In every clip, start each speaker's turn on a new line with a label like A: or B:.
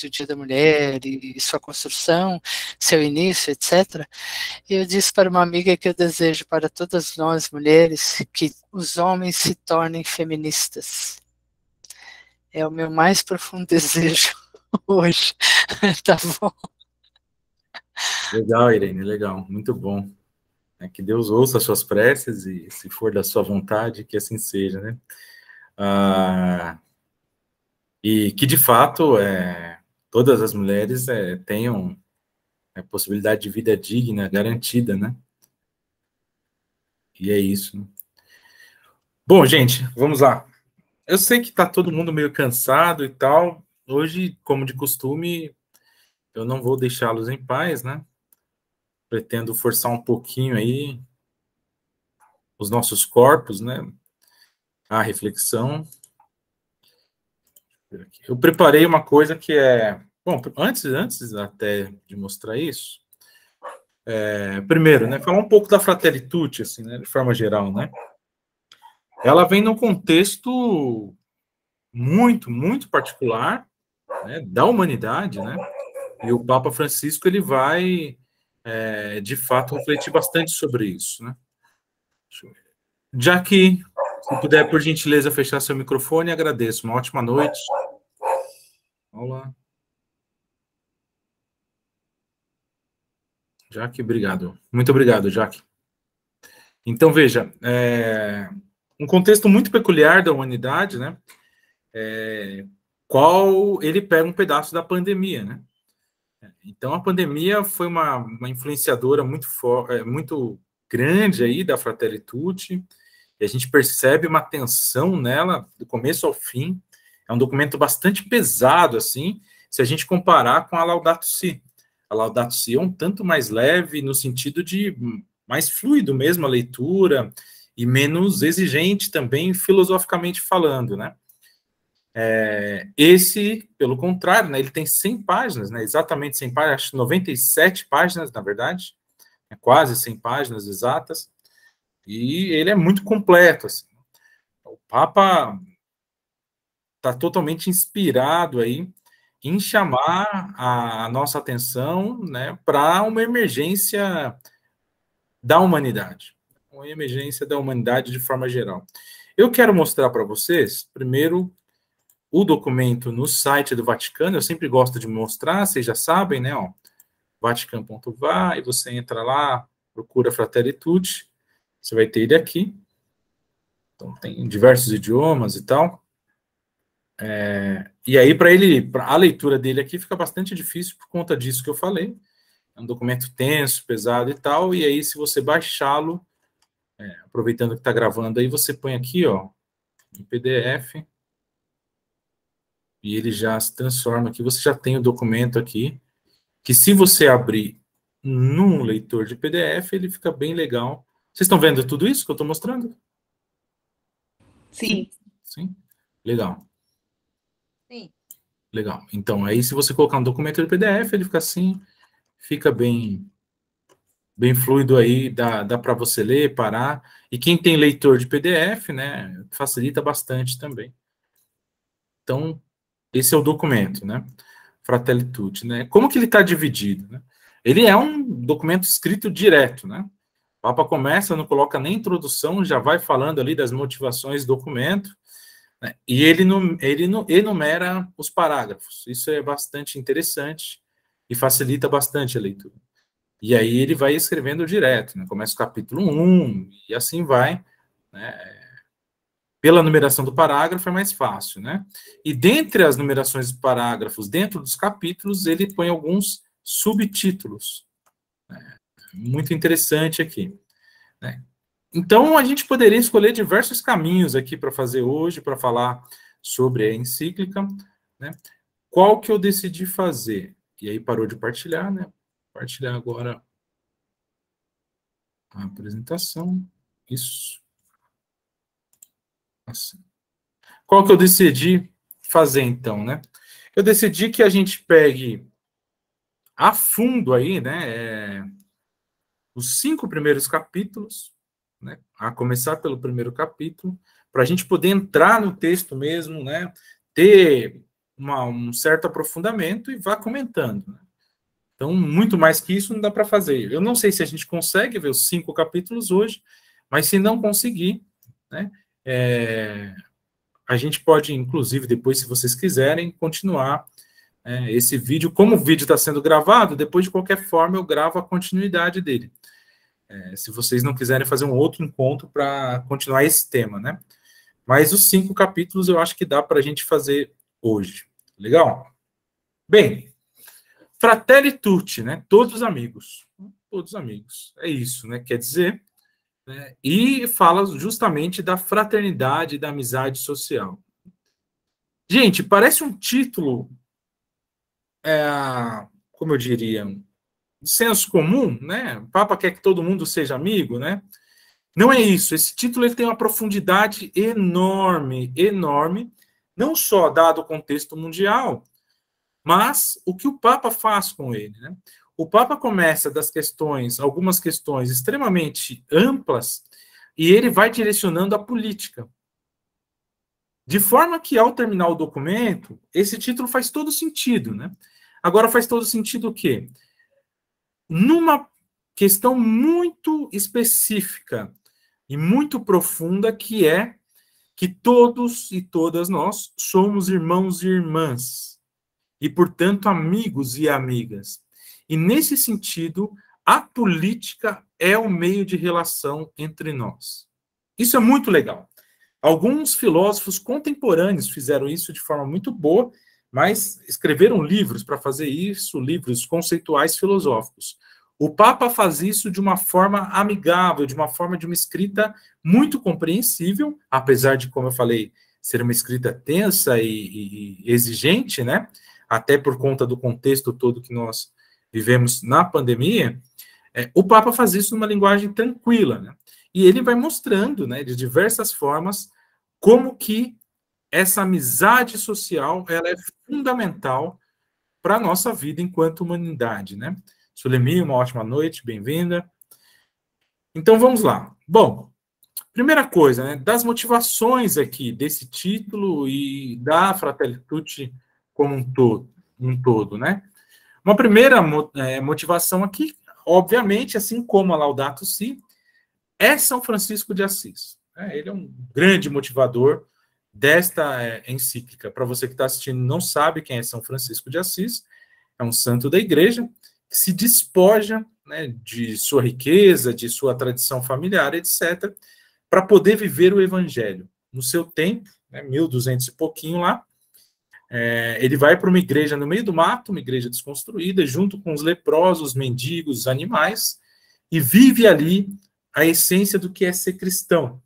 A: do Dia da Mulher e sua construção, seu início, etc. E eu disse para uma amiga que eu desejo para todas nós mulheres que os homens se tornem feministas. É o meu mais profundo desejo hoje, tá bom?
B: Legal, Irene, legal, muito bom. É que Deus ouça as suas preces e, se for da sua vontade, que assim seja, né? Ah, e que de fato é, todas as mulheres é, tenham a possibilidade de vida digna, garantida, né? E é isso. Bom, gente, vamos lá. Eu sei que está todo mundo meio cansado e tal. Hoje, como de costume, eu não vou deixá-los em paz, né? Pretendo forçar um pouquinho aí os nossos corpos, né? A reflexão aqui. Eu preparei uma coisa que é. Bom, antes, antes até de mostrar isso, é, primeiro, né, falar um pouco da Fratelli Tutti, assim, né, de forma geral, né? Ela vem num contexto muito, muito particular né, da humanidade, né? E o Papa Francisco ele vai, é, de fato, refletir bastante sobre isso, né? Já que, se puder, por gentileza, fechar seu microfone, agradeço. Uma ótima noite. Olá, Jaque, obrigado. Muito obrigado, Jaque. Então, veja, é, um contexto muito peculiar da humanidade, né? É, qual ele pega um pedaço da pandemia, né? Então, a pandemia foi uma, uma influenciadora muito, é, muito grande aí da Fratelli Tutti, e a gente percebe uma tensão nela, do começo ao fim, é um documento bastante pesado, assim, se a gente comparar com a Laudato Si. A Laudato Si é um tanto mais leve no sentido de mais fluido mesmo a leitura e menos exigente também filosoficamente falando, né? É, esse, pelo contrário, né, ele tem 100 páginas, né, exatamente 100 páginas, acho 97 páginas, na verdade, é quase 100 páginas exatas, e ele é muito completo. Assim. O Papa está totalmente inspirado aí em chamar a nossa atenção né, para uma emergência da humanidade, uma emergência da humanidade de forma geral. Eu quero mostrar para vocês, primeiro, o documento no site do Vaticano. Eu sempre gosto de mostrar, vocês já sabem, né? Vaticano.va, e você entra lá, procura Fratelli Tutti, você vai ter ele aqui. Então, tem diversos idiomas e tal. É, e aí, para ele, pra, a leitura dele aqui fica bastante difícil por conta disso que eu falei. É um documento tenso, pesado e tal. E aí, se você baixá-lo, é, aproveitando que está gravando aí, você põe aqui, ó, em PDF. E ele já se transforma aqui. Você já tem o documento aqui. Que se você abrir num leitor de PDF, ele fica bem legal. Vocês estão vendo tudo isso que eu estou mostrando? Sim. Sim? Legal. Legal. Então, aí se você colocar um documento de PDF, ele fica assim, fica bem bem fluido aí, dá, dá para você ler, parar. E quem tem leitor de PDF, né, facilita bastante também. Então, esse é o documento, né? Fratelli Tutti, né? Como que ele está dividido, né? Ele é um documento escrito direto, né? O Papa começa, não coloca nem introdução, já vai falando ali das motivações do documento, né? E ele, ele enumera os parágrafos. Isso é bastante interessante e facilita bastante a leitura. E aí ele vai escrevendo direto, né? começa o capítulo 1 e assim vai. Né? Pela numeração do parágrafo é mais fácil. Né? E dentre as numerações de parágrafos, dentro dos capítulos, ele põe alguns subtítulos. Né? Muito interessante aqui. Né? Então, a gente poderia escolher diversos caminhos aqui para fazer hoje, para falar sobre a encíclica. Né? Qual que eu decidi fazer? E aí parou de partilhar, né? Partilhar agora a apresentação. Isso. Assim. Qual que eu decidi fazer, então, né? Eu decidi que a gente pegue a fundo aí, né? É, os cinco primeiros capítulos né, a começar pelo primeiro capítulo, para a gente poder entrar no texto mesmo, né, ter uma, um certo aprofundamento e vá comentando. Né. Então, muito mais que isso não dá para fazer. Eu não sei se a gente consegue ver os cinco capítulos hoje, mas se não conseguir, né, é, a gente pode, inclusive, depois, se vocês quiserem, continuar é, esse vídeo. Como o vídeo está sendo gravado, depois, de qualquer forma, eu gravo a continuidade dele. É, se vocês não quiserem fazer um outro encontro para continuar esse tema, né? Mas os cinco capítulos eu acho que dá para a gente fazer hoje. Tá legal? Bem, Fratelli Tutti, né? Todos amigos. Todos amigos. É isso, né? Quer dizer. Né? E fala justamente da fraternidade e da amizade social. Gente, parece um título. É, como eu diria? senso comum, né? O Papa quer que todo mundo seja amigo, né? Não é isso. Esse título ele tem uma profundidade enorme, enorme, não só dado o contexto mundial, mas o que o Papa faz com ele, né? O Papa começa das questões, algumas questões extremamente amplas, e ele vai direcionando a política. De forma que, ao terminar o documento, esse título faz todo sentido, né? Agora faz todo sentido o quê? numa questão muito específica e muito profunda que é que todos e todas nós somos irmãos e irmãs e, portanto, amigos e amigas. E nesse sentido, a política é o meio de relação entre nós. Isso é muito legal. Alguns filósofos contemporâneos fizeram isso de forma muito boa mas escreveram livros para fazer isso, livros conceituais filosóficos. O Papa faz isso de uma forma amigável, de uma forma de uma escrita muito compreensível, apesar de, como eu falei, ser uma escrita tensa e, e, exigente, né? Até por conta do contexto todo que nós vivemos na pandemia. É, o Papa faz isso numa linguagem tranquila, né? E ele vai mostrando, né, de diversas formas, como que essa amizade social ela é fundamental para a nossa vida enquanto humanidade, né? Sulemi, uma ótima noite, bem-vinda. Então vamos lá. Bom, primeira coisa, né, das motivações aqui desse título e da fraternidade como um todo, um todo, né? Uma primeira é, motivação aqui, obviamente, assim como a Laudato Si, é São Francisco de Assis. Né? Ele é um grande motivador desta é, encíclica. Para você que está assistindo não sabe quem é São Francisco de Assis, é um santo da igreja que se despoja né, de sua riqueza, de sua tradição familiar, etc., para poder viver o evangelho. No seu tempo, né, 1200 e pouquinho lá, é, ele vai para uma igreja no meio do mato, uma igreja desconstruída, junto com os leprosos, os mendigos, os animais, e vive ali a essência do que é ser cristão,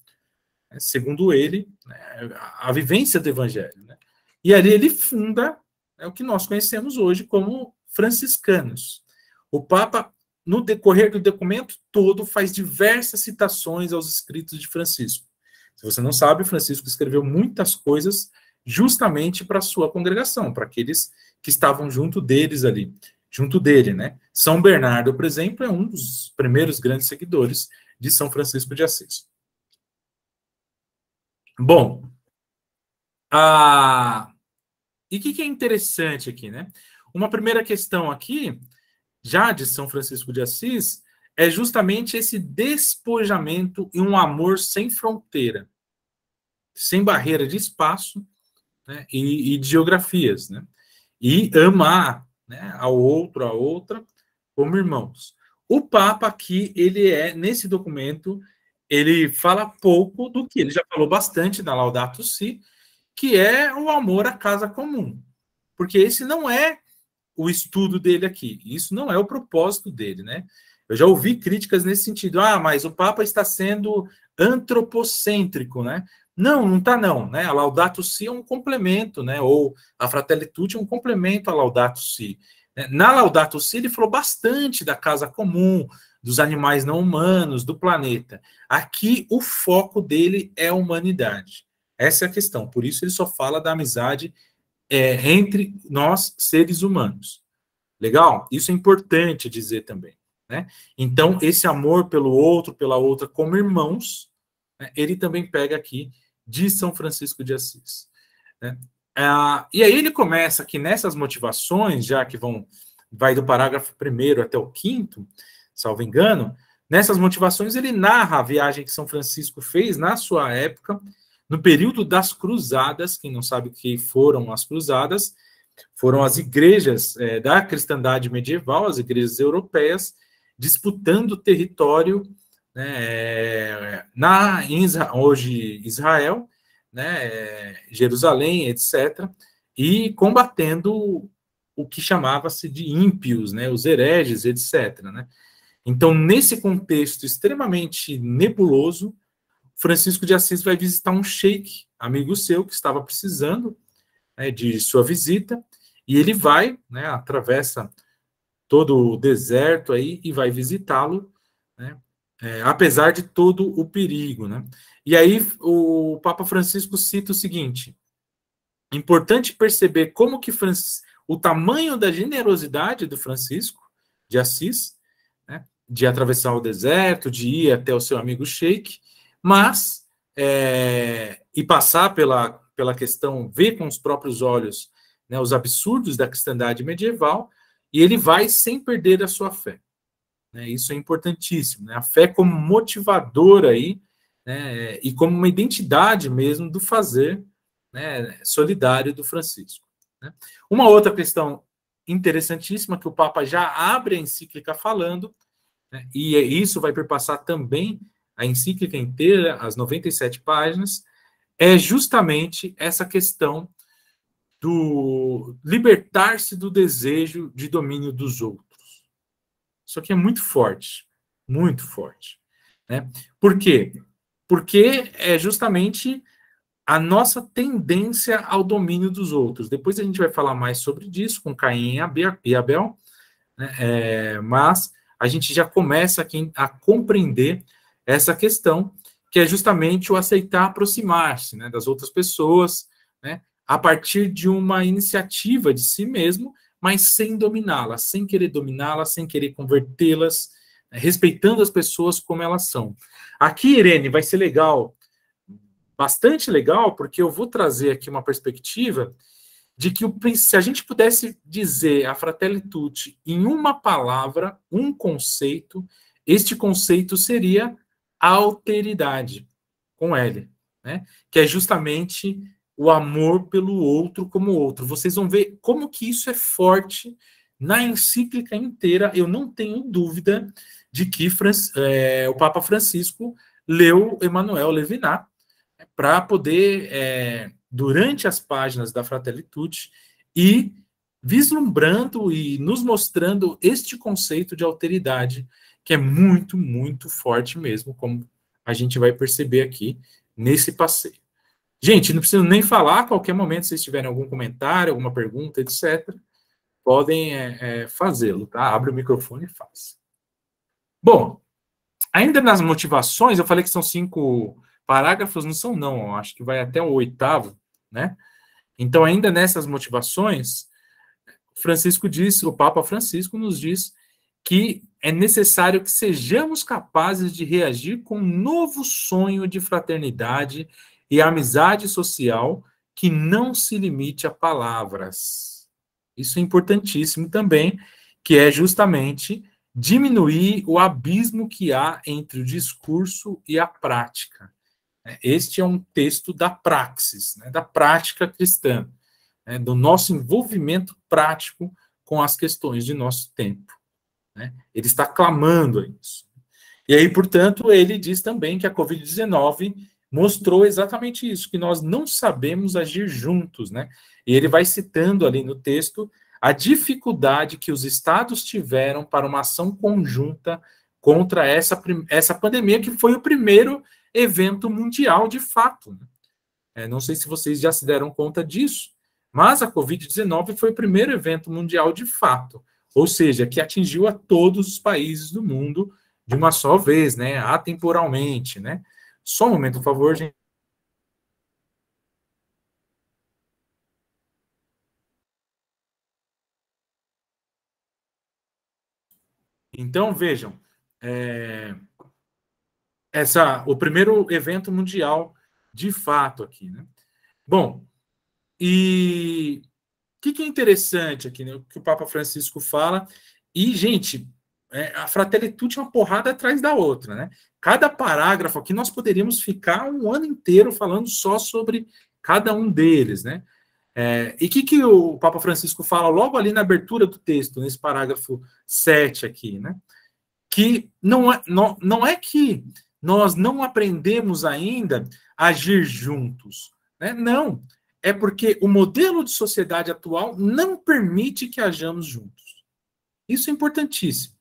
B: é, segundo ele, né, a vivência do evangelho. Né? E ali ele funda né, o que nós conhecemos hoje como franciscanos. O Papa, no decorrer do documento todo, faz diversas citações aos escritos de Francisco. Se você não sabe, Francisco escreveu muitas coisas justamente para a sua congregação, para aqueles que estavam junto deles ali, junto dele, né? São Bernardo, por exemplo, é um dos primeiros grandes seguidores de São Francisco de Assis. Bom, a... e o que, que é interessante aqui, né? Uma primeira questão aqui, já de São Francisco de Assis, é justamente esse despojamento e um amor sem fronteira, sem barreira de espaço né? e, e geografias, né? E amar né, ao outro, a outra, como irmãos. O Papa aqui, ele é, nesse documento, ele fala pouco do que ele já falou bastante na Laudato Si, que é o amor à casa comum. Porque esse não é o estudo dele aqui, isso não é o propósito dele, né? Eu já ouvi críticas nesse sentido. Ah, mas o Papa está sendo antropocêntrico, né? Não, não está não, né? A Laudato Si é um complemento, né? Ou a Fratelli Tutti é um complemento à Laudato Si. Né? Na Laudato Si ele falou bastante da casa comum, dos animais não humanos, do planeta. Aqui o foco dele é a humanidade. Essa é a questão. Por isso ele só fala da amizade é, entre nós, seres humanos. Legal? Isso é importante dizer também. Né? Então, esse amor pelo outro, pela outra, como irmãos, né, ele também pega aqui de São Francisco de Assis. Né? Ah, e aí ele começa que nessas motivações, já que vão vai do parágrafo primeiro até o quinto, salvo engano, nessas motivações ele narra a viagem que São Francisco fez na sua época, no período das Cruzadas. Quem não sabe o que foram as Cruzadas, foram as igrejas é, da cristandade medieval, as igrejas europeias, disputando território né, na hoje Israel, né, é, Jerusalém, etc., e combatendo o que chamava-se de ímpios, né, os hereges, etc. Né? Então, nesse contexto extremamente nebuloso, Francisco de Assis vai visitar um sheik, amigo seu, que estava precisando né, de sua visita, e ele vai, né, atravessa todo o deserto aí e vai visitá-lo, né, é, apesar de todo o perigo. Né? E aí o Papa Francisco cita o seguinte: importante perceber como que Francis, o tamanho da generosidade do Francisco de Assis de atravessar o deserto, de ir até o seu amigo Sheik, mas é, e passar pela, pela questão, ver com os próprios olhos né, os absurdos da cristandade medieval, e ele vai sem perder a sua fé. Né, isso é importantíssimo. Né, a fé como motivadora aí, né, e como uma identidade mesmo do fazer né, solidário do Francisco. Né. Uma outra questão interessantíssima que o Papa já abre a encíclica falando né? E é, isso vai perpassar também a encíclica inteira, as 97 páginas, é justamente essa questão do libertar-se do desejo de domínio dos outros. Isso aqui é muito forte, muito forte. Né? Por quê? Porque é justamente a nossa tendência ao domínio dos outros. Depois a gente vai falar mais sobre isso com Caim e Abel, né? é, mas a gente já começa a, a compreender essa questão, que é justamente o aceitar aproximar-se né, das outras pessoas, né, a partir de uma iniciativa de si mesmo, mas sem dominá-las, sem querer dominá-las, sem querer convertê-las, né, respeitando as pessoas como elas são. Aqui, Irene, vai ser legal, bastante legal, porque eu vou trazer aqui uma perspectiva de que o, se a gente pudesse dizer a Fratelli Tutti em uma palavra, um conceito, este conceito seria alteridade, com L, né? que é justamente o amor pelo outro como outro. Vocês vão ver como que isso é forte na encíclica inteira. Eu não tenho dúvida de que é, o Papa Francisco leu Emmanuel Levinas né, para poder... É, durante as páginas da Fratelli Tutti e vislumbrando e nos mostrando este conceito de alteridade, que é muito, muito forte mesmo, como a gente vai perceber aqui nesse passeio. Gente, não preciso nem falar, a qualquer momento, se vocês tiverem algum comentário, alguma pergunta, etc., podem é, é, fazê-lo, tá? Abre o microfone e faz. Bom, ainda nas motivações, eu falei que são cinco parágrafos, não são não, acho que vai até o oitavo, né? Então, ainda nessas motivações, Francisco diz, o Papa Francisco nos diz que é necessário que sejamos capazes de reagir com um novo sonho de fraternidade e amizade social que não se limite a palavras. Isso é importantíssimo também, que é justamente diminuir o abismo que há entre o discurso e a prática. É, este é um texto da praxis, né, da prática cristã, né, do nosso envolvimento prático com as questões de nosso tempo. Né? Ele está clamando a isso. E aí, portanto, ele diz também que a Covid-19 mostrou exatamente isso, que nós não sabemos agir juntos, né? E ele vai citando ali no texto a dificuldade que os estados tiveram para uma ação conjunta contra essa, essa pandemia, que foi o primeiro evento mundial de fato. Né? É, não sei se vocês já se deram conta disso, mas a Covid-19 foi o primeiro evento mundial de fato, ou seja, que atingiu a todos os países do mundo de uma só vez, né, atemporalmente, né? Só um momento, por favor, gente. Então, vejam, é, essa, o primeiro evento mundial de fato aqui, né? Bom, e o que, que, é interessante aqui, né? O que o Papa Francisco fala. E, gente, é, a fraternidade é uma porrada atrás da outra, né? Cada parágrafo aqui nós poderíamos ficar um ano inteiro falando só sobre cada um deles, né? É, e o que, que o Papa Francisco fala logo ali na abertura do texto, nesse parágrafo 7 aqui, né? Que não é, não, não é que nós não aprendemos ainda a agir juntos. Né? Não, é porque o modelo de sociedade atual não permite que hajamos juntos. Isso é importantíssimo.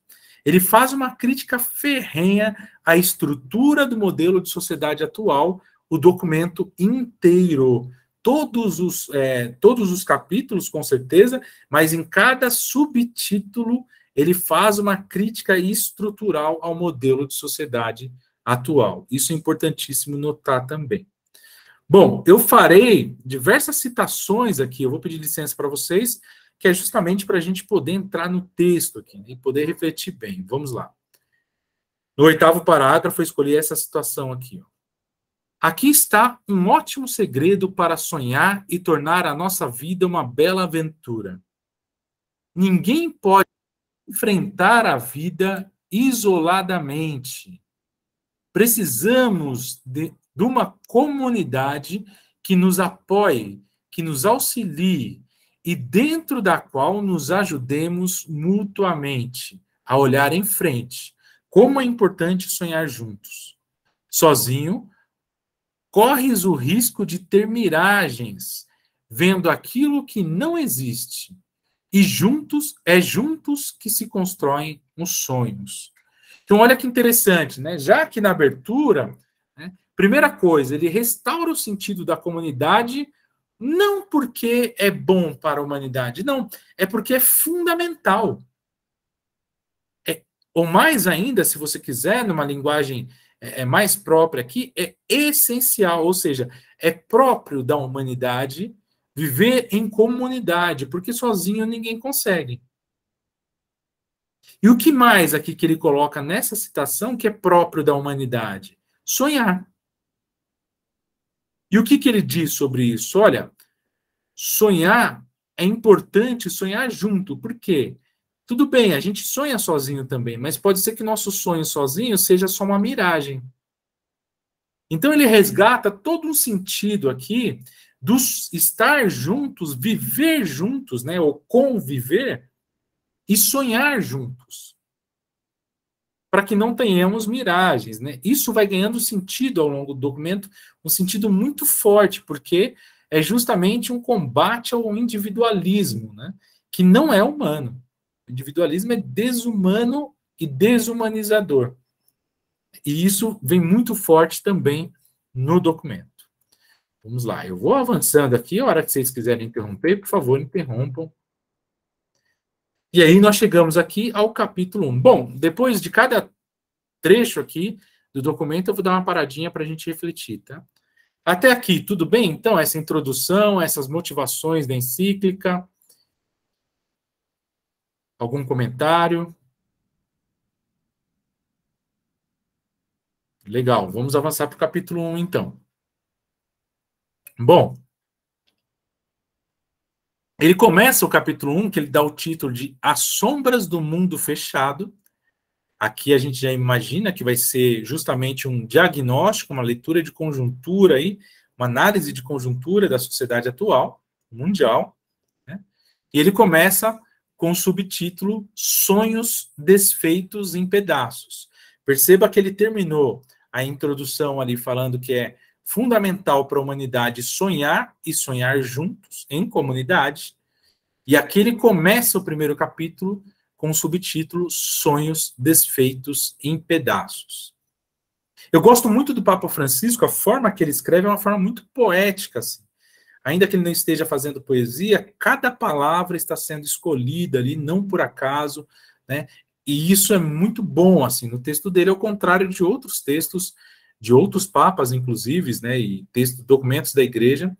B: Ele faz uma crítica ferrenha à estrutura do modelo de sociedade atual, o documento inteiro. Todos os, é, todos os capítulos, com certeza, mas em cada subtítulo ele faz uma crítica estrutural ao modelo de sociedade atual atual. Isso é importantíssimo notar também. Bom, eu farei diversas citações aqui, eu vou pedir licença para vocês, que é justamente para a gente poder entrar no texto aqui né, e poder refletir bem. Vamos lá. No oitavo parágrafo, eu escolhi essa situação aqui. Ó. Aqui está um ótimo segredo para sonhar e tornar a nossa vida uma bela aventura. Ninguém pode enfrentar a vida isoladamente. Precisamos de, de uma comunidade que nos apoie, que nos auxilie e dentro da qual nos ajudemos mutuamente a olhar em frente. Como é importante sonhar juntos. Sozinho, corres o risco de ter miragens, vendo aquilo que não existe. E juntos, é juntos que se constroem os sonhos. Então, olha que interessante, né? Já que na abertura, né, primeira coisa, ele restaura o sentido da comunidade, não porque é bom para a humanidade, não, é porque é fundamental. É, ou mais ainda, se você quiser, numa linguagem é, é mais própria aqui, é essencial, ou seja, é próprio da humanidade viver em comunidade, porque sozinho ninguém consegue. E o que mais aqui que ele coloca nessa citação que é próprio da humanidade? Sonhar. E o que, que ele diz sobre isso? Olha, sonhar é importante sonhar junto. Por quê? Tudo bem, a gente sonha sozinho também, mas pode ser que nosso sonho sozinho seja só uma miragem. Então ele resgata todo um sentido aqui dos estar juntos, viver juntos, né, ou conviver e sonhar juntos, para que não tenhamos miragens. Né? Isso vai ganhando sentido ao longo do documento, um sentido muito forte, porque é justamente um combate ao individualismo, né? que não é humano. O individualismo é desumano e desumanizador. E isso vem muito forte também no documento. Vamos lá, eu vou avançando aqui. A hora que vocês quiserem interromper, por favor, interrompam e aí nós chegamos aqui ao capítulo 1. Bom, depois de cada trecho aqui do documento, eu vou dar uma paradinha para a gente refletir, tá? Até aqui, tudo bem? Então, essa introdução, essas motivações da encíclica. Algum comentário? Legal, vamos avançar para o capítulo 1, então. Bom, ele começa o capítulo 1, que ele dá o título de As Sombras do Mundo Fechado. Aqui a gente já imagina que vai ser justamente um diagnóstico, uma leitura de conjuntura, aí, uma análise de conjuntura da sociedade atual, mundial. Né? E ele começa com o subtítulo Sonhos Desfeitos em Pedaços. Perceba que ele terminou a introdução ali falando que é fundamental para a humanidade sonhar e sonhar juntos, em comunidade. E aqui ele começa o primeiro capítulo com o subtítulo Sonhos Desfeitos em Pedaços. Eu gosto muito do Papa Francisco, a forma que ele escreve é uma forma muito poética. Assim. Ainda que ele não esteja fazendo poesia, cada palavra está sendo escolhida ali, não por acaso. Né? E isso é muito bom. assim. No texto dele, ao é contrário de outros textos de outros papas, inclusive, né, e textos, documentos da igreja,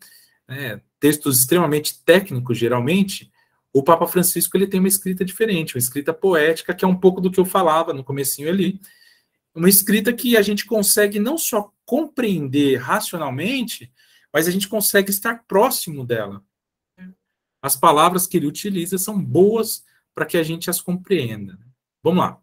B: né, textos extremamente técnicos, geralmente, o Papa Francisco ele tem uma escrita diferente, uma escrita poética, que é um pouco do que eu falava no comecinho ali, uma escrita que a gente consegue não só compreender racionalmente, mas a gente consegue estar próximo dela. As palavras que ele utiliza são boas para que a gente as compreenda. Vamos lá.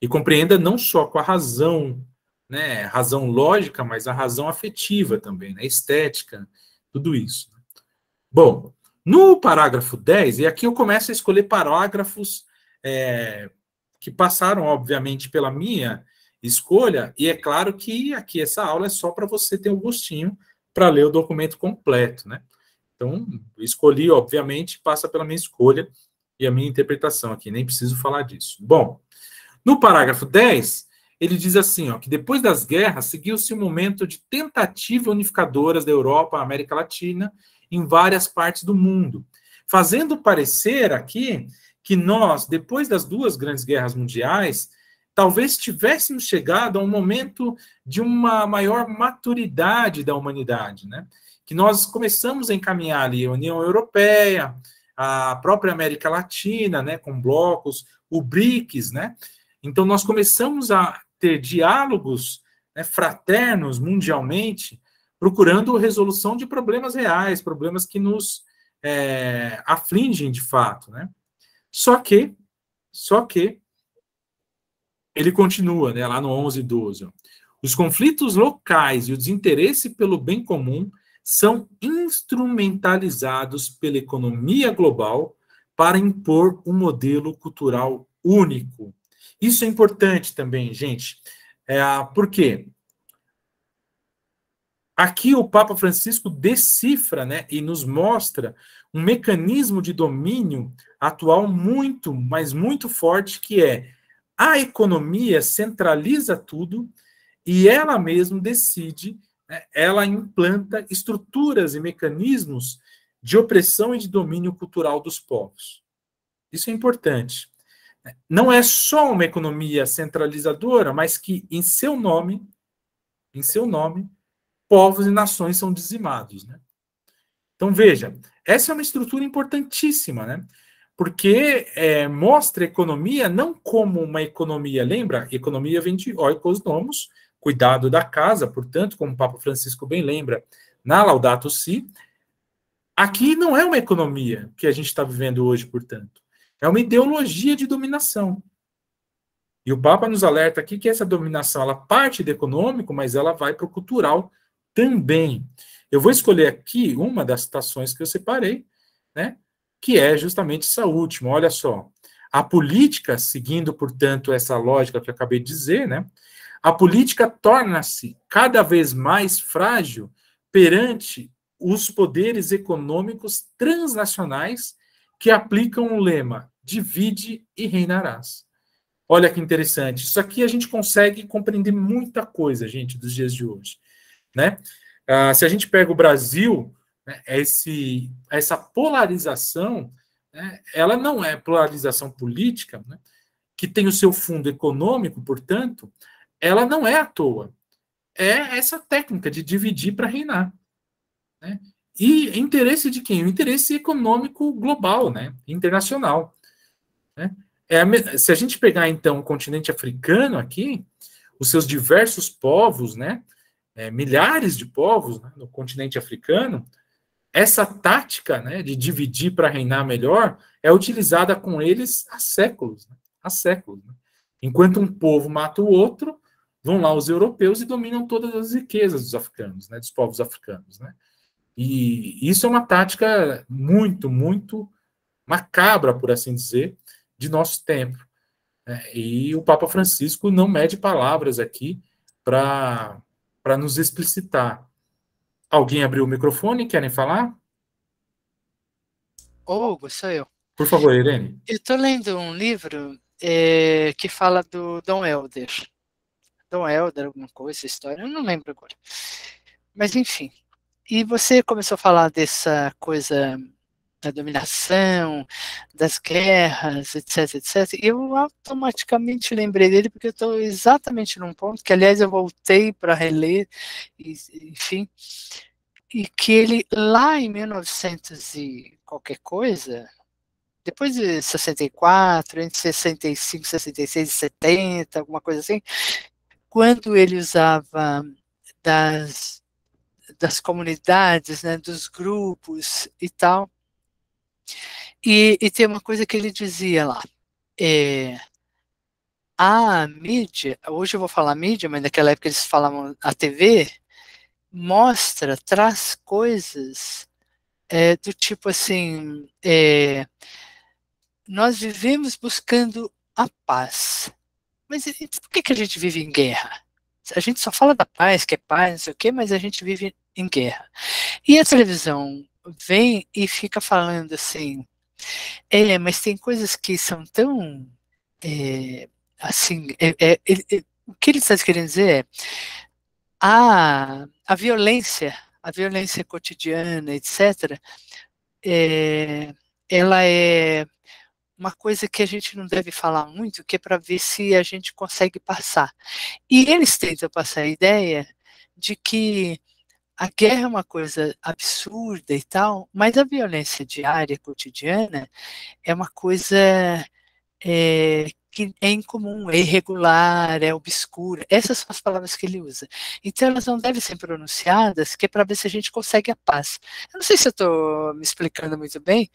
B: E compreenda não só com a razão né, razão lógica, mas a razão afetiva também, né, estética, tudo isso. Né. Bom, no parágrafo 10, e aqui eu começo a escolher parágrafos é, que passaram, obviamente, pela minha escolha, e é claro que aqui essa aula é só para você ter o um gostinho para ler o documento completo, né? Então, escolhi, obviamente, passa pela minha escolha e a minha interpretação aqui, nem preciso falar disso. Bom, no parágrafo 10, ele diz assim, ó, que depois das guerras seguiu-se um momento de tentativa unificadoras da Europa, América Latina, em várias partes do mundo, fazendo parecer aqui que nós, depois das duas grandes guerras mundiais, talvez tivéssemos chegado a um momento de uma maior maturidade da humanidade, né? Que nós começamos a encaminhar ali a União Europeia, a própria América Latina, né, com blocos, o BRICS, né? Então nós começamos a ter diálogos né, fraternos mundialmente, procurando resolução de problemas reais, problemas que nos é, afligem de fato, né? Só que, só que, ele continua, né, lá no 11 e 12, os conflitos locais e o desinteresse pelo bem comum são instrumentalizados pela economia global para impor um modelo cultural único isso é importante também, gente. É, por quê? Aqui o Papa Francisco decifra né, e nos mostra um mecanismo de domínio atual muito, mas muito forte, que é a economia centraliza tudo e ela mesma decide, né, ela implanta estruturas e mecanismos de opressão e de domínio cultural dos povos. Isso é importante. Não é só uma economia centralizadora, mas que em seu nome, em seu nome, povos e nações são dizimados, né? Então veja, essa é uma estrutura importantíssima, né? Porque é, mostra a economia não como uma economia, lembra? Economia vem de oikos nomos, cuidado da casa, portanto, como o Papa Francisco bem lembra na Laudato Si, aqui não é uma economia que a gente está vivendo hoje, portanto. É uma ideologia de dominação. E o Papa nos alerta aqui que essa dominação ela parte do econômico, mas ela vai para o cultural também. Eu vou escolher aqui uma das citações que eu separei, né, que é justamente essa última. Olha só. A política, seguindo, portanto, essa lógica que eu acabei de dizer, né, a política torna-se cada vez mais frágil perante os poderes econômicos transnacionais que aplicam o lema divide e reinarás. Olha que interessante. Isso aqui a gente consegue compreender muita coisa, gente, dos dias de hoje. Né? Ah, se a gente pega o Brasil, né, esse, essa polarização, né, ela não é polarização política, né, que tem o seu fundo econômico, portanto, ela não é à toa. É essa técnica de dividir para reinar. Né? E interesse de quem? O interesse econômico global, né? internacional. Né? É se a gente pegar, então, o continente africano aqui, os seus diversos povos, né, é, milhares de povos né, no continente africano, essa tática né, de dividir para reinar melhor é utilizada com eles há séculos. Né, há séculos né? Enquanto um povo mata o outro, vão lá os europeus e dominam todas as riquezas dos africanos, né, dos povos africanos. Né? E isso é uma tática muito, muito macabra, por assim dizer, de nosso tempo. É, e o Papa Francisco não mede palavras aqui para nos explicitar. Alguém abriu o microfone? Querem falar?
A: Olga Hugo, sou eu.
B: Por favor, Irene.
A: Eu estou lendo um livro é, que fala do Dom Helder. Dom Helder, alguma coisa, história, eu não lembro agora. Mas, enfim. E você começou a falar dessa coisa da dominação, das guerras, etc, etc. E eu automaticamente lembrei dele porque eu estou exatamente num ponto que, aliás, eu voltei para reler, e, enfim, e que ele lá em 1900 e qualquer coisa, depois de 64, entre 65, 66 e 70, alguma coisa assim, quando ele usava das, das comunidades, né, dos grupos e tal, e, e tem uma coisa que ele dizia lá. É, a mídia, hoje eu vou falar mídia, mas naquela época eles falavam a TV, mostra, traz coisas é, do tipo assim: é, nós vivemos buscando a paz. Mas por que, que a gente vive em guerra? A gente só fala da paz, que é paz, não sei o quê, mas a gente vive em guerra. E a televisão vem e fica falando assim, é, mas tem coisas que são tão é, assim, é, é, é o que ele está querendo dizer é a, a violência, a violência cotidiana, etc., é, ela é uma coisa que a gente não deve falar muito, que é para ver se a gente consegue passar. E eles tentam passar a ideia de que a guerra é uma coisa absurda e tal, mas a violência diária, cotidiana, é uma coisa é, que é incomum, é irregular, é obscura. Essas são as palavras que ele usa. Então elas não devem ser pronunciadas, que é para ver se a gente consegue a paz. Eu não sei se eu estou me explicando muito bem,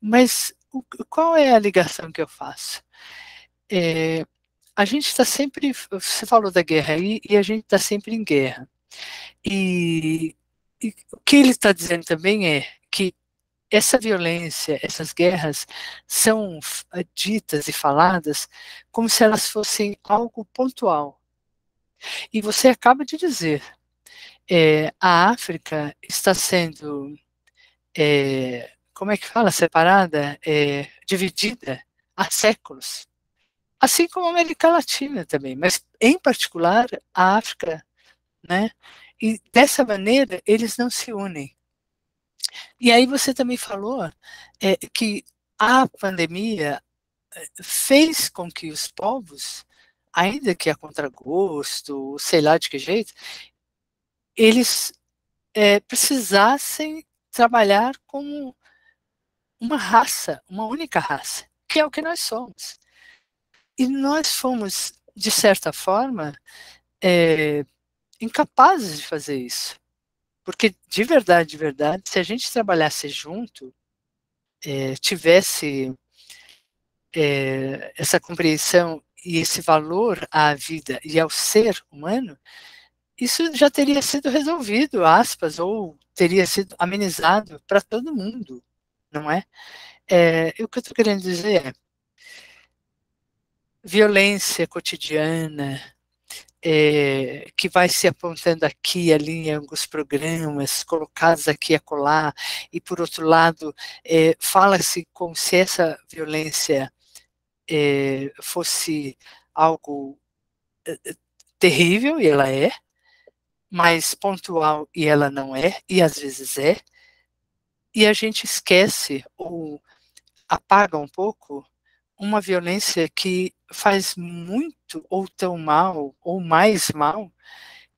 A: mas o, qual é a ligação que eu faço? É, a gente está sempre, você falou da guerra aí, e a gente está sempre em guerra. E, e o que ele está dizendo também é que essa violência, essas guerras, são eh, ditas e faladas como se elas fossem algo pontual. E você acaba de dizer, é, a África está sendo, é, como é que fala, separada, é, dividida há séculos. Assim como a América Latina também, mas em particular a África né? E dessa maneira eles não se unem. E aí você também falou é, que a pandemia é, fez com que os povos, ainda que a contragosto, sei lá de que jeito, eles é, precisassem trabalhar como uma raça, uma única raça, que é o que nós somos. E nós fomos, de certa forma, é, incapazes de fazer isso. Porque, de verdade, de verdade, se a gente trabalhasse junto, é, tivesse é, essa compreensão e esse valor à vida e ao ser humano, isso já teria sido resolvido, aspas, ou teria sido amenizado para todo mundo, não é? é o que eu estou querendo dizer é violência cotidiana, é, que vai se apontando aqui e ali em alguns programas, colocados aqui e acolá, e por outro lado, é, fala-se como se essa violência é, fosse algo terrível, e ela é, mas pontual, e ela não é, e às vezes é, e a gente esquece ou apaga um pouco uma violência que faz muito ou tão mal, ou mais mal,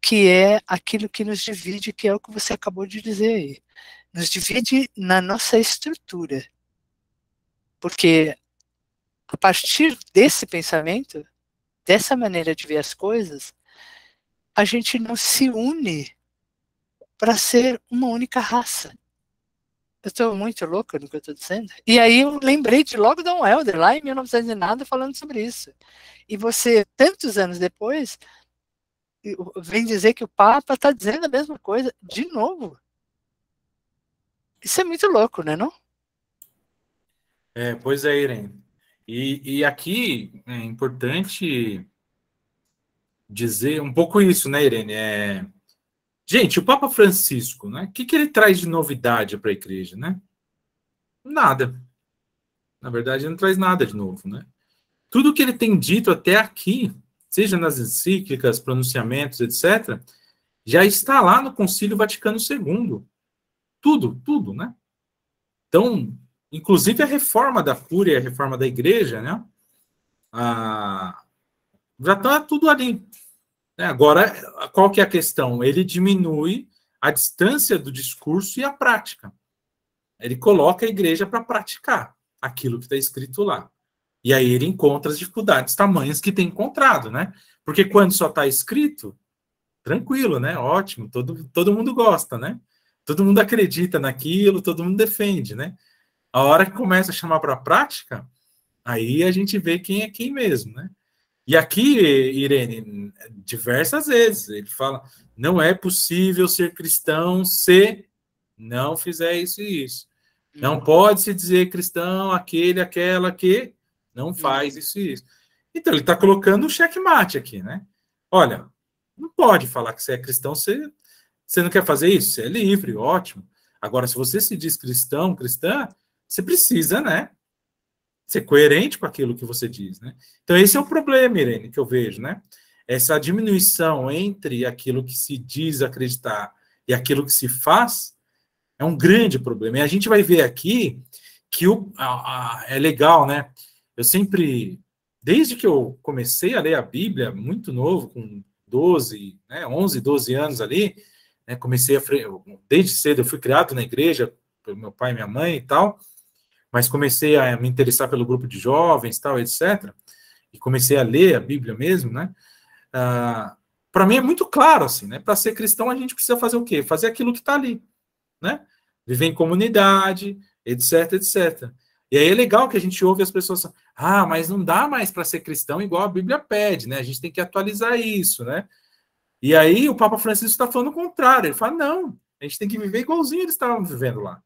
A: que é aquilo que nos divide, que é o que você acabou de dizer aí. Nos divide na nossa estrutura. Porque a partir desse pensamento, dessa maneira de ver as coisas, a gente não se une para ser uma única raça. Eu estou muito louca no que eu estou dizendo. E aí eu lembrei de logo Don Helder, lá em 1900 e nada, falando sobre isso. E você, tantos anos depois, vem dizer que o Papa está dizendo a mesma coisa de novo. Isso é muito louco, né, não?
B: É, pois é, Irene. E, e aqui é importante dizer um pouco isso, né, Irene? É, Gente, o Papa Francisco, né? O que, que ele traz de novidade para a igreja, né? Nada. Na verdade, ele não traz nada de novo, né? Tudo que ele tem dito até aqui, seja nas encíclicas, pronunciamentos, etc., já está lá no Concílio Vaticano II. Tudo, tudo, né? Então, inclusive a reforma da fúria, a reforma da Igreja, né? Ah, já está tudo ali né, agora, qual que é a questão? Ele diminui a distância do discurso e a prática. Ele coloca a igreja para praticar aquilo que está escrito lá. E aí ele encontra as dificuldades tamanhas que tem encontrado, né? Porque quando só está escrito, tranquilo, né? Ótimo, todo, todo mundo gosta, né? Todo mundo acredita naquilo, todo mundo defende, né? A hora que começa a chamar para a prática, aí a gente vê quem é quem mesmo, né? E aqui, Irene, diversas vezes ele fala: não é possível ser cristão se não fizer isso e isso. Não uhum. pode se dizer cristão aquele, aquela que não uhum. faz uhum. isso e isso. Então ele está colocando um checkmate aqui, né? Olha, não pode falar que você é cristão, se você não quer fazer isso, você é livre, ótimo. Agora, se você se diz cristão, cristã, você precisa, né? ser coerente com aquilo que você diz, né? Então esse é o problema, Irene, que eu vejo, né? Essa diminuição entre aquilo que se diz acreditar e aquilo que se faz é um grande problema. E a gente vai ver aqui que o, a, a, é legal, né? Eu sempre, desde que eu comecei a ler a Bíblia, muito novo, com 12, né, 11, 12 anos ali, né, comecei a, desde cedo eu fui criado na igreja pelo meu pai e minha mãe e tal, mas comecei a me interessar pelo grupo de jovens, tal, etc. E comecei a ler a Bíblia mesmo, né? Ah, para mim é muito claro assim, né? Para ser cristão a gente precisa fazer o quê? Fazer aquilo que está ali, né? Viver em comunidade, etc, etc. E aí é legal que a gente ouve as pessoas, ah, mas não dá mais para ser cristão igual a Bíblia pede, né? A gente tem que atualizar isso, né? E aí o Papa Francisco está falando o contrário. Ele fala, não, a gente tem que viver igualzinho eles estavam vivendo lá.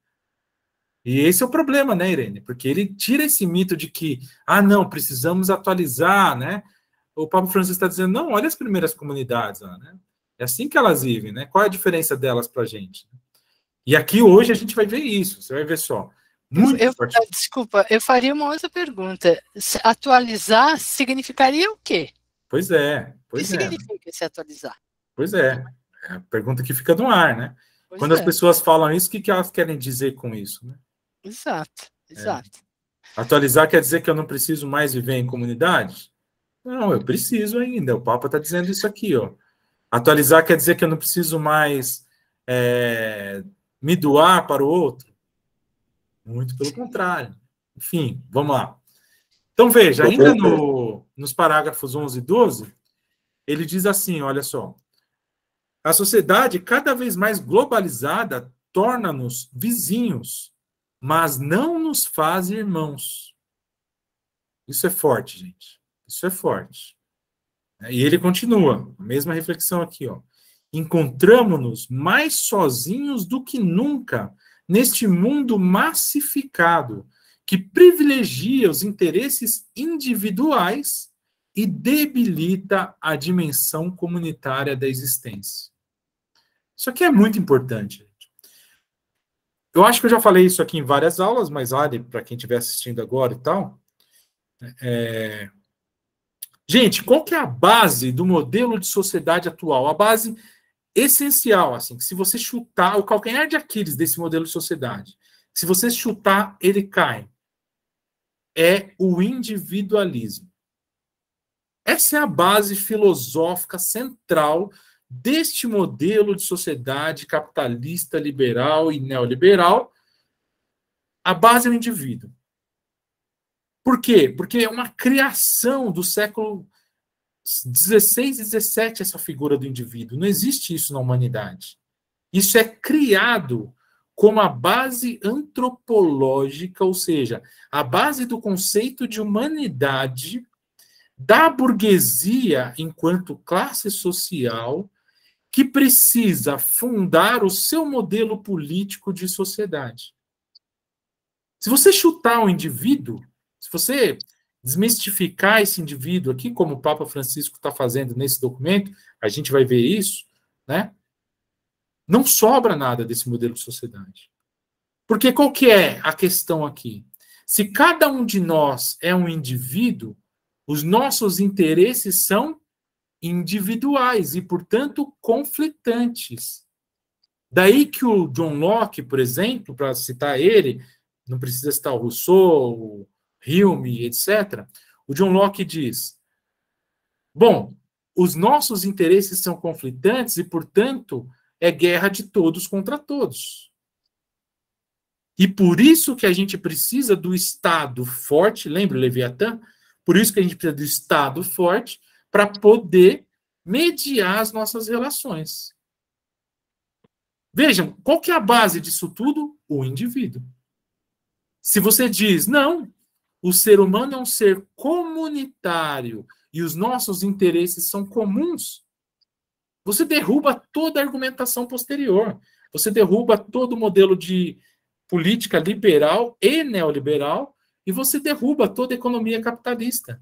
B: E esse é o problema, né, Irene? Porque ele tira esse mito de que, ah, não, precisamos atualizar, né? O Papa Francisco está dizendo, não, olha as primeiras comunidades, lá, né? É assim que elas vivem, né? Qual é a diferença delas para a gente? E aqui hoje a gente vai ver isso, você vai ver só. Muito eu, ah,
A: desculpa, eu faria uma outra pergunta. Atualizar significaria o quê?
B: Pois é. Pois o que é.
A: significa se atualizar?
B: Pois é. É a pergunta que fica no ar, né? Pois Quando é. as pessoas falam isso, o que elas querem dizer com isso? Né?
A: Exato, exato.
B: É. Atualizar quer dizer que eu não preciso mais viver em comunidade? Não, eu preciso ainda. O Papa está dizendo isso aqui, ó. Atualizar quer dizer que eu não preciso mais é, me doar para o outro? Muito pelo contrário. Enfim, vamos lá. Então veja, ainda no, nos parágrafos 11 e 12, ele diz assim: olha só. A sociedade cada vez mais globalizada torna-nos vizinhos mas não nos faz irmãos. Isso é forte, gente. Isso é forte. E ele continua, mesma reflexão aqui, ó. Encontramos-nos mais sozinhos do que nunca neste mundo massificado que privilegia os interesses individuais e debilita a dimensão comunitária da existência. Isso aqui é muito importante. Eu acho que eu já falei isso aqui em várias aulas, mas vale para quem estiver assistindo agora e tal. É... Gente, qual que é a base do modelo de sociedade atual? A base essencial, assim, que se você chutar o calcanhar de Aquiles desse modelo de sociedade, se você chutar, ele cai. É o individualismo. Essa é a base filosófica central deste modelo de sociedade capitalista, liberal e neoliberal, a base é o indivíduo. Por quê? Porque é uma criação do século XVI e XVII essa figura do indivíduo. Não existe isso na humanidade. Isso é criado como a base antropológica, ou seja, a base do conceito de humanidade da burguesia enquanto classe social que precisa fundar o seu modelo político de sociedade. Se você chutar o um indivíduo, se você desmistificar esse indivíduo aqui, como o Papa Francisco está fazendo nesse documento, a gente vai ver isso, né? Não sobra nada desse modelo de sociedade. Porque qual que é a questão aqui? Se cada um de nós é um indivíduo, os nossos interesses são individuais e, portanto, conflitantes. Daí que o John Locke, por exemplo, para citar ele, não precisa citar o Rousseau, o Hume, etc. O John Locke diz: Bom, os nossos interesses são conflitantes e, portanto, é guerra de todos contra todos. E por isso que a gente precisa do Estado forte, lembra o Leviatã? Por isso que a gente precisa do Estado forte para poder mediar as nossas relações. Vejam, qual que é a base disso tudo? O indivíduo. Se você diz, não, o ser humano é um ser comunitário e os nossos interesses são comuns, você derruba toda a argumentação posterior. Você derruba todo o modelo de política liberal e neoliberal e você derruba toda a economia capitalista.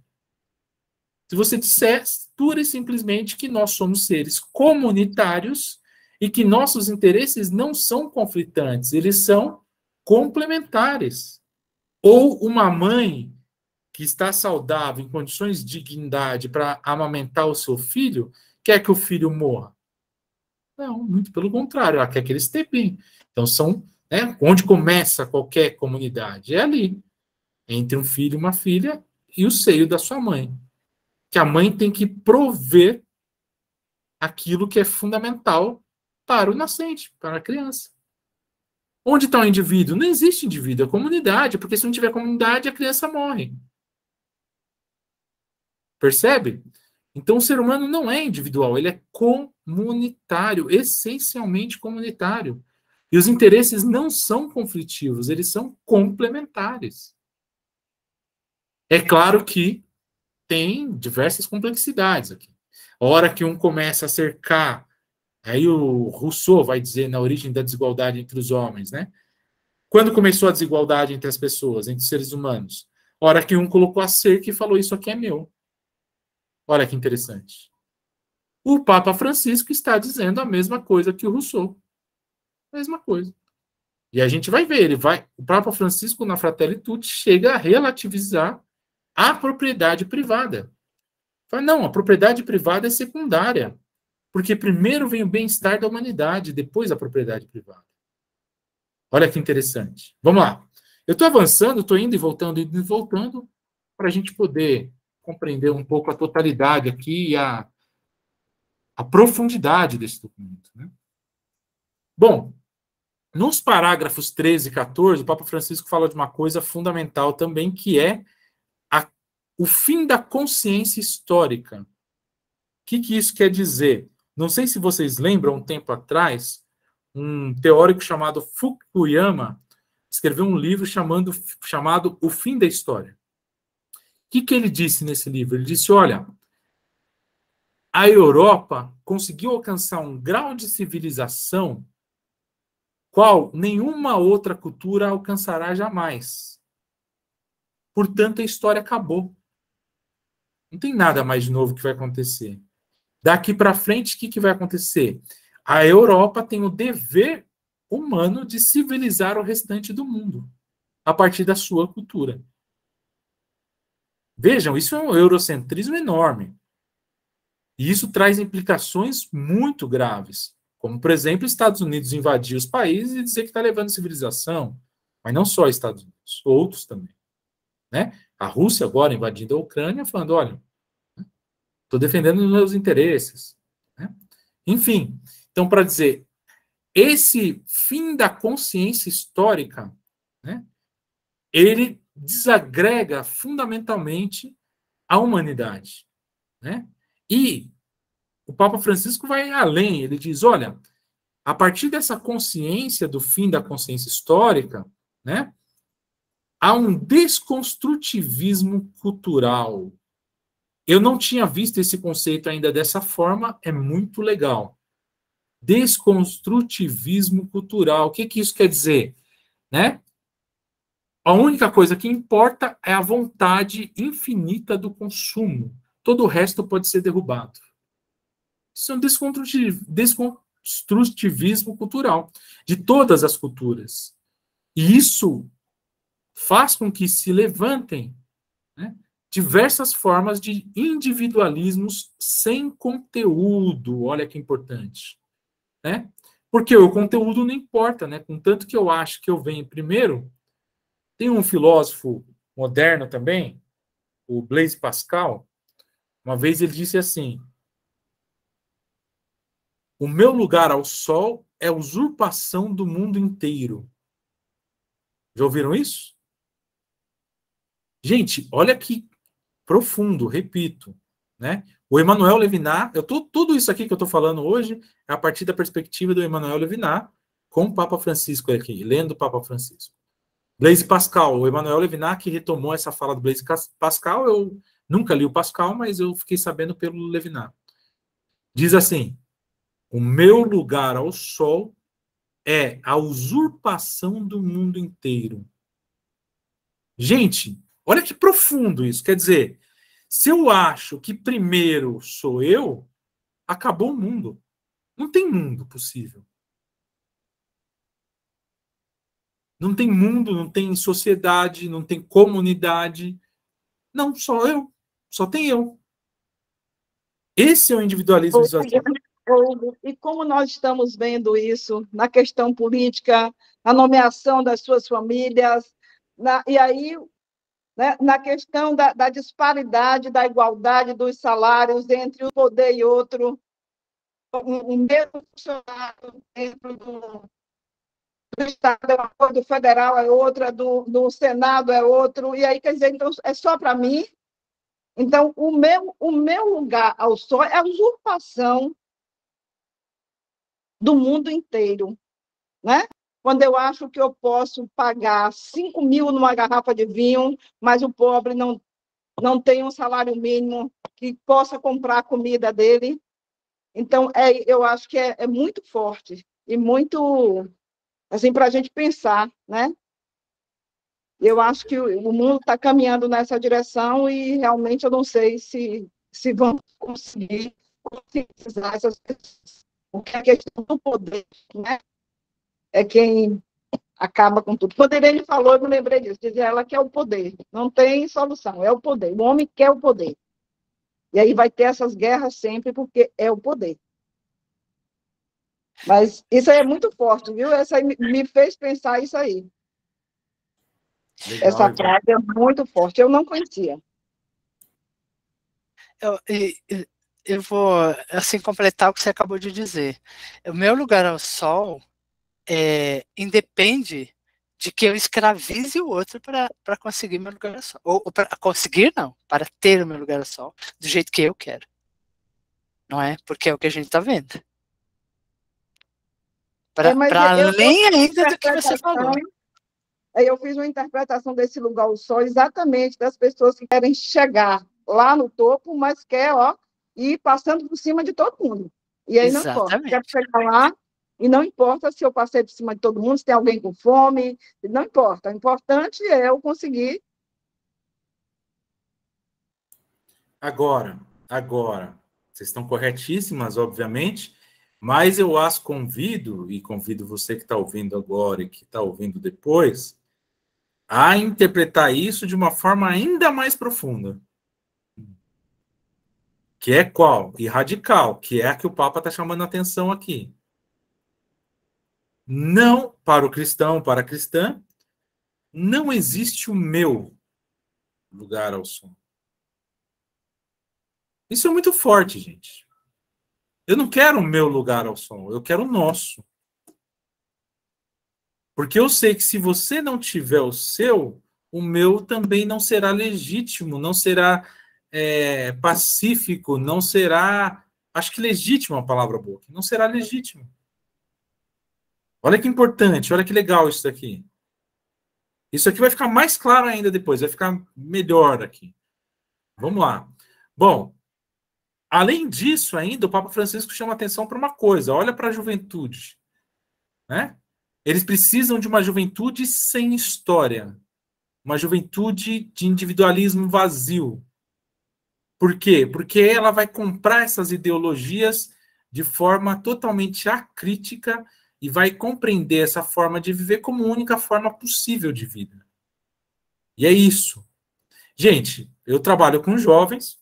B: Se você disser pura e simplesmente que nós somos seres comunitários e que nossos interesses não são conflitantes, eles são complementares. Ou uma mãe que está saudável, em condições de dignidade para amamentar o seu filho, quer que o filho morra? Não, muito pelo contrário, ela quer que ele esteja bem. Então, são né, onde começa qualquer comunidade: é ali, entre um filho e uma filha e o seio da sua mãe que a mãe tem que prover aquilo que é fundamental para o nascente, para a criança. Onde está o indivíduo? Não existe indivíduo, é comunidade, porque se não tiver comunidade, a criança morre. Percebe? Então o ser humano não é individual, ele é comunitário, essencialmente comunitário. E os interesses não são conflitivos, eles são complementares. É claro que tem diversas complexidades aqui. A hora que um começa a cercar, aí o Rousseau vai dizer na origem da desigualdade entre os homens, né? Quando começou a desigualdade entre as pessoas, entre os seres humanos? A hora que um colocou a cerca e falou: Isso aqui é meu. Olha que interessante. O Papa Francisco está dizendo a mesma coisa que o Rousseau. Mesma coisa. E a gente vai ver, ele vai, o Papa Francisco na Fratelli Tutti chega a relativizar a propriedade privada. Fala, não, a propriedade privada é secundária, porque primeiro vem o bem-estar da humanidade, depois a propriedade privada. Olha que interessante. Vamos lá. Eu estou avançando, estou indo e voltando, indo e voltando, para a gente poder compreender um pouco a totalidade aqui e a, a profundidade desse documento. Né? Bom, nos parágrafos 13 e 14, o Papa Francisco fala de uma coisa fundamental também, que é o fim da consciência histórica. O que, que isso quer dizer? Não sei se vocês lembram, um tempo atrás, um teórico chamado Fukuyama escreveu um livro chamando, chamado O Fim da História. O que, que ele disse nesse livro? Ele disse: olha, a Europa conseguiu alcançar um grau de civilização qual nenhuma outra cultura alcançará jamais. Portanto, a história acabou. Não tem nada mais novo que vai acontecer. Daqui para frente, o que, que vai acontecer? A Europa tem o dever humano de civilizar o restante do mundo a partir da sua cultura. Vejam, isso é um eurocentrismo enorme. E isso traz implicações muito graves, como, por exemplo, Estados Unidos invadir os países e dizer que está levando civilização, mas não só Estados Unidos, outros também. Né? a Rússia agora invadindo a Ucrânia, falando: olha, estou defendendo os meus interesses. Né? Enfim, então, para dizer, esse fim da consciência histórica, né, ele desagrega fundamentalmente a humanidade. Né? E o Papa Francisco vai além, ele diz: olha, a partir dessa consciência do fim da consciência histórica, né, Há um desconstrutivismo cultural. Eu não tinha visto esse conceito ainda dessa forma, é muito legal. Desconstrutivismo cultural. O que, que isso quer dizer? Né? A única coisa que importa é a vontade infinita do consumo. Todo o resto pode ser derrubado. Isso é um desconstrutivismo cultural de todas as culturas. E isso faz com que se levantem né, diversas formas de individualismos sem conteúdo. Olha que importante. Né? Porque o conteúdo não importa, né? Contanto que eu acho que eu venho primeiro. Tem um filósofo moderno também, o Blaise Pascal, uma vez ele disse assim: O meu lugar ao sol é usurpação do mundo inteiro. Já ouviram isso? Gente, olha que profundo, repito, né? O Emmanuel Levinas, eu tô, tudo isso aqui que eu estou falando hoje é a partir da perspectiva do Emmanuel Levinas com o Papa Francisco aqui, lendo o Papa Francisco. Blaise Pascal, o Emmanuel Levinas que retomou essa fala do Blaise Pascal, eu nunca li o Pascal, mas eu fiquei sabendo pelo Levinas. Diz assim: O meu lugar ao sol é a usurpação do mundo inteiro. Gente, Olha que profundo isso. Quer dizer, se eu acho que primeiro sou eu, acabou o mundo. Não tem mundo possível. Não tem mundo, não tem sociedade, não tem comunidade. Não, só eu. Só tem eu. Esse é o individualismo
C: E como nós estamos vendo isso na questão política, na nomeação das suas famílias, na, e aí né, na questão da, da disparidade, da igualdade dos salários entre um poder e outro, um, mesmo funcionário dentro do, do Estado é uma coisa, do federal é outra, do, do Senado é outro, e aí, quer dizer, então, é só para mim. Então, o meu, o meu lugar ao sol é a usurpação do mundo inteiro, né? quando eu acho que eu posso pagar 5 mil numa garrafa de vinho, mas o pobre não, não tem um salário mínimo que possa comprar a comida dele. Então, é, eu acho que é, é muito forte e muito, assim, para a gente pensar, né? Eu acho que o mundo está caminhando nessa direção e realmente eu não sei se, se vão conseguir conscientizar essas pessoas. O que é a questão do poder, né? é quem acaba com tudo. Quando ele falou, eu me lembrei disso. Dizia ela que é o poder. Não tem solução, é o poder. O homem quer o poder. E aí vai ter essas guerras sempre, porque é o poder. Mas isso aí é muito forte, viu? Essa me fez pensar isso aí. Legal, Essa frase é muito forte. Eu não conhecia.
A: Eu, eu vou assim completar o que você acabou de dizer. O meu lugar ao é sol é, independe de que eu escravize o outro para conseguir meu lugar ao sol. Ou, ou para conseguir, não, para ter o meu lugar ao sol do jeito que eu quero. Não é? Porque é o que a gente está vendo. Para é, além ainda do que você falou.
C: É, eu fiz uma interpretação desse lugar ao sol exatamente das pessoas que querem chegar lá no topo, mas quer ó, ir passando por cima de todo mundo. E aí exatamente. não pode. Quer chegar lá e não importa se eu passei por cima de todo mundo, se tem alguém com fome, não importa. O importante é eu conseguir.
B: Agora, agora, vocês estão corretíssimas, obviamente, mas eu as convido, e convido você que está ouvindo agora e que está ouvindo depois, a interpretar isso de uma forma ainda mais profunda. Que é qual? E radical, que é a que o Papa está chamando a atenção aqui. Não para o cristão, para a cristã, não existe o meu lugar ao som. Isso é muito forte, gente. Eu não quero o meu lugar ao som, eu quero o nosso. Porque eu sei que se você não tiver o seu, o meu também não será legítimo, não será é, pacífico, não será. Acho que legítimo é uma palavra boa, não será legítimo. Olha que importante, olha que legal isso daqui. Isso aqui vai ficar mais claro ainda depois, vai ficar melhor aqui. Vamos lá. Bom, além disso ainda, o Papa Francisco chama atenção para uma coisa. Olha para a juventude. Né? Eles precisam de uma juventude sem história. Uma juventude de individualismo vazio. Por quê? Porque ela vai comprar essas ideologias de forma totalmente acrítica, e vai compreender essa forma de viver como única forma possível de vida. E é isso. Gente, eu trabalho com jovens,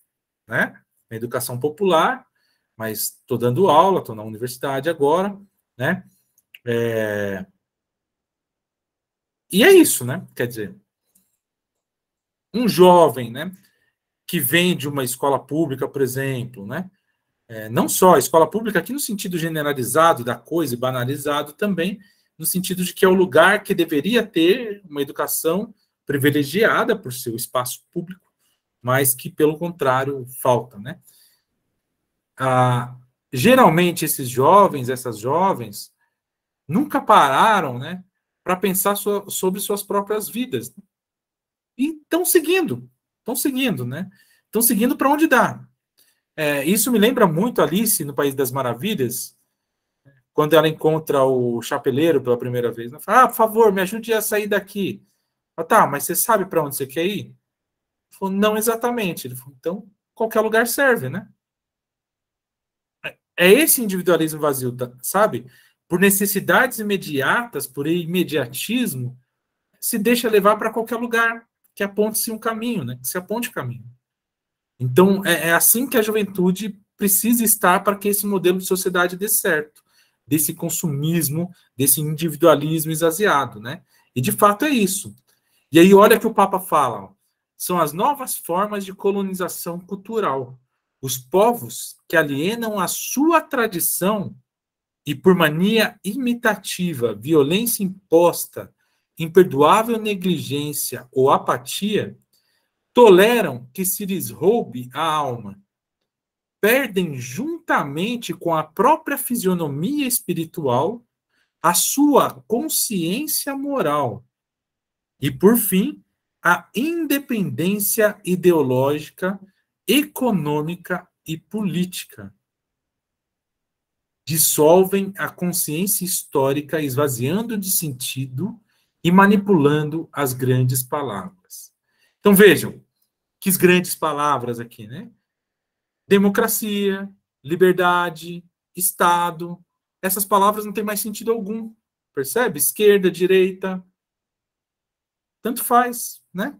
B: né? Na educação popular, mas estou dando aula, estou na universidade agora, né? É... E é isso, né? Quer dizer, um jovem, né? Que vem de uma escola pública, por exemplo, né? É, não só a escola pública, aqui no sentido generalizado da coisa e banalizado, também no sentido de que é o lugar que deveria ter uma educação privilegiada por seu espaço público, mas que, pelo contrário, falta. Né? Ah, geralmente, esses jovens, essas jovens, nunca pararam né, para pensar sobre suas próprias vidas. E estão seguindo, estão seguindo, né? Estão seguindo para onde dá. É, isso me lembra muito Alice no País das Maravilhas, quando ela encontra o chapeleiro pela primeira vez. Ela fala: Ah, por favor, me ajude a sair daqui. Ela, tá, mas você sabe para onde você quer ir? Ele falou: Não exatamente. Ele falou: Então, qualquer lugar serve, né? É, é esse individualismo vazio, sabe? Por necessidades imediatas, por imediatismo, se deixa levar para qualquer lugar que aponte-se um caminho, né? Que se aponte o caminho. Então, é, é assim que a juventude precisa estar para que esse modelo de sociedade dê certo, desse consumismo, desse individualismo exagerado, né? E de fato é isso. E aí, olha o que o Papa fala: são as novas formas de colonização cultural. Os povos que alienam a sua tradição e, por mania imitativa, violência imposta, imperdoável negligência ou apatia, toleram que se lhes roube a alma, perdem juntamente com a própria fisionomia espiritual a sua consciência moral e, por fim, a independência ideológica, econômica e política. Dissolvem a consciência histórica, esvaziando de sentido e manipulando as grandes palavras. Então vejam, que grandes palavras aqui, né? Democracia, liberdade, Estado. Essas palavras não têm mais sentido algum. Percebe? Esquerda, direita. Tanto faz, né?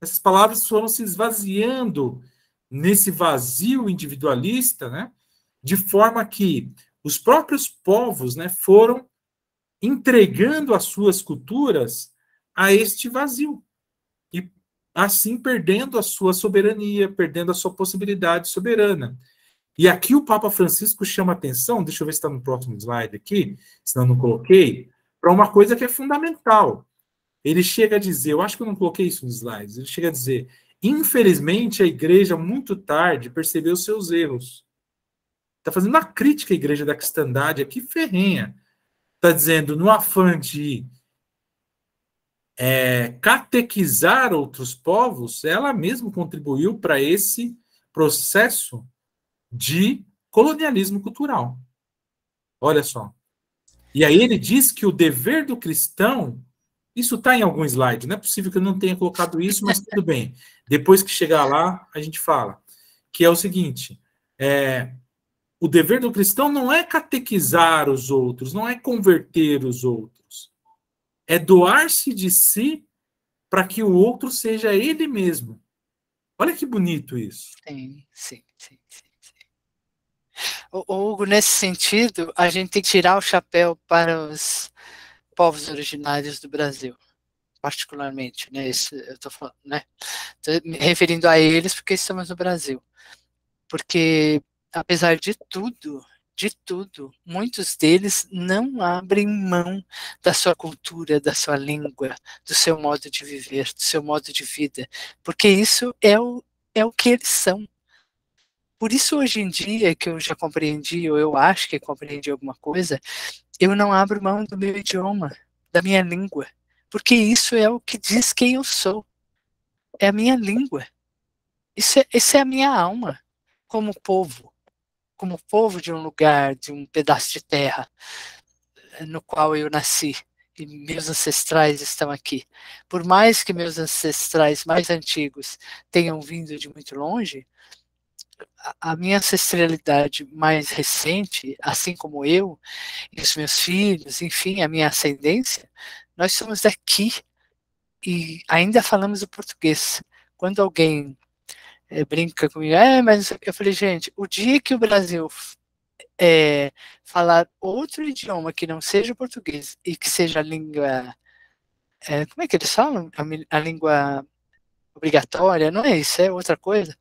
B: Essas palavras foram se esvaziando nesse vazio individualista, né? De forma que os próprios povos, né, foram entregando as suas culturas a este vazio assim perdendo a sua soberania, perdendo a sua possibilidade soberana. E aqui o Papa Francisco chama atenção, deixa eu ver se está no próximo slide aqui, senão não coloquei, para uma coisa que é fundamental. Ele chega a dizer, eu acho que eu não coloquei isso nos slides, ele chega a dizer, infelizmente a igreja muito tarde percebeu seus erros. Está fazendo uma crítica à igreja da cristandade aqui ferrenha. Está dizendo, no afã de é, catequizar outros povos, ela mesma contribuiu para esse processo de colonialismo cultural. Olha só. E aí ele diz que o dever do cristão, isso está em algum slide, não é possível que eu não tenha colocado isso, mas tudo bem. Depois que chegar lá, a gente fala. Que é o seguinte: é, o dever do cristão não é catequizar os outros, não é converter os outros. É doar-se de si para que o outro seja ele mesmo. Olha que bonito isso. Sim,
A: sim, sim. sim,
B: sim. O, Hugo, nesse sentido,
A: a gente tem que tirar o chapéu para os povos originários do Brasil particularmente, né? Isso eu falando, né? me referindo a eles porque estamos no Brasil. Porque, apesar de tudo, de tudo. Muitos deles não abrem mão da sua cultura, da sua língua, do seu modo de viver, do seu modo de vida, porque isso é o, é o que eles são. Por isso, hoje em dia, que eu já compreendi, ou eu acho que compreendi alguma coisa, eu não abro mão do meu idioma, da minha língua, porque isso é o que diz quem eu sou. É a minha língua. Isso é, isso é a minha alma, como povo como povo de um lugar, de um pedaço de terra eh, no qual eu nasci e meus ancestrais estão aqui. Por mais que meus ancestrais mais antigos tenham vindo de muito longe, a minha ancestralidade mais recente, assim como eu e os meus filhos, enfim, a minha ascendência, nós somos daqui e ainda falamos o português. Quando alguém é, brinca comigo, é, mas eu falei, gente, o dia que o Brasil é, falar outro idioma que não seja o português e que seja a língua. É, como é que eles falam? A, a, língua obrigatória, não é isso, é outra coisa.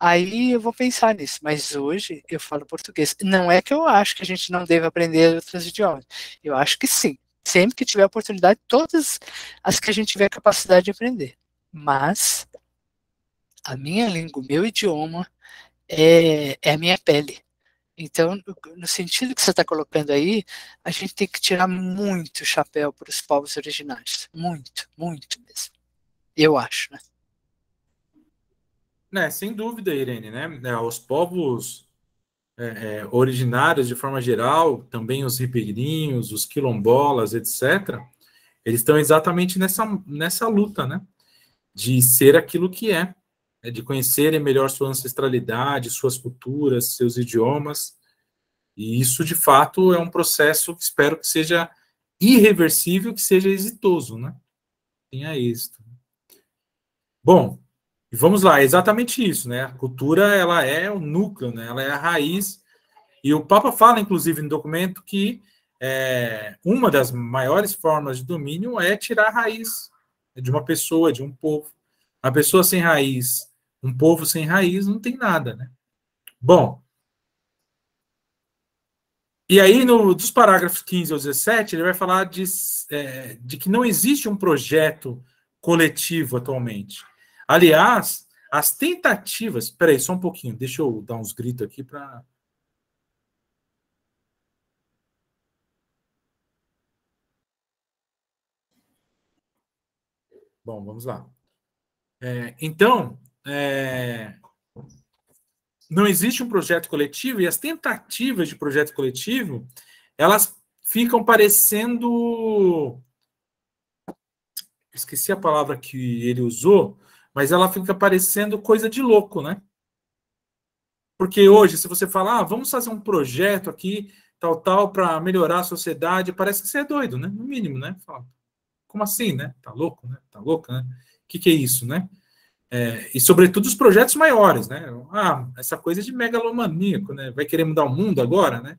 A: Aí eu vou pensar nisso, mas hoje eu falo português. Não é que eu acho que a gente não deve aprender outros idiomas. Eu acho que sim. Sempre que tiver oportunidade, todas as que a gente tiver capacidade de aprender. Mas a minha língua, o meu idioma é, é a minha pele. Então, no sentido que você está colocando aí, a gente tem que tirar muito chapéu para os povos originários. Muito, muito mesmo. Eu acho, né?
B: É, sem dúvida, Irene, né? É, os povos é, é, originários, de forma geral, também os ribeirinhos, os quilombolas, etc., eles estão exatamente nessa, nessa luta, né? De ser aquilo que é. É de conhecerem melhor sua ancestralidade, suas culturas, seus idiomas. E isso, de fato, é um processo que espero que seja irreversível, que seja exitoso, né? Tenha êxito. Bom, vamos lá, é exatamente isso, né? A cultura, ela é o núcleo, né? Ela é a raiz. E o Papa fala, inclusive, no documento que é, uma das maiores formas de domínio é tirar a raiz de uma pessoa, de um povo. A pessoa sem raiz, um povo sem raiz não tem nada, né? Bom. E aí, no, dos parágrafos 15 ao 17, ele vai falar de, é, de que não existe um projeto coletivo atualmente. Aliás, as tentativas. Peraí, só um pouquinho, deixa eu dar uns gritos aqui para. Bom, vamos lá. É, então, é, não existe um projeto coletivo e as tentativas de projeto coletivo elas ficam parecendo esqueci a palavra que ele usou mas ela fica parecendo coisa de louco né porque hoje se você falar ah, vamos fazer um projeto aqui tal tal para melhorar a sociedade parece que você é doido né no mínimo né Fala, como assim né tá louco né tá louco né o que, que é isso né é, e sobretudo os projetos maiores, né? Ah, essa coisa de megalomaníaco, né? Vai querer mudar o mundo agora, né?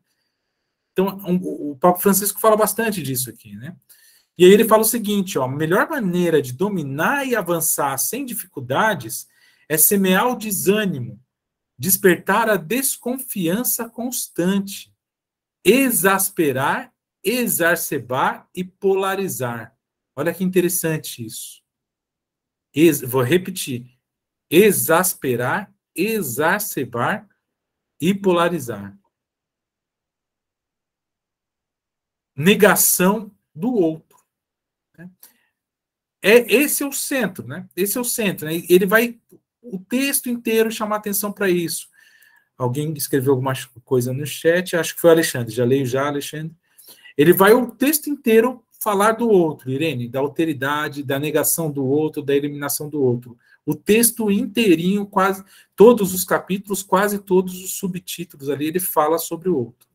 B: Então, um, o Papa Francisco fala bastante disso aqui, né? E aí ele fala o seguinte, ó, a melhor maneira de dominar e avançar sem dificuldades é semear o desânimo, despertar a desconfiança constante, exasperar, exacerbar e polarizar. Olha que interessante isso ex, vou repetir, exasperar, exacerbar e polarizar. Negação do outro. Né? É, esse é o centro, né? Esse é o centro. Né? Ele vai o texto inteiro chamar atenção para isso. Alguém escreveu alguma coisa no chat, acho que foi o Alexandre, já leio já, Alexandre. Ele vai o texto inteiro falar do outro, Irene, da alteridade, da negação do outro, da eliminação do outro. O texto inteirinho, quase todos os capítulos, quase todos os subtítulos ali, ele fala sobre o outro.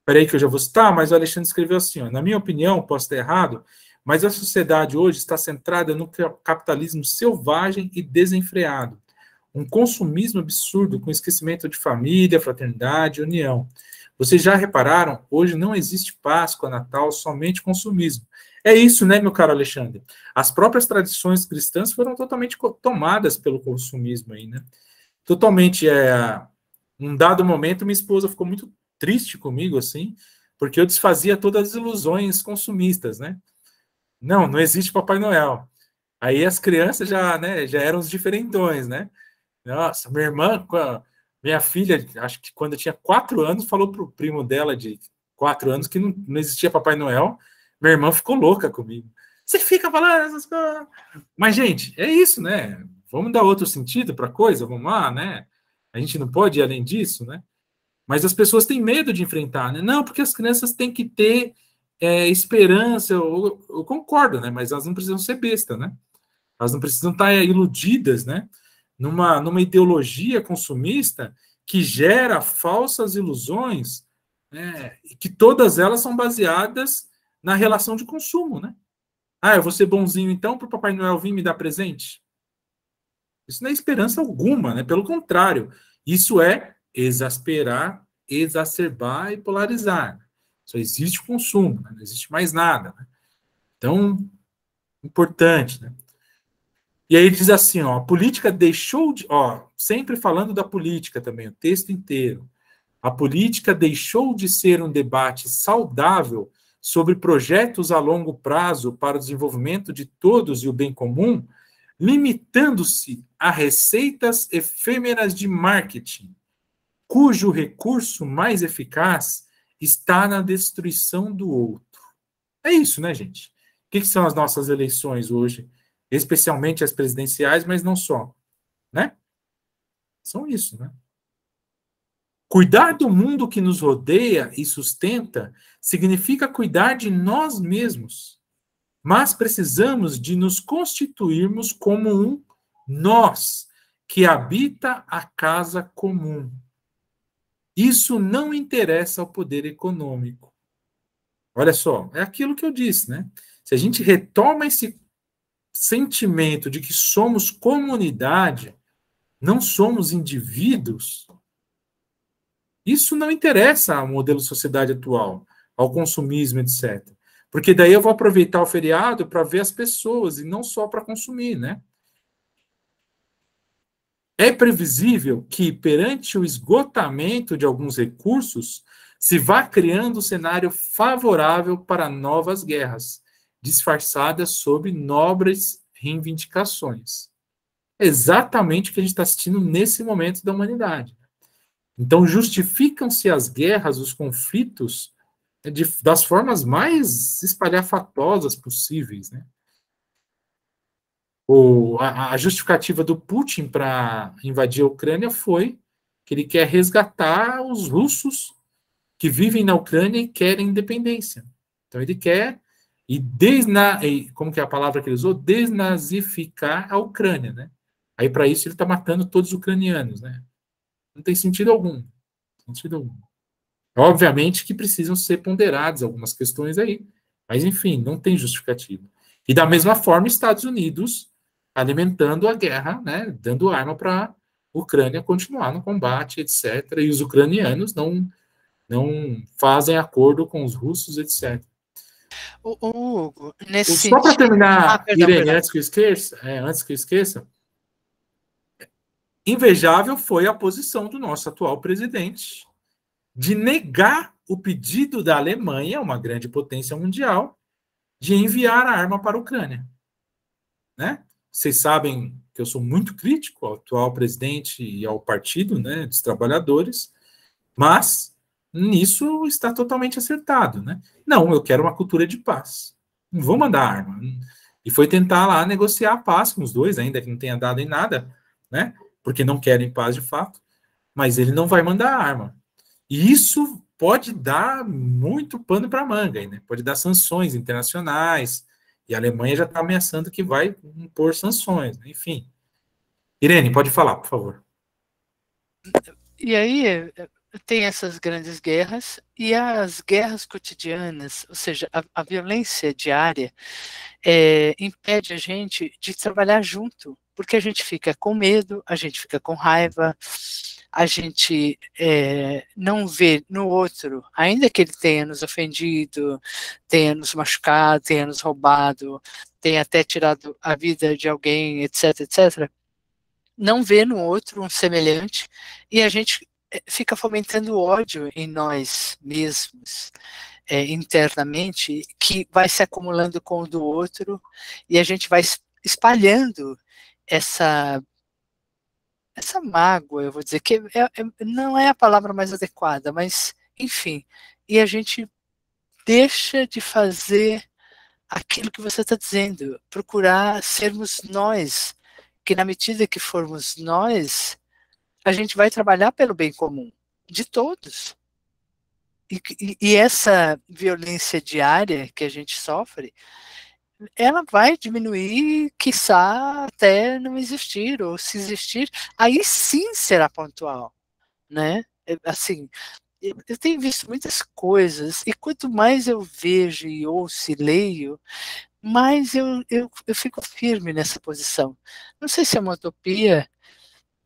B: Espera aí que eu já vou citar, mas o Alexandre escreveu assim, ó, na minha opinião, posso estar errado, mas a sociedade hoje está centrada no capitalismo selvagem e desenfreado. Um consumismo absurdo com esquecimento de família, fraternidade, união. Vocês já repararam? Hoje não existe Páscoa, Natal, somente consumismo. É isso, né, meu caro Alexandre? As próprias tradições cristãs foram totalmente tomadas pelo consumismo aí, né? Totalmente, é, num dado momento, minha esposa ficou muito triste comigo, assim, porque eu desfazia todas as ilusões consumistas, né? Não, não existe Papai Noel. Aí as crianças já, né, já eram os diferentões, né? Nossa, minha irmã minha filha, acho que quando eu tinha quatro anos, falou para o primo dela de quatro anos que não, não existia Papai Noel. Minha irmã ficou louca comigo. Você fica falando essas coisas. Mas, gente, é isso, né? Vamos dar outro sentido para a coisa, vamos lá, né? A gente não pode ir além disso, né? Mas as pessoas têm medo de enfrentar, né? Não, porque as crianças têm que ter é, esperança. Eu, eu, concordo, né? Mas elas não precisam ser besta, né? Elas não precisam estar tá, é, iludidas, né? numa, numa ideologia consumista que gera falsas ilusões, né, que todas elas são baseadas na relação de consumo, né? Ah, eu vou ser bonzinho então para o Papai Noel vir me dar presente? Isso não é esperança alguma, né? Pelo contrário, isso é exasperar, exacerbar e polarizar. Só existe o consumo, né? não existe mais nada. Né? Então, importante, né? E aí diz assim, ó, a política deixou de, ó, sempre falando da política também, o texto inteiro. A política deixou de ser um debate saudável sobre projetos a longo prazo para o desenvolvimento de todos e o bem comum, limitando-se a receitas efêmeras de marketing, cujo recurso mais eficaz está na destruição do outro. É isso, né, gente? O que são as nossas eleições hoje? especialmente as presidenciais, mas não só, né? São isso, né? Cuidar do mundo que nos rodeia e sustenta significa cuidar de nós mesmos, mas precisamos de nos constituirmos como um nós que habita a casa comum. Isso não interessa ao poder econômico. Olha só, é aquilo que eu disse, né? Se a gente retoma esse sentimento de que somos comunidade, não somos indivíduos, isso não interessa ao modelo de sociedade atual, ao consumismo, etc. Porque daí eu vou aproveitar o feriado para ver as pessoas e não só para consumir, né? É previsível que, perante o esgotamento de alguns recursos, se vá criando um cenário favorável para novas guerras, disfarçada sob nobres reivindicações. Exatamente o que a gente está assistindo nesse momento da humanidade. Então, justificam-se as guerras, os conflitos, né, de, das formas mais espalhafatosas possíveis. Né? O, a, a justificativa do Putin para invadir a Ucrânia foi que ele quer resgatar os russos que vivem na Ucrânia e querem independência. Então, ele quer e, desna, como que é a palavra que ele usou? Desnazificar a Ucrânia, né? Aí para isso ele está matando todos os ucranianos, né? Não tem sentido algum. Sentido algum. Obviamente que precisam ser ponderadas algumas questões aí, mas enfim, não tem justificativa. E da mesma forma, Estados Unidos alimentando a guerra, né? Dando arma para a Ucrânia continuar no combate, etc. E os ucranianos não não fazem acordo com os russos, etc.
A: O, o, nesse Só para terminar, ah, perdão, Irene,
B: antes que eu esqueça, é, antes que eu esqueça, invejável foi a posição do nosso atual presidente de negar o pedido da Alemanha, uma grande potência mundial, de enviar a arma para a Ucrânia. Né? Vocês sabem que eu sou muito crítico ao atual presidente e ao partido né, dos trabalhadores, mas Nisso está totalmente acertado, né? Não, eu quero uma cultura de paz. Não vou mandar arma. E foi tentar lá negociar a paz com os dois, ainda que não tenha dado em nada, né? Porque não querem paz de fato. Mas ele não vai mandar arma. E isso pode dar muito pano para manga, né? Pode dar sanções internacionais. E a Alemanha já está ameaçando que vai impor sanções, né? enfim. Irene, pode falar, por favor.
A: E aí, tem essas grandes guerras e as guerras cotidianas, ou seja, a, a violência diária, é, impede a gente de trabalhar junto, porque a gente fica com medo, a gente fica com raiva, a gente é, não vê no outro, ainda que ele tenha nos ofendido, tenha nos machucado, tenha nos roubado, tenha até tirado a vida de alguém, etc, etc, não vê no outro um semelhante e a gente é, fica fomentando ódio em nós mesmos é, internamente, que vai se acumulando com o do outro e a gente vai espalhando essa essa mágoa, eu vou dizer que é, é, não é a palavra mais adequada, mas enfim, e a gente deixa de fazer aquilo que você está dizendo, procurar sermos nós, que na medida que formos nós, a gente vai trabalhar pelo bem comum de todos. E, e, e essa violência diária que a gente sofre, ela vai diminuir, quiçá, até não existir, ou se existir, aí sim será pontual, né? É, assim, eu tenho visto muitas coisas, e quanto mais eu vejo e ouço e leio, mais eu, eu, eu fico firme nessa posição. Não sei se é uma utopia,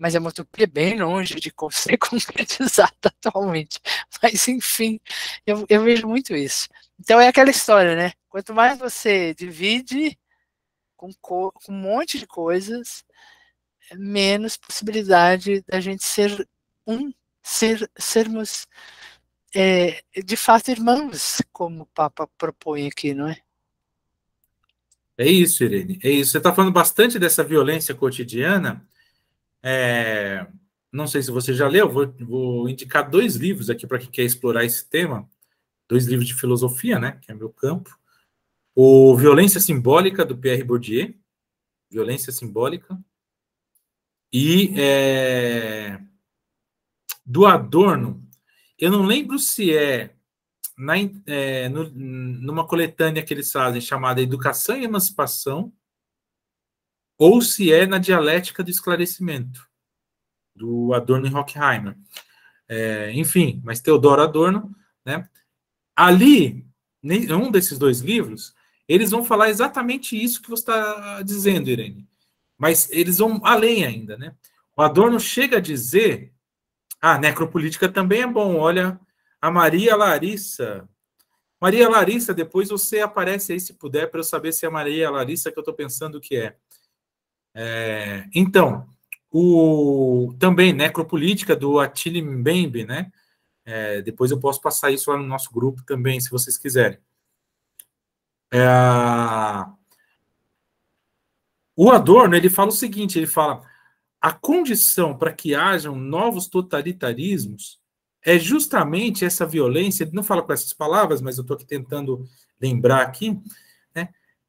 A: mas é uma utopia bem longe de ser concretizada atualmente. Mas, enfim, eu, eu, vejo muito isso. Então, é aquela história, né? Quanto mais você divide com, com um monte de coisas, menos possibilidade da gente ser um, ser, sermos é, de fato irmãos, como o Papa propõe aqui, não é?
B: É isso, Irene. É isso. Você está falando bastante dessa violência cotidiana é, não sei se você já leu, vou, vou indicar dois livros aqui para quem quer explorar esse tema. Dois livros de filosofia, né? Que é meu campo. O Violência Simbólica, do Pierre Bourdieu. Violência Simbólica. E é, do Adorno. Eu não lembro se é, na, é no, numa coletânea que eles fazem chamada Educação e Emancipação, ou se é na dialética do esclarecimento, do Adorno e Hockheimer. É, enfim, mas Teodoro Adorno, né? Ali, em um desses dois livros, eles vão falar exatamente isso que você está dizendo, Irene. Mas eles vão além ainda, né? O Adorno chega a dizer ah, necropolítica também é bom. Olha, a Maria Larissa. Maria Larissa, depois você aparece aí se puder para eu saber se é a Maria Larissa que eu estou pensando que é. É, então, o, também né, Necropolítica, do Atili Mbembe, né? É, depois eu posso passar isso lá no nosso grupo também, se vocês quiserem. É, o Adorno, ele fala o seguinte, ele fala, a condição para que hajam novos totalitarismos é justamente essa violência, ele não fala com essas palavras, mas eu estou aqui tentando lembrar aqui,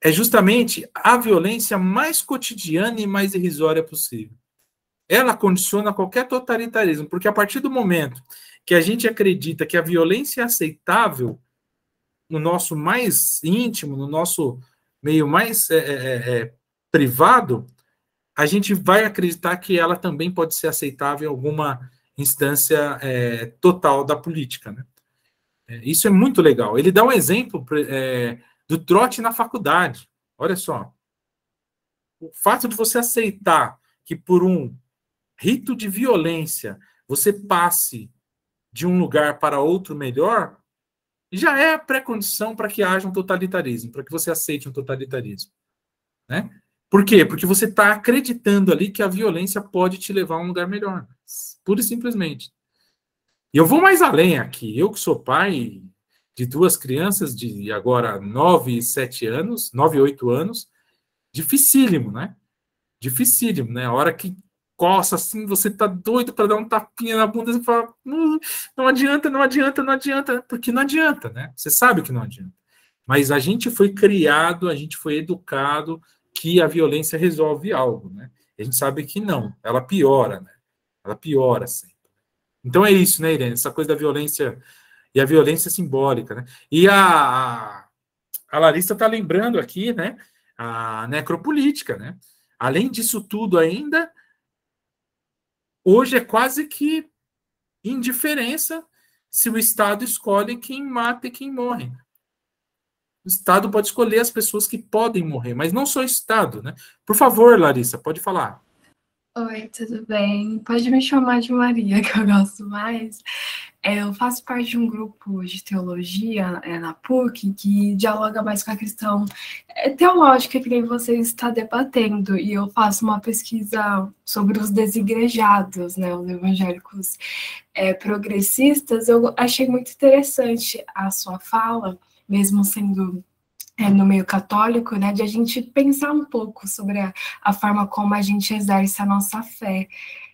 B: é justamente a violência mais cotidiana e mais irrisória possível. Ela condiciona qualquer totalitarismo, porque a partir do momento que a gente acredita que a violência é aceitável no nosso mais íntimo, no nosso meio mais é, é, é, é privado, a gente vai acreditar que ela também pode ser aceitável em alguma instância é, total da política. Né? É, isso é muito legal. Ele dá um exemplo do trote na faculdade. Olha só. O fato de você aceitar que por um rito de violência você passe de um lugar para outro melhor já é a pré-condição para que haja um totalitarismo, para que você aceite um totalitarismo. Né? Por quê? Porque você está acreditando ali que a violência pode te levar a um lugar melhor, pura e simplesmente. E eu vou mais além aqui. Eu que sou pai, de duas crianças de agora 9 e 7 anos, 9 e 8 anos, dificílimo, né? Dificílimo, né? A hora que coça assim, você tá doido para dar um tapinha na bunda, você fala, não, hum, não adianta, não adianta, não adianta, porque não adianta, né? Você sabe que não adianta. Mas a gente foi criado, a gente foi educado que a violência resolve algo, né? A gente sabe que não, ela piora, né? Ela piora sempre. Então é isso, né, Irene? Essa coisa da violência e a violência simbólica. Né? E a, a Larissa está lembrando aqui né, a necropolítica. Né? Além disso tudo, ainda, hoje é quase que indiferença se o Estado escolhe quem mata e quem morre. O Estado pode escolher as pessoas que podem morrer, mas não só o Estado, né? Por favor, Larissa, pode falar.
D: Oi, tudo bem? Pode me chamar de Maria, que eu gosto mais. É, eu faço parte de um grupo de teologia é, na PUC que dialoga mais com a questão é, teológica que nem você está debatendo, e eu faço uma pesquisa sobre os desigrejados, né, os evangélicos é, progressistas. Eu achei muito interessante a sua fala, mesmo sendo é, no meio católico, né, de a gente pensar um pouco sobre a, a forma como a gente exerce a nossa fé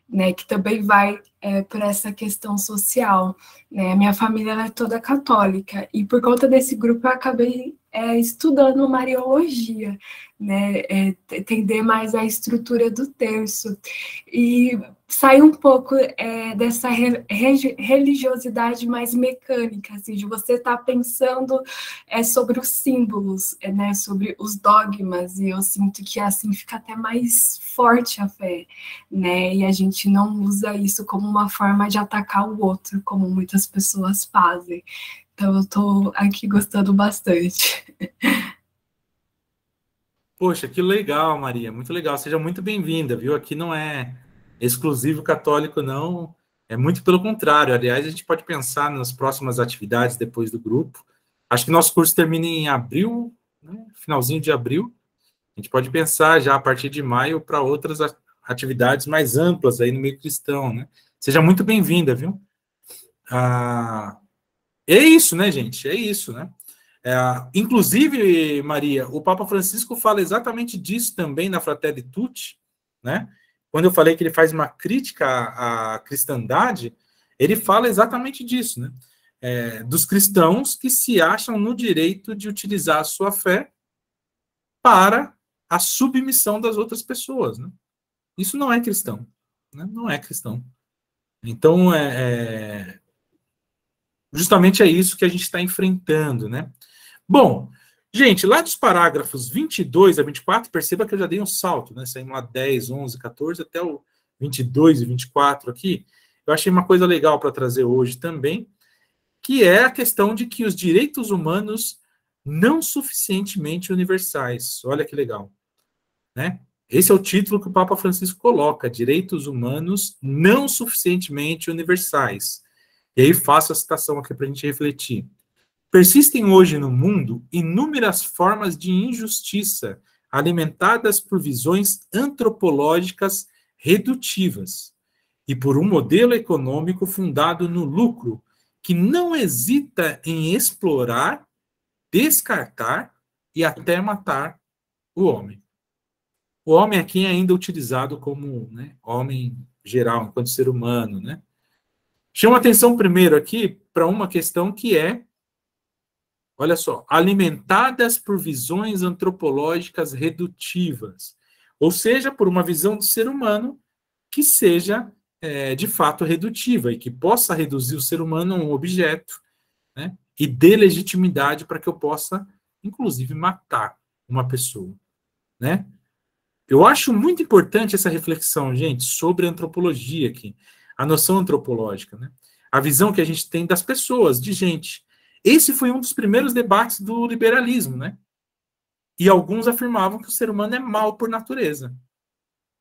D: né, que também vai é, por essa questão social. Né? Minha família é toda católica e por conta desse grupo eu acabei é, estudando Mariologia, né? É, entender mais a estrutura do terço. E sair um pouco é, dessa re, religiosidade mais mecânica, assim, de você estar tá pensando é, sobre os símbolos, é, né, sobre os dogmas, e eu sinto que assim fica até mais forte a fé, né, e a gente não usa isso como uma forma de atacar o outro, como muitas pessoas fazem, então, eu estou aqui gostando bastante.
B: Poxa, que legal, Maria. Muito legal. Seja muito bem-vinda, viu? Aqui não é exclusivo católico, não. É muito pelo contrário. Aliás, a gente pode pensar nas próximas atividades depois do grupo. Acho que nosso curso termina em abril, né? finalzinho de abril. A gente pode pensar já a partir de maio para outras atividades mais amplas aí no meio cristão, né? Seja muito bem-vinda, viu? Ah, é isso, né, gente? É isso, né? É, inclusive, Maria, o Papa Francisco fala exatamente disso também na Fratelli Tutti, né? Quando eu falei que ele faz uma crítica à, à cristandade, ele fala exatamente disso, né? É, dos cristãos que se acham no direito de utilizar a sua fé para a submissão das outras pessoas, né? Isso não é cristão, né? não é cristão. Então, é, é justamente é isso que a gente está enfrentando, né? Bom, gente, lá dos parágrafos 22 a 24, perceba que eu já dei um salto, né? Saímos lá 10, 11, 14 até o 22 e 24 aqui. Eu achei uma coisa legal para trazer hoje também, que é a questão de que os direitos humanos não suficientemente universais. Olha que legal, né? Esse é o título que o Papa Francisco coloca: Direitos Humanos Não Suficientemente Universais. E aí faço a citação aqui para a gente refletir. Persistem hoje no mundo inúmeras formas de injustiça alimentadas por visões antropológicas redutivas e por um modelo econômico fundado no lucro que não hesita em explorar, descartar e até matar o homem. O homem aqui é, é ainda utilizado como né, homem geral, enquanto ser humano, né? Chama atenção primeiro aqui para uma questão que é, olha só, alimentadas por visões antropológicas redutivas, ou seja, por uma visão do ser humano que seja é, de fato redutiva e que possa reduzir o ser humano a um objeto, né, e dê legitimidade para que eu possa, inclusive, matar uma pessoa, né? Eu acho muito importante essa reflexão, gente, sobre antropologia aqui a noção antropológica, né? a visão que a gente tem das pessoas, de gente. Esse foi um dos primeiros debates do liberalismo, né? E alguns afirmavam que o ser humano é mal por natureza.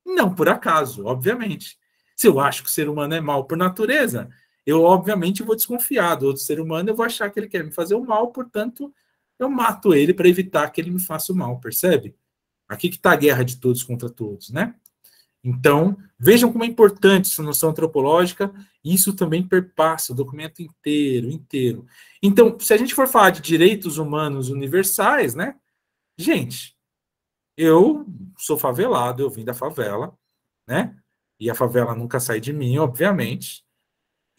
B: Não por acaso, obviamente. Se eu acho que o ser humano é mal por natureza, eu obviamente vou desconfiar do outro ser humano, eu vou achar que ele quer me fazer o mal, portanto, eu mato ele para evitar que ele me faça o mal, percebe? Aqui que está a guerra de todos contra todos, né? Então, vejam como é importante essa noção antropológica, isso também perpassa o documento inteiro, inteiro. Então, se a gente for falar de direitos humanos universais, né? Gente, eu sou favelado, eu vim da favela, né? E a favela nunca sai de mim, obviamente.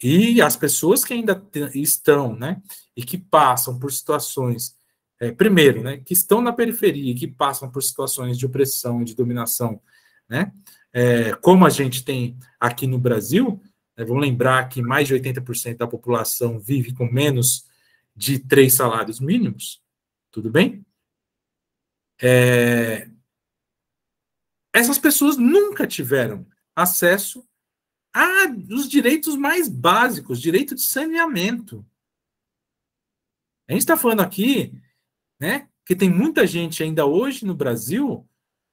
B: E as pessoas que ainda estão, né? E que passam por situações é, primeiro, né, que estão na periferia, que passam por situações de opressão e de dominação, né, é, como a gente tem aqui no Brasil, né, vamos lembrar que mais de 80% da população vive com menos de três salários mínimos, tudo bem? É, essas pessoas nunca tiveram acesso aos direitos mais básicos, direito de saneamento. A gente está falando aqui, né, que tem muita gente ainda hoje no Brasil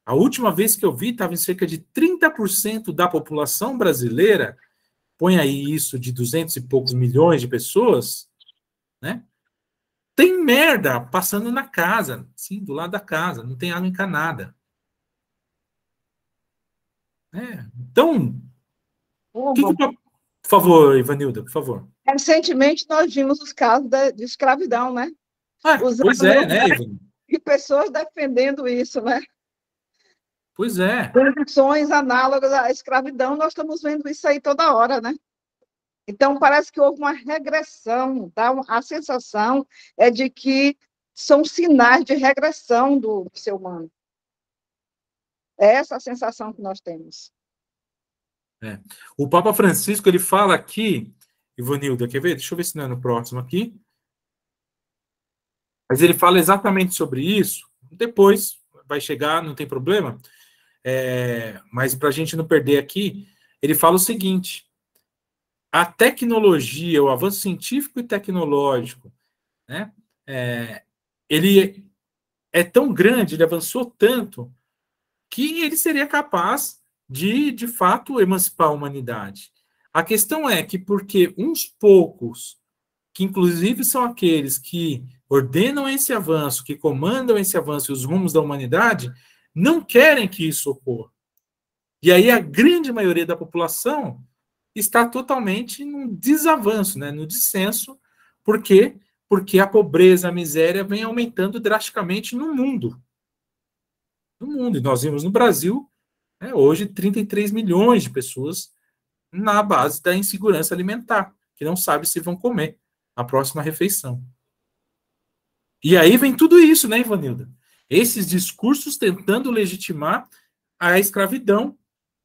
B: a última vez que eu vi, estava em cerca de 30% da população brasileira, põe aí isso de 200 e poucos milhões de pessoas, né? Tem merda passando na casa, sim, do lado da casa, não tem água encanada. É, então, que que, por favor, Ivanilda, por favor.
C: Recentemente nós vimos os casos de escravidão, né? Ah, pois é, né, Ivan? E pessoas defendendo isso, né? Pois é. Condições análogas à escravidão, nós estamos vendo isso aí toda hora, né? Então, parece que houve uma regressão, tá? a sensação é de que são sinais de regressão do ser humano. É essa a sensação que nós temos.
B: É. O Papa Francisco, ele fala aqui, Ivanilda, quer ver? Deixa eu ver se não é no próximo aqui. Mas ele fala exatamente sobre isso, depois vai chegar, não tem problema, é, mas para a gente não perder aqui, ele fala o seguinte: a tecnologia, o avanço científico e tecnológico, né, é, ele é tão grande, ele avançou tanto, que ele seria capaz de, de fato, emancipar a humanidade. A questão é que, porque uns poucos, que inclusive são aqueles que ordenam esse avanço, que comandam esse avanço e os rumos da humanidade, não querem que isso ocorra. E aí a grande maioria da população está totalmente num desavanço, né, no dissenso, porque porque a pobreza, a miséria vem aumentando drasticamente no mundo. No mundo, e nós vimos no Brasil, né, hoje 33 milhões de pessoas na base da insegurança alimentar, que não sabe se vão comer a próxima refeição. E aí vem tudo isso, né, Ivanilda? esses discursos tentando legitimar a escravidão.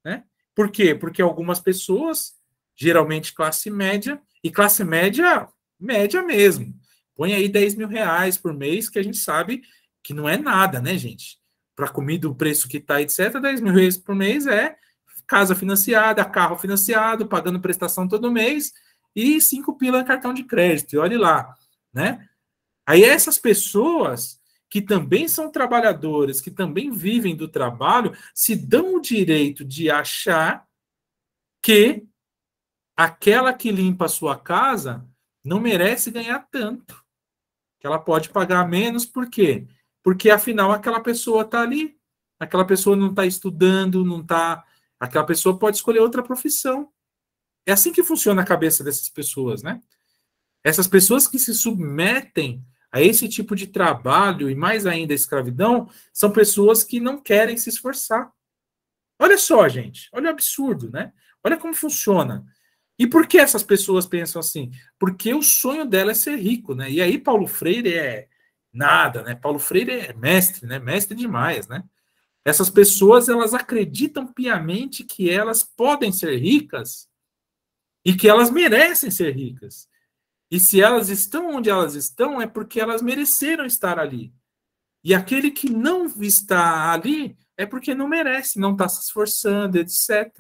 B: Né? Por quê? Porque algumas pessoas, geralmente classe média, e classe média, média mesmo, põe aí 10 mil reais por mês, que a gente sabe que não é nada, né, gente? Para comida, o preço que está, etc., 10 mil reais por mês é casa financiada, carro financiado, pagando prestação todo mês e cinco pila cartão de crédito. E olhe lá, né? Aí essas pessoas que também são trabalhadores, que também vivem do trabalho, se dão o direito de achar que aquela que limpa a sua casa não merece ganhar tanto. Que ela pode pagar menos, por quê? Porque afinal aquela pessoa está ali, aquela pessoa não está estudando, não está. Aquela pessoa pode escolher outra profissão. É assim que funciona a cabeça dessas pessoas, né? Essas pessoas que se submetem a esse tipo de trabalho e mais ainda a escravidão são pessoas que não querem se esforçar. Olha só, gente, olha o absurdo, né? Olha como funciona. E por que essas pessoas pensam assim? Porque o sonho dela é ser rico, né? E aí Paulo Freire é nada, né? Paulo Freire é mestre, né? Mestre demais, né? Essas pessoas, elas acreditam piamente que elas podem ser ricas e que elas merecem ser ricas. E se elas estão onde elas estão, é porque elas mereceram estar ali. E aquele que não está ali é porque não merece, não está se esforçando, etc.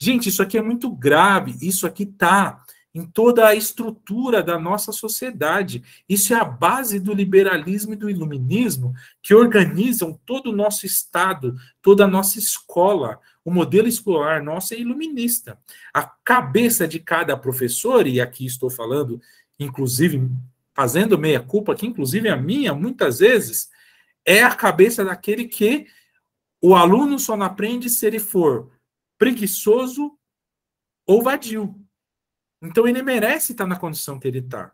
B: Gente, isso aqui é muito grave. Isso aqui está em toda a estrutura da nossa sociedade. Isso é a base do liberalismo e do iluminismo, que organizam todo o nosso Estado, toda a nossa escola. O modelo escolar nosso é iluminista. A cabeça de cada professor, e aqui estou falando, inclusive, fazendo meia-culpa, que inclusive é a minha, muitas vezes, é a cabeça daquele que o aluno só não aprende se ele for preguiçoso ou vadio. Então ele merece estar na condição que ele está.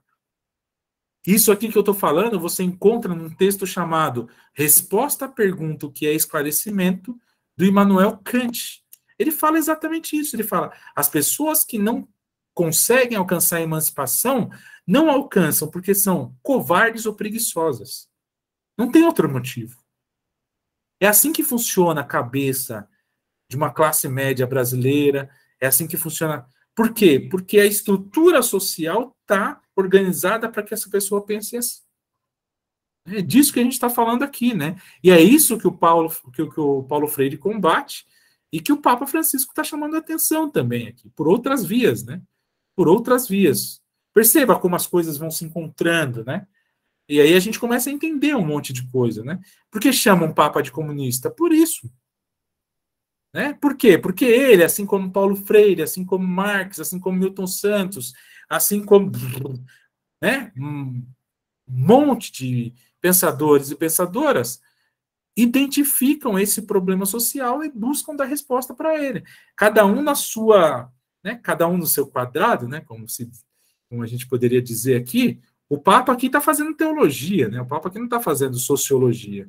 B: Isso aqui que eu estou falando, você encontra num texto chamado Resposta à Pergunta, que é esclarecimento, do Immanuel Kant. Ele fala exatamente isso. Ele fala: as pessoas que não conseguem alcançar a emancipação não alcançam porque são covardes ou preguiçosas. Não tem outro motivo. É assim que funciona a cabeça de uma classe média brasileira, é assim que funciona por quê? Porque a estrutura social está organizada para que essa pessoa pense assim. É disso que a gente está falando aqui, né? E é isso que o Paulo, que, que o Paulo Freire combate e que o Papa Francisco está chamando a atenção também aqui, por outras vias, né? Por outras vias. Perceba como as coisas vão se encontrando, né? E aí a gente começa a entender um monte de coisa, né? Por que chamam o Papa de comunista? Por isso. Né? Por quê? Porque ele, assim como Paulo Freire, assim como Marx, assim como Milton Santos, assim como né? um monte de pensadores e pensadoras, identificam esse problema social e buscam dar resposta para ele. Cada um na sua, né? cada um no seu quadrado, né? como, se, como a gente poderia dizer aqui, o Papa aqui está fazendo teologia, né? o Papa aqui não está fazendo sociologia.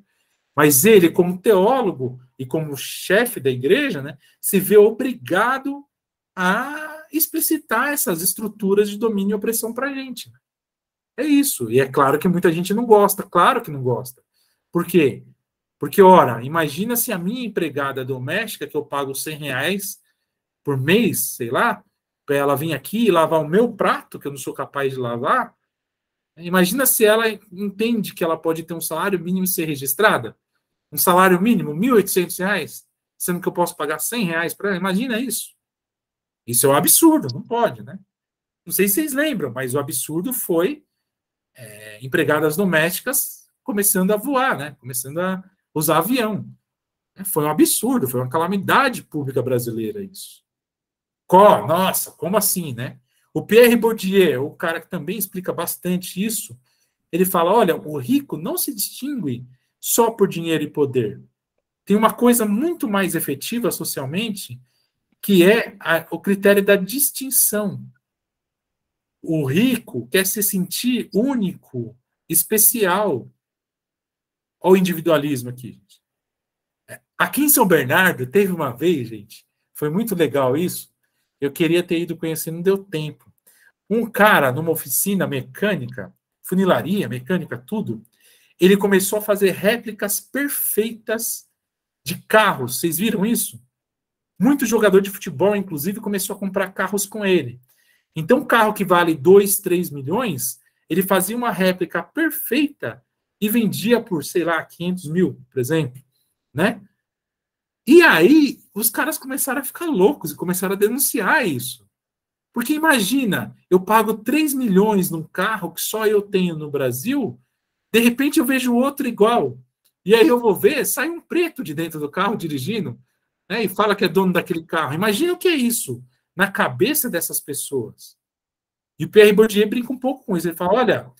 B: Mas ele, como teólogo e como chefe da igreja, né, se vê obrigado a explicitar essas estruturas de domínio e opressão para a gente. É isso. E é claro que muita gente não gosta, claro que não gosta. Por quê? Porque, ora, imagina se a minha empregada doméstica, que eu pago 100 reais por mês, sei lá, para ela vir aqui e lavar o meu prato, que eu não sou capaz de lavar, imagina se ela entende que ela pode ter um salário mínimo e ser registrada um salário mínimo, R$ 1.800, sendo que eu posso pagar R$ reais para ela. Imagina isso. Isso é um absurdo, não pode, né? Não sei se vocês lembram, mas o absurdo foi é, empregadas domésticas começando a voar, né? Começando a usar avião. É, foi um absurdo, foi uma calamidade pública brasileira isso. Có, nossa, como assim, né? O Pierre Bourdieu, o cara que também explica bastante isso, ele fala: olha, o rico não se distingue só por dinheiro e poder. Tem uma coisa muito mais efetiva socialmente, que é a, o critério da distinção. O rico quer se sentir único, especial. Olha o individualismo aqui. Aqui em São Bernardo, teve uma vez, gente, foi muito legal isso. Eu queria ter ido conhecer, não deu tempo. Um cara numa oficina mecânica, funilaria, mecânica, tudo, ele começou a fazer réplicas perfeitas de carros. Vocês viram isso? Muito jogador de futebol, inclusive, começou a comprar carros com ele. Então, um carro que vale 2, 3 milhões, ele fazia uma réplica perfeita e vendia por, sei lá, 500 mil, por exemplo, né? E aí, os caras começaram a ficar loucos e começaram a denunciar isso. Porque imagina, eu pago 3 milhões num carro que só eu tenho no Brasil de repente eu vejo outro igual. E aí eu vou ver, sai um preto de dentro do carro dirigindo né, e fala que é dono daquele carro. Imagina o que é isso na cabeça dessas pessoas. E o Pierre Bourdieu brinca um pouco com isso. Ele fala: olha,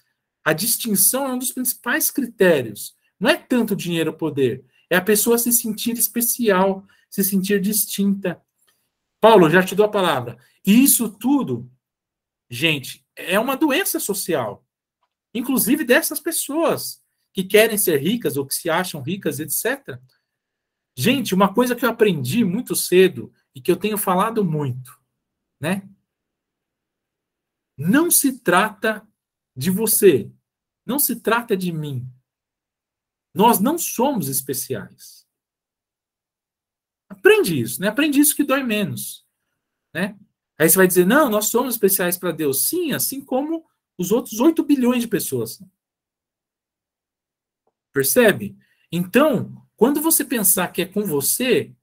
B: a distinção é um dos principais critérios. Não é tanto dinheiro ou poder, é a pessoa se sentir especial, se sentir distinta. Paulo, já te dou a palavra. E isso tudo, gente, é uma doença social inclusive dessas pessoas que querem ser ricas ou que se acham ricas, etc. Gente, uma coisa que eu aprendi muito cedo e que eu tenho falado muito, né? Não se trata de você, não se trata de mim. Nós não somos especiais. Aprende isso, né? Aprende isso que dói menos, né? Aí você vai dizer: "Não, nós somos especiais para Deus". Sim, assim como os outros 8 bilhões de pessoas. Percebe? Então, quando você pensar que é com você,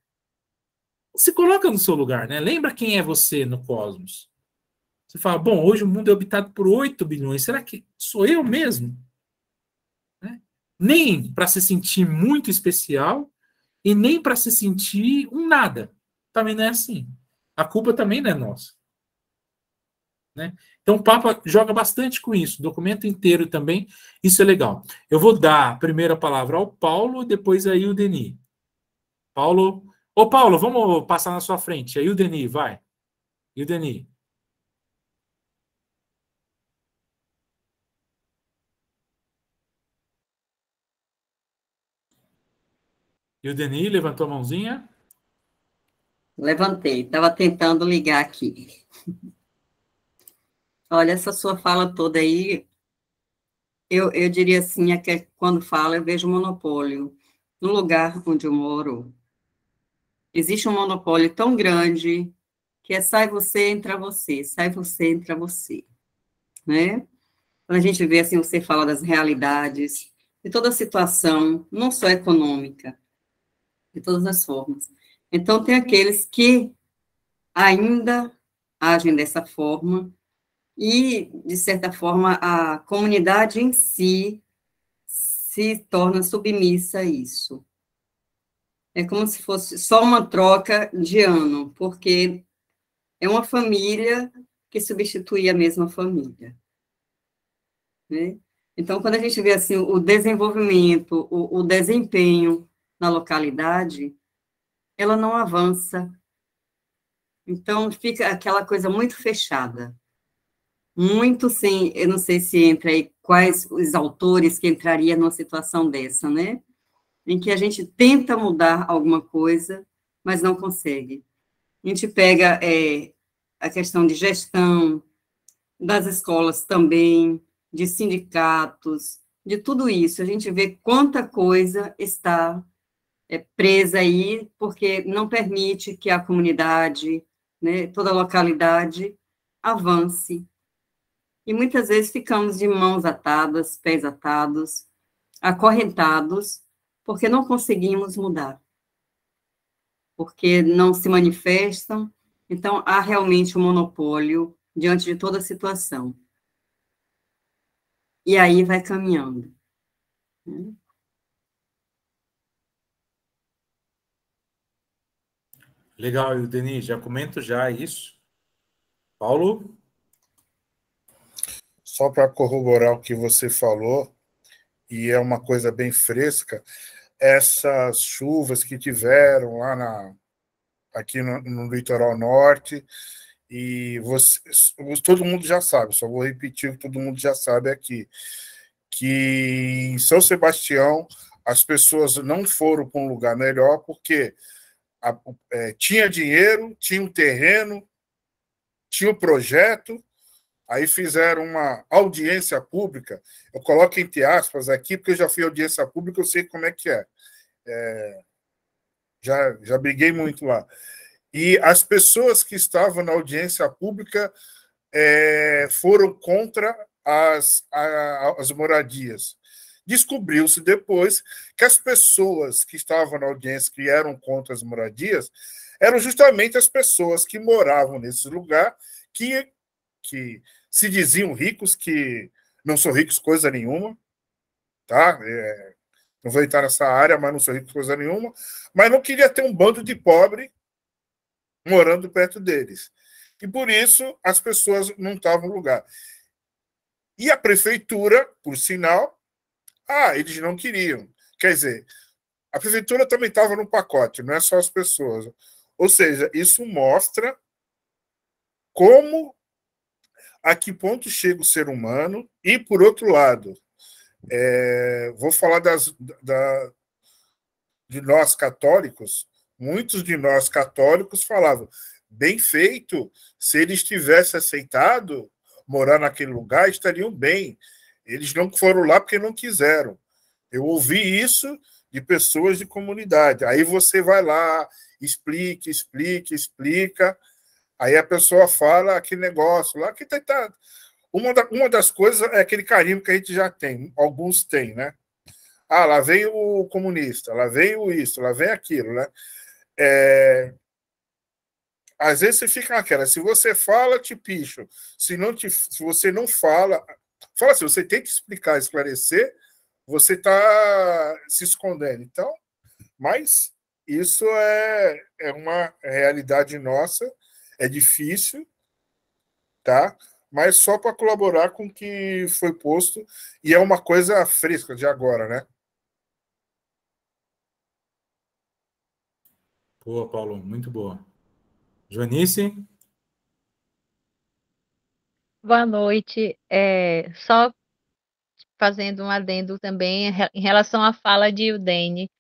B: se coloca no seu lugar, né? Lembra quem é você no cosmos. Você fala, bom, hoje o mundo é habitado por 8 bilhões, será que sou eu mesmo? Né? Nem para se sentir muito especial e nem para se sentir um nada. Também não é assim. A culpa também não é nossa. Né? Então, o Papa joga bastante com isso, documento inteiro também, isso é legal. Eu vou dar a primeira palavra ao Paulo, depois aí o Deni. Paulo, ô Paulo, vamos passar na sua frente, aí o Deni, vai. E o Deni? E o Denis levantou a mãozinha?
E: Levantei, estava tentando ligar aqui. Olha, essa sua fala toda aí, eu, eu diria assim, é que é, quando fala, eu vejo monopólio. No lugar onde eu moro, existe um monopólio tão grande que é sai você, entra você, sai você, entra você, né? Quando a gente vê, assim, você fala das realidades, de toda a situação, não só econômica, de todas as formas. Então, tem aqueles que ainda agem dessa forma, e, de certa forma, a comunidade em si se torna submissa a isso. É como se fosse só uma troca de ano, porque é uma família que substitui a mesma família. Né? Então, quando a gente vê assim o desenvolvimento, o, o desempenho na localidade, ela não avança. Então, fica aquela coisa muito fechada muito sem, eu não sei se entra aí quais os autores que entraria numa situação dessa, né? Em que a gente tenta mudar alguma coisa, mas não consegue. A gente pega é, a questão de gestão, das escolas também, de sindicatos, de tudo isso. A gente vê quanta coisa está é, presa aí, porque não permite que a comunidade, né, toda a localidade, avance e muitas vezes ficamos de mãos atadas, pés atados, acorrentados, porque não conseguimos mudar. Porque não se manifestam. Então, há realmente um monopólio diante de toda a situação. E aí vai caminhando. Né?
B: Legal, Denise, o já comento já isso. Paulo?
F: só para corroborar o que você falou, e é uma coisa bem fresca, essas chuvas que tiveram lá na, aqui no, no litoral norte, e você, todo mundo já sabe, só vou repetir o que todo mundo já sabe aqui, que em São Sebastião as pessoas não foram para um lugar melhor porque a, é, tinha dinheiro, tinha um terreno, tinha o um projeto, Aí fizeram uma audiência pública, eu coloco entre aspas aqui, porque eu já fui audiência pública, eu sei como é que é. é já, já briguei muito lá. E as pessoas que estavam na audiência pública é, foram contra as, a, as moradias. Descobriu-se depois que as pessoas que estavam na audiência, que eram contra as moradias, eram justamente as pessoas que moravam nesse lugar que que se diziam ricos, que não são ricos coisa nenhuma, tá? É, não vou entrar nessa área, mas não são ricos coisa nenhuma. Mas não queria ter um bando de pobre morando perto deles. E por isso as pessoas não estavam no lugar. E a prefeitura, por sinal, ah, eles não queriam. Quer dizer, a prefeitura também estava no pacote, não é só as pessoas. Ou seja, isso mostra como a que ponto chega o ser humano e, por outro lado, é, vou falar das, da, de nós católicos, muitos de nós católicos falavam, bem feito, se eles tivessem aceitado morar naquele lugar, estariam bem. Eles não foram lá porque não quiseram. Eu ouvi isso de pessoas de comunidade. Aí você vai lá, explica, explica, explica. Aí a pessoa fala aquele negócio lá que tá, tá. uma, da, uma das coisas é aquele carinho que a gente já tem, alguns têm, né? Ah, lá vem o comunista, lá vem o isso, lá vem aquilo, né? É... Às vezes você fica naquela, se você fala, te picho. Se, não te, se você não fala, fala assim, você tem que explicar, esclarecer, você está se escondendo. Então, mas isso é, é uma realidade nossa é difícil, tá? Mas só para colaborar com o que foi posto, e é uma coisa fresca de agora, né?
B: Boa, Paulo, muito boa. Joanice?
G: Boa noite. É, só fazendo um adendo também em relação à fala de Udene.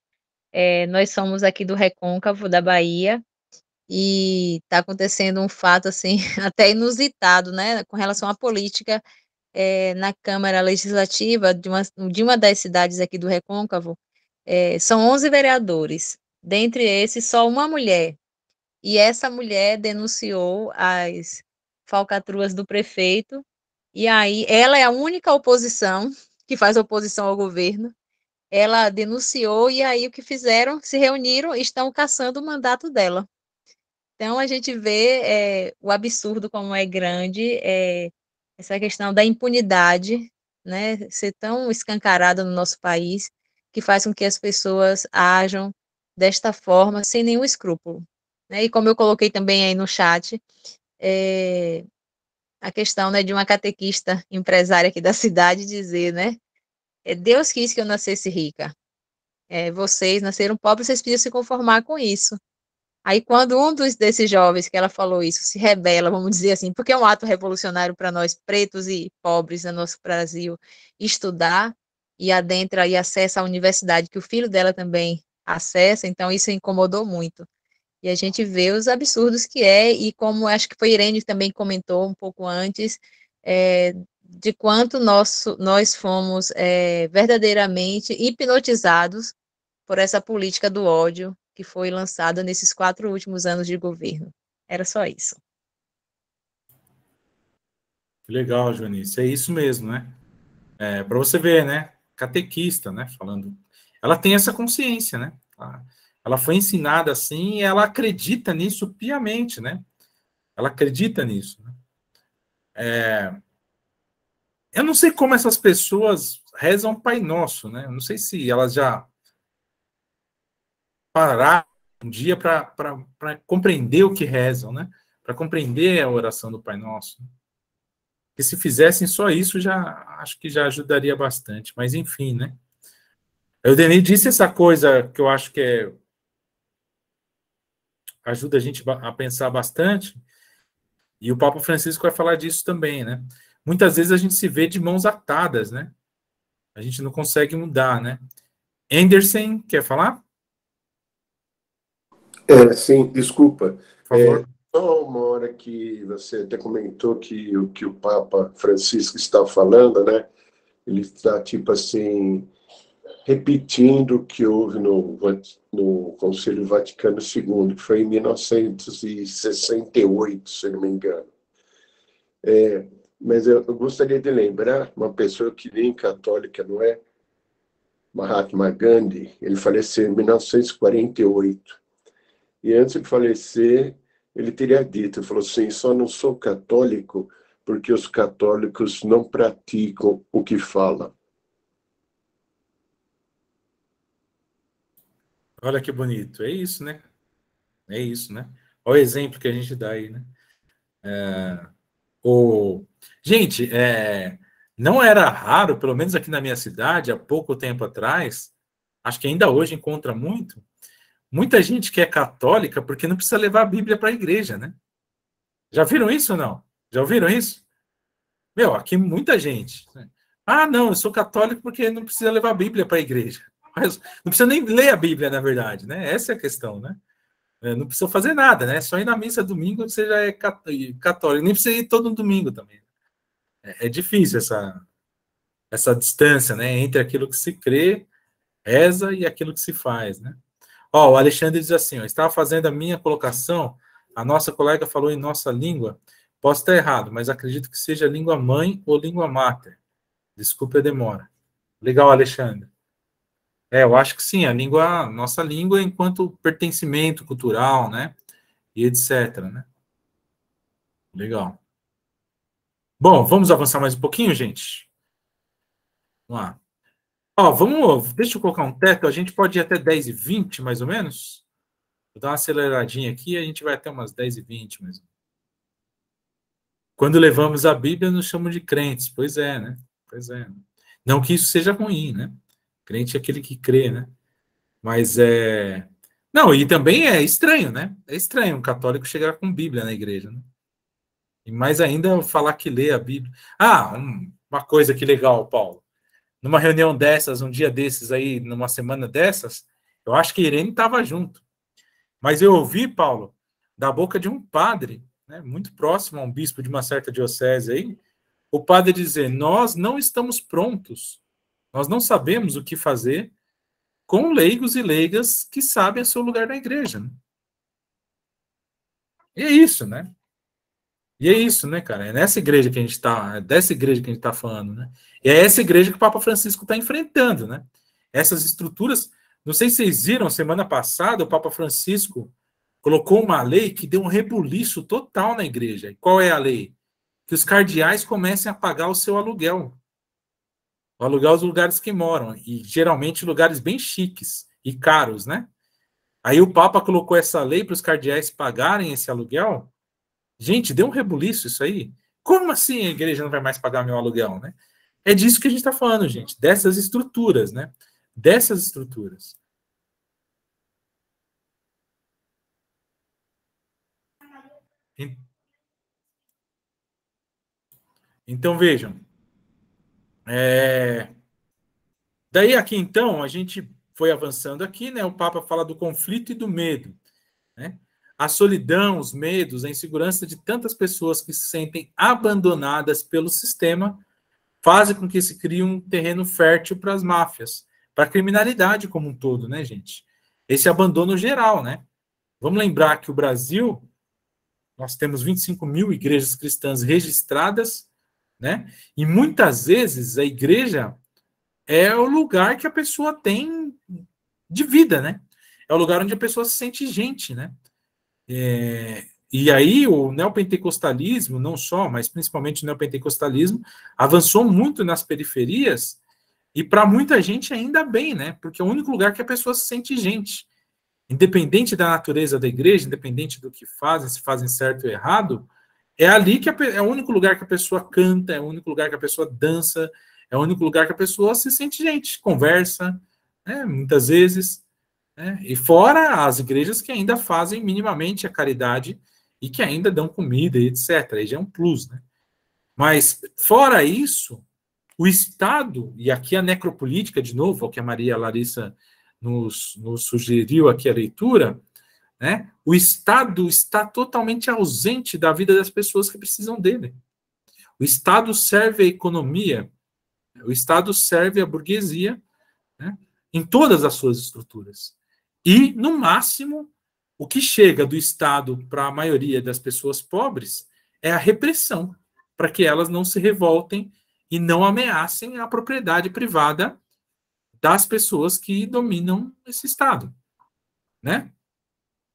G: É, nós somos aqui do Recôncavo da Bahia e está acontecendo um fato assim até inusitado, né, com relação à política é, na Câmara Legislativa de uma, de uma das cidades aqui do Recôncavo. É, são 11 vereadores, dentre esses só uma mulher. E essa mulher denunciou as falcatruas do prefeito. E aí, ela é a única oposição que faz oposição ao governo. Ela denunciou e aí o que fizeram? Se reuniram e estão caçando o mandato dela. Então, a gente vê é, o absurdo como é grande, é, essa questão da impunidade, né, ser tão escancarada no nosso país, que faz com que as pessoas ajam desta forma, sem nenhum escrúpulo. Né? E como eu coloquei também aí no chat, é, a questão né, de uma catequista empresária aqui da cidade dizer, né, é, Deus quis que eu nascesse rica. É, vocês nasceram pobres, vocês precisam se conformar com isso. Aí, quando um dos, desses jovens que ela falou isso se rebela, vamos dizer assim, porque é um ato revolucionário para nós pretos e pobres no nosso Brasil estudar e adentra e acessa a universidade que o filho dela também acessa, então isso incomodou muito. E a gente vê os absurdos que é, e como acho que foi Irene também comentou um pouco antes, é, de quanto nosso, nós fomos é, verdadeiramente hipnotizados por essa política do ódio que foi lançada nesses quatro últimos anos de governo. Era só isso.
B: Legal, Janice. É isso mesmo, né? É, Para você ver, né? Catequista, né? Falando. Ela tem essa consciência, né? Ela foi ensinada assim e ela acredita nisso piamente, né? Ela acredita nisso. Né? É... Eu não sei como essas pessoas rezam Pai Nosso, né? Eu não sei se elas já parar um dia para compreender o que rezam, né? Para compreender a oração do Pai Nosso. E se fizessem só isso, já acho que já ajudaria bastante. Mas enfim, né? O Denis disse essa coisa que eu acho que é ajuda a gente a pensar bastante. E o Papa Francisco vai falar disso também, né? Muitas vezes a gente se vê de mãos atadas, né? A gente não consegue mudar, né? Anderson, quer falar? É, sim, desculpa. Por favor. É, só
F: uma hora que você até comentou que o que o Papa Francisco está falando, né? Ele está tipo assim repetindo o que houve no, no Conselho Vaticano II, que foi em 1968, se não me engano. É, mas eu, eu, gostaria de lembrar uma pessoa que nem católica não é, Mahatma Gandhi, ele faleceu em 1948. E antes de falecer, ele teria dito, falou assim, só não sou católico porque os católicos não praticam o que falam.
B: Olha que bonito, é isso, né? É isso, né? Olha o exemplo que a gente dá aí, né? É, o... Gente, é, não era raro, pelo menos aqui na minha cidade, há pouco tempo atrás, acho que ainda hoje encontra muito, Muita gente que é católica porque não precisa levar a Bíblia para a igreja, né? Já viram isso ou não? Já ouviram isso? Meu, aqui muita gente. Ah, não, eu sou católico porque não precisa levar a Bíblia para a igreja. Mas não precisa nem ler a Bíblia, na verdade, né? Essa é a questão, né? É, não precisa fazer nada, né? É só ir na missa domingo você já é católico. Nem precisa ir todo domingo também. É, é difícil essa, essa distância, né? Entre aquilo que se crê, reza e aquilo que se faz, né? Ó, o Alexandre diz assim: ó, estava fazendo a minha colocação, a nossa colega falou em nossa língua. Posso estar errado, mas acredito que seja língua mãe ou língua mater. Desculpe a demora. Legal, Alexandre. É, eu acho que sim, a língua, nossa língua enquanto pertencimento cultural, né? E etc, né? Legal. Bom, vamos avançar mais um pouquinho, gente? Vamos lá. Ó, vamos, deixa eu colocar um teto, a gente pode ir até 10 e 20, mais ou menos. Vou dar uma aceleradinha aqui, a gente vai até umas 10 e 20 mais Quando levamos a Bíblia, nos chamam de crentes. Pois é, né? Pois é. Não que isso seja ruim, né? Crente é aquele que crê, né? Mas é. Não, e também é estranho, né? É estranho um católico chegar com Bíblia na igreja, né? E mais ainda falar que lê a Bíblia. Ah, um, uma coisa que legal, Paulo numa reunião dessas, um dia desses aí, numa semana dessas, eu acho que a Irene estava junto. Mas eu ouvi, Paulo, da boca de um padre, né, muito próximo a um bispo de uma certa diocese aí, o padre dizer: Nós não estamos prontos, nós não sabemos o que fazer com leigos e leigas que sabem o seu lugar na igreja. Né? E é isso, né? E é isso, né, cara? É nessa igreja que a gente está, é dessa igreja que a gente está falando, né? E é essa igreja que o Papa Francisco está enfrentando, né? Essas estruturas. Não sei se vocês viram, semana passada, o Papa Francisco colocou uma lei que deu um rebuliço total na igreja. E qual é a lei? Que os cardeais comecem a pagar o seu aluguel. O aluguel os lugares que moram, e geralmente lugares bem chiques e caros, né? Aí o Papa colocou essa lei para os cardeais pagarem esse aluguel Gente, deu um rebuliço isso aí. Como assim a igreja não vai mais pagar meu aluguel, né? É disso que a gente está falando, gente, dessas estruturas, né? Dessas estruturas. Então vejam. É... Daí aqui então a gente foi avançando aqui, né? O Papa fala do conflito e do medo, né? a solidão, os medos, a insegurança de tantas pessoas que se sentem abandonadas pelo sistema fazem com que se crie um terreno fértil para as máfias, para a criminalidade como um todo, né, gente? Esse abandono geral, né? Vamos lembrar que o Brasil, nós temos 25 mil igrejas cristãs registradas, né? E muitas vezes a igreja é o lugar que a pessoa tem de vida, né? É o lugar onde a pessoa se sente gente, né? É, e aí o neopentecostalismo, não só, mas principalmente o neopentecostalismo, avançou muito nas periferias e para muita gente ainda bem, né? Porque é o único lugar que a pessoa se sente gente. Independente da natureza da igreja, independente do que fazem, se fazem certo ou errado, é ali que a, é o único lugar que a pessoa canta, é o único lugar que a pessoa dança, é o único lugar que a pessoa se sente gente, conversa, né? Muitas vezes. Né? E fora as igrejas que ainda fazem minimamente a caridade e que ainda dão comida e etc. Aí já é um plus, né? Mas fora isso, o Estado, e aqui a necropolítica, de novo, é o que a Maria Larissa nos, nos sugeriu aqui a leitura, né? o Estado está totalmente ausente da vida das pessoas que precisam dele. O Estado serve a economia, o Estado serve a burguesia né? em todas as suas estruturas. E, no máximo, o que chega do Estado para a maioria das pessoas pobres é a repressão, para que elas não se revoltem e não ameacem a propriedade privada das pessoas que dominam esse Estado. Né?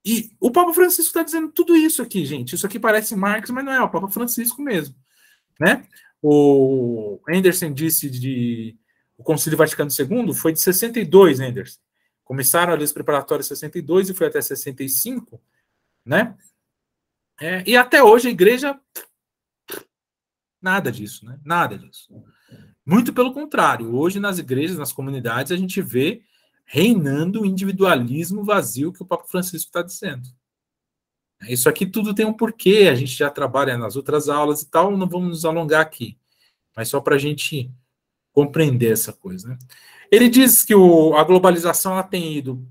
B: E o Papa Francisco está dizendo tudo isso aqui, gente. Isso aqui parece Marx, mas não é, é o Papa Francisco mesmo. Né? O Anderson disse de. O Concílio Vaticano II foi de 62, Anderson. Começaram ali os preparatórios em 62 e foi até 65, né? É, e até hoje a igreja nada disso, né? Nada disso. Muito pelo contrário, hoje nas igrejas, nas comunidades, a gente vê reinando o individualismo vazio que o Papa Francisco está dizendo. Isso aqui tudo tem um porquê, a gente já trabalha nas outras aulas e tal, não vamos nos alongar aqui, mas só para a gente compreender essa coisa. Né? Ele diz que o, a globalização ela tem ido,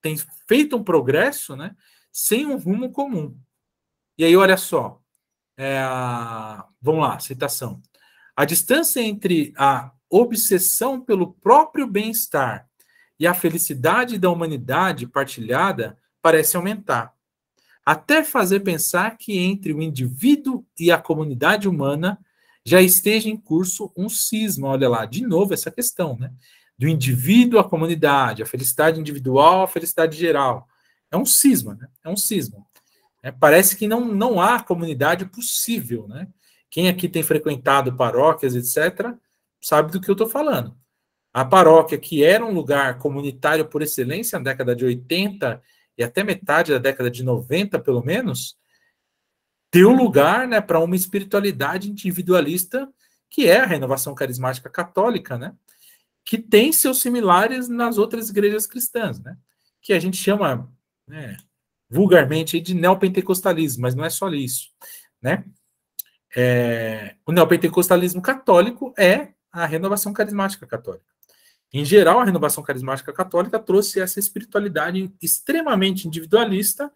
B: tem feito um progresso, né, sem um rumo comum. E aí, olha só, é, vamos lá, citação. A distância entre a obsessão pelo próprio bem-estar e a felicidade da humanidade partilhada parece aumentar, até fazer pensar que entre o indivíduo e a comunidade humana já esteja em curso um cisma. Olha lá, de novo essa questão, né? do indivíduo à comunidade, a felicidade individual à felicidade geral. É um cisma, né? É um cisma. É, parece que não, não há comunidade possível, né? Quem aqui tem frequentado paróquias, etc., sabe do que eu estou falando. A paróquia, que era um lugar comunitário por excelência na década de 80 e até metade da década de 90, pelo menos, deu lugar né, para uma espiritualidade individualista que é a renovação carismática católica, né? que tem seus similares nas outras igrejas cristãs, né? Que a gente chama né, vulgarmente de neopentecostalismo, mas não é só isso, né? É, o neopentecostalismo católico é a renovação carismática católica. Em geral, a renovação carismática católica trouxe essa espiritualidade extremamente individualista,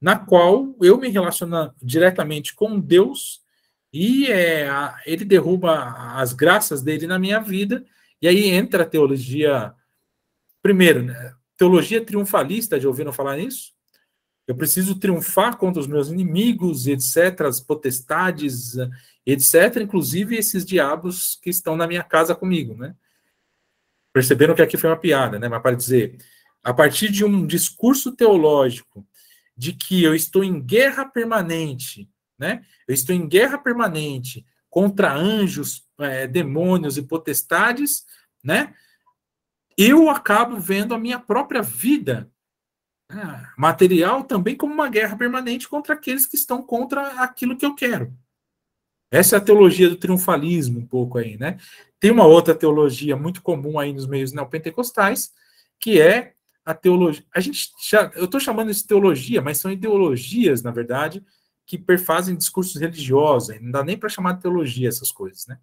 B: na qual eu me relaciono diretamente com Deus e é, ele derruba as graças dele na minha vida e aí entra a teologia. Primeiro, né? teologia triunfalista, já ouviram falar nisso? Eu preciso triunfar contra os meus inimigos, etc., as potestades, etc., inclusive esses diabos que estão na minha casa comigo, né? Perceberam que aqui foi uma piada, né? Mas para dizer, a partir de um discurso teológico de que eu estou em guerra permanente, né? Eu estou em guerra permanente contra anjos, é, demônios e potestades, né? Eu acabo vendo a minha própria vida né, material também como uma guerra permanente contra aqueles que estão contra aquilo que eu quero. Essa é a teologia do triunfalismo, um pouco aí, né? Tem uma outra teologia muito comum aí nos meios neopentecostais, que é a teologia. A gente já, eu estou chamando isso de teologia, mas são ideologias, na verdade, que perfazem discursos religiosos. Não dá nem para chamar de teologia essas coisas, né?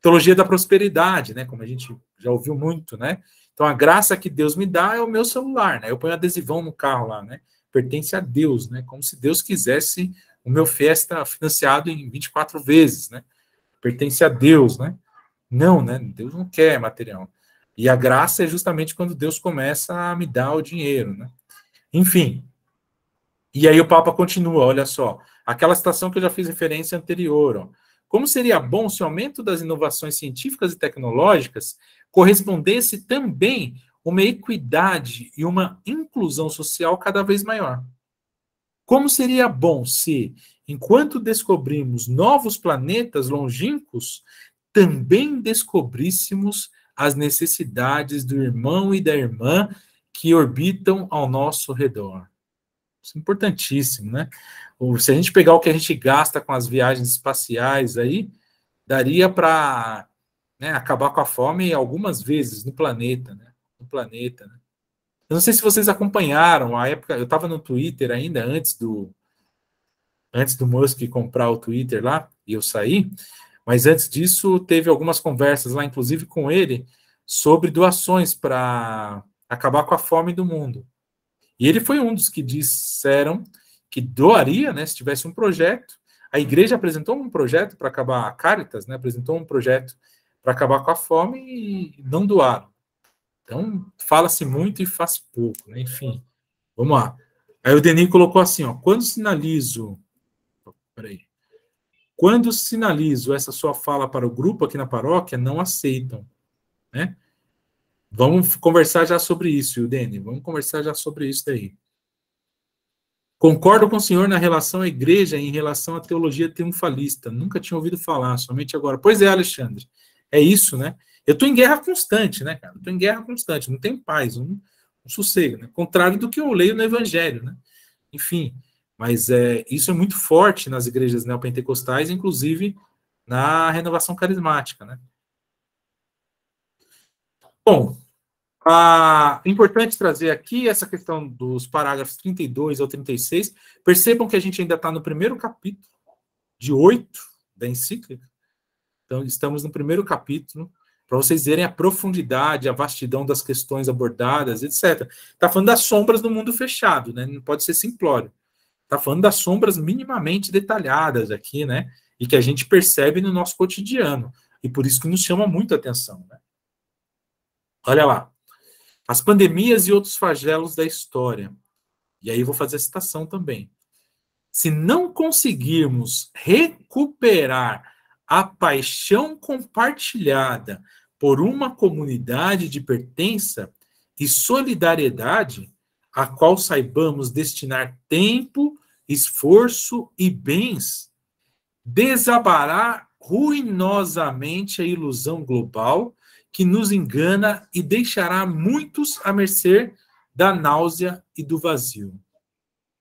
B: teologia da prosperidade, né? Como a gente já ouviu muito, né? Então a graça que Deus me dá é o meu celular, né? Eu ponho adesivão no carro lá, né? Pertence a Deus, né? Como se Deus quisesse o meu festa financiado em 24 vezes, né? Pertence a Deus, né? Não, né? Deus não quer material. E a graça é justamente quando Deus começa a me dar o dinheiro, né? Enfim. E aí o Papa continua, olha só. Aquela citação que eu já fiz referência anterior, ó. Como seria bom se o aumento das inovações científicas e tecnológicas correspondesse também uma equidade e uma inclusão social cada vez maior? Como seria bom se, enquanto descobrimos novos planetas longínquos, também descobríssemos as necessidades do irmão e da irmã que orbitam ao nosso redor? Isso é importantíssimo, né? se a gente pegar o que a gente gasta com as viagens espaciais aí, daria para né, acabar com a fome algumas vezes no planeta, né? No planeta, né? Eu não sei se vocês acompanharam a época. Eu estava no Twitter ainda antes do antes do Musk comprar o Twitter lá e eu sair. Mas antes disso teve algumas conversas lá, inclusive com ele, sobre doações para acabar com a fome do mundo. E ele foi um dos que disseram que doaria, né, se tivesse um projeto. A igreja apresentou um projeto para acabar a Caritas, né, apresentou um projeto para acabar com a fome e não doaram. Então, fala-se muito e faz pouco, né? enfim. Vamos lá. Aí o Denis colocou assim, ó, quando sinalizo... Peraí. Quando sinalizo essa sua fala para o grupo aqui na paróquia, não aceitam, né? Vamos conversar já sobre isso, Dene. Vamos conversar já sobre isso daí. Concordo com o senhor na relação à igreja em relação à teologia triunfalista. Nunca tinha ouvido falar, somente agora. Pois é, Alexandre. É isso, né? Eu estou em guerra constante, né, cara? Estou em guerra constante. Não tenho paz, não, não sossego, né? Contrário do que eu leio no Evangelho, né? Enfim, mas é, isso é muito forte nas igrejas neopentecostais, inclusive na renovação carismática, né? Bom, a, importante trazer aqui essa questão dos parágrafos 32 ao 36. Percebam que a gente ainda está no primeiro capítulo de oito da encíclica. Então, estamos no primeiro capítulo, para vocês verem a profundidade, a vastidão das questões abordadas, etc. Está falando das sombras do mundo fechado, né? não pode ser simplório. Está falando das sombras minimamente detalhadas aqui, né? E que a gente percebe no nosso cotidiano. E por isso que nos chama muito a atenção. Né? Olha lá. As pandemias e outros flagelos da história. E aí vou fazer a citação também. Se não conseguirmos recuperar a paixão compartilhada por uma comunidade de pertença e solidariedade, a qual saibamos destinar tempo, esforço e bens, desabará ruinosamente a ilusão global que nos engana e deixará muitos à mercê da náusea e do vazio.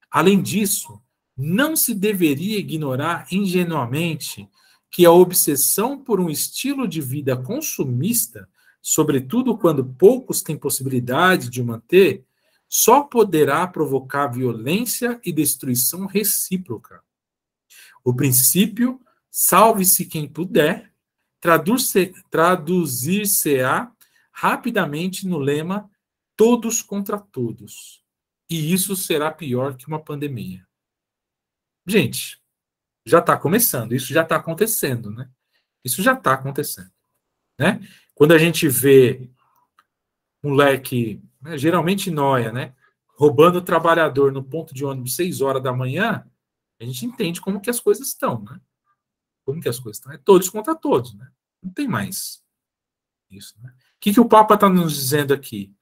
B: Além disso, não se deveria ignorar ingenuamente que a obsessão por um estilo de vida consumista, sobretudo quando poucos têm possibilidade de o manter, só poderá provocar violência e destruição recíproca. O princípio, salve-se quem puder, Traduzir-se-á traduzir rapidamente no lema todos contra todos. E isso será pior que uma pandemia. Gente, já está começando, isso já está acontecendo, né? Isso já está acontecendo, né? Quando a gente vê moleque, né, geralmente noia, né? Roubando o trabalhador no ponto de ônibus 6 horas da manhã, a gente entende como que as coisas estão, né? Como que as coisas estão. É todos contra todos, né? Não tem mais isso. Né? O que, que o Papa está nos dizendo aqui?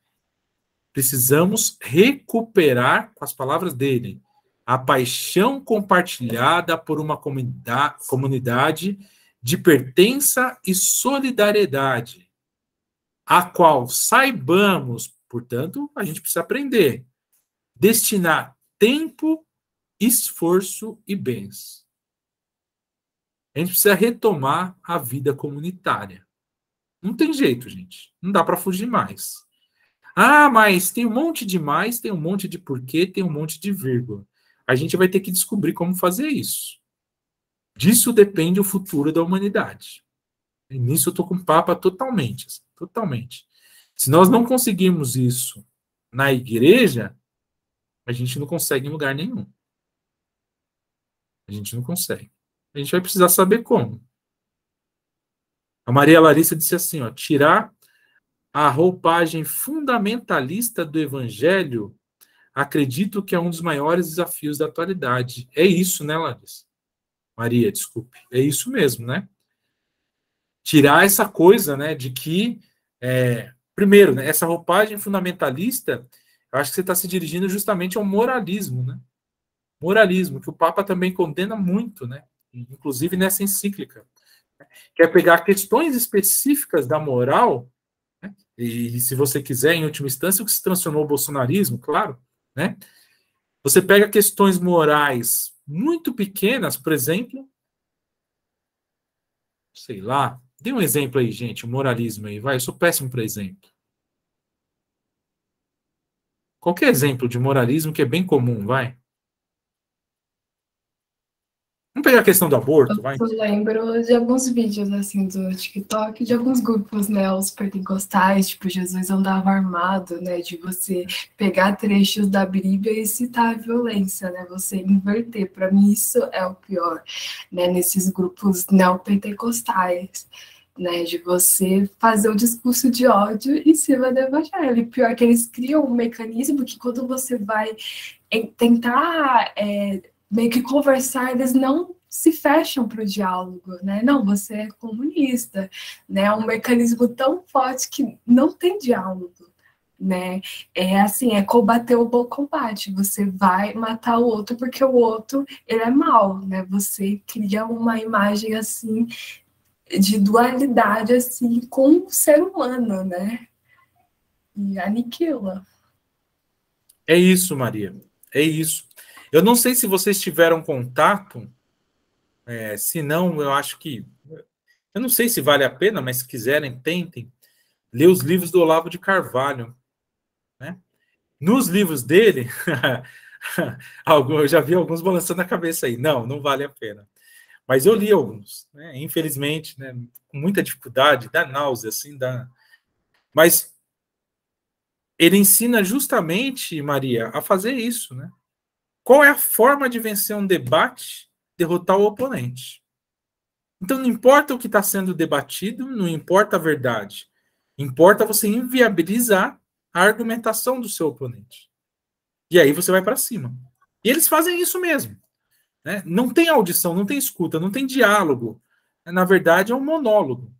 B: Precisamos recuperar, com as palavras dele, a paixão compartilhada por uma comunidade, comunidade de pertença e solidariedade, a qual saibamos, portanto, a gente precisa aprender, destinar tempo, esforço e bens. A gente precisa retomar a vida comunitária. Não tem jeito, gente. Não dá para fugir mais. Ah, mas tem um monte de mais, tem um monte de porquê, tem um monte de vírgula. A gente vai ter que descobrir como fazer isso. Disso depende o futuro da humanidade. E nisso eu estou com papa totalmente. Assim, totalmente. Se nós não conseguirmos isso na igreja, a gente não consegue em lugar nenhum. A gente não consegue. A gente vai precisar saber como. A Maria Larissa disse assim: ó, tirar a roupagem fundamentalista do evangelho, acredito que é um dos maiores desafios da atualidade. É isso, né, Larissa? Maria, desculpe. É isso mesmo, né? Tirar essa coisa, né, de que, é, primeiro, né, essa roupagem fundamentalista, eu acho que você está se dirigindo justamente ao moralismo, né? Moralismo, que o Papa também condena muito, né? inclusive nessa encíclica, que é pegar questões específicas da moral, né? e, se você quiser, em última instância, o que se transformou o bolsonarismo, claro, né? Você pega questões morais muito pequenas, por exemplo, sei lá, dê um exemplo aí, gente, o moralismo aí, vai, eu sou péssimo para exemplo. Qualquer exemplo de moralismo que é bem comum, vai. Vamos pegar a questão do aborto, vai? Eu
D: lembro de alguns vídeos, assim, do TikTok, de alguns grupos, né, os pentecostais, tipo, Jesus andava armado, né, de você pegar trechos da Bíblia e citar a violência, né, você inverter. Para mim, isso é o pior, né, nesses grupos neopentecostais. Né, de você fazer um discurso de ódio em cima do evangelho. Pior que eles criam um mecanismo que quando você vai eh, tentar é, meio que conversar, eles não se fecham para o diálogo, né? Não, você é comunista, né? É um mecanismo tão forte que não tem diálogo, né? É assim, é combater o bom combate. Você vai matar o outro porque o outro ele é mal, né? Você cria uma imagem assim de dualidade assim com o ser humano, né? E aniquila.
B: É isso, Maria. É isso. Eu não sei se vocês tiveram contato, é, se não, eu acho que. Eu não sei se vale a pena, mas se quiserem, tentem ler os livros do Olavo de Carvalho. Né? Nos livros dele, eu já vi alguns balançando a cabeça aí. Não, não vale a pena. Mas eu li alguns, né? infelizmente, né? com muita dificuldade, dá náusea, assim, dá. Mas ele ensina justamente, Maria, a fazer isso, né? Qual é a forma de vencer um debate? Derrotar o oponente. Então, não importa o que está sendo debatido, não importa a verdade. Importa você inviabilizar a argumentação do seu oponente. E aí você vai para cima. E eles fazem isso mesmo. Né? Não tem audição, não tem escuta, não tem diálogo. Na verdade, é um monólogo.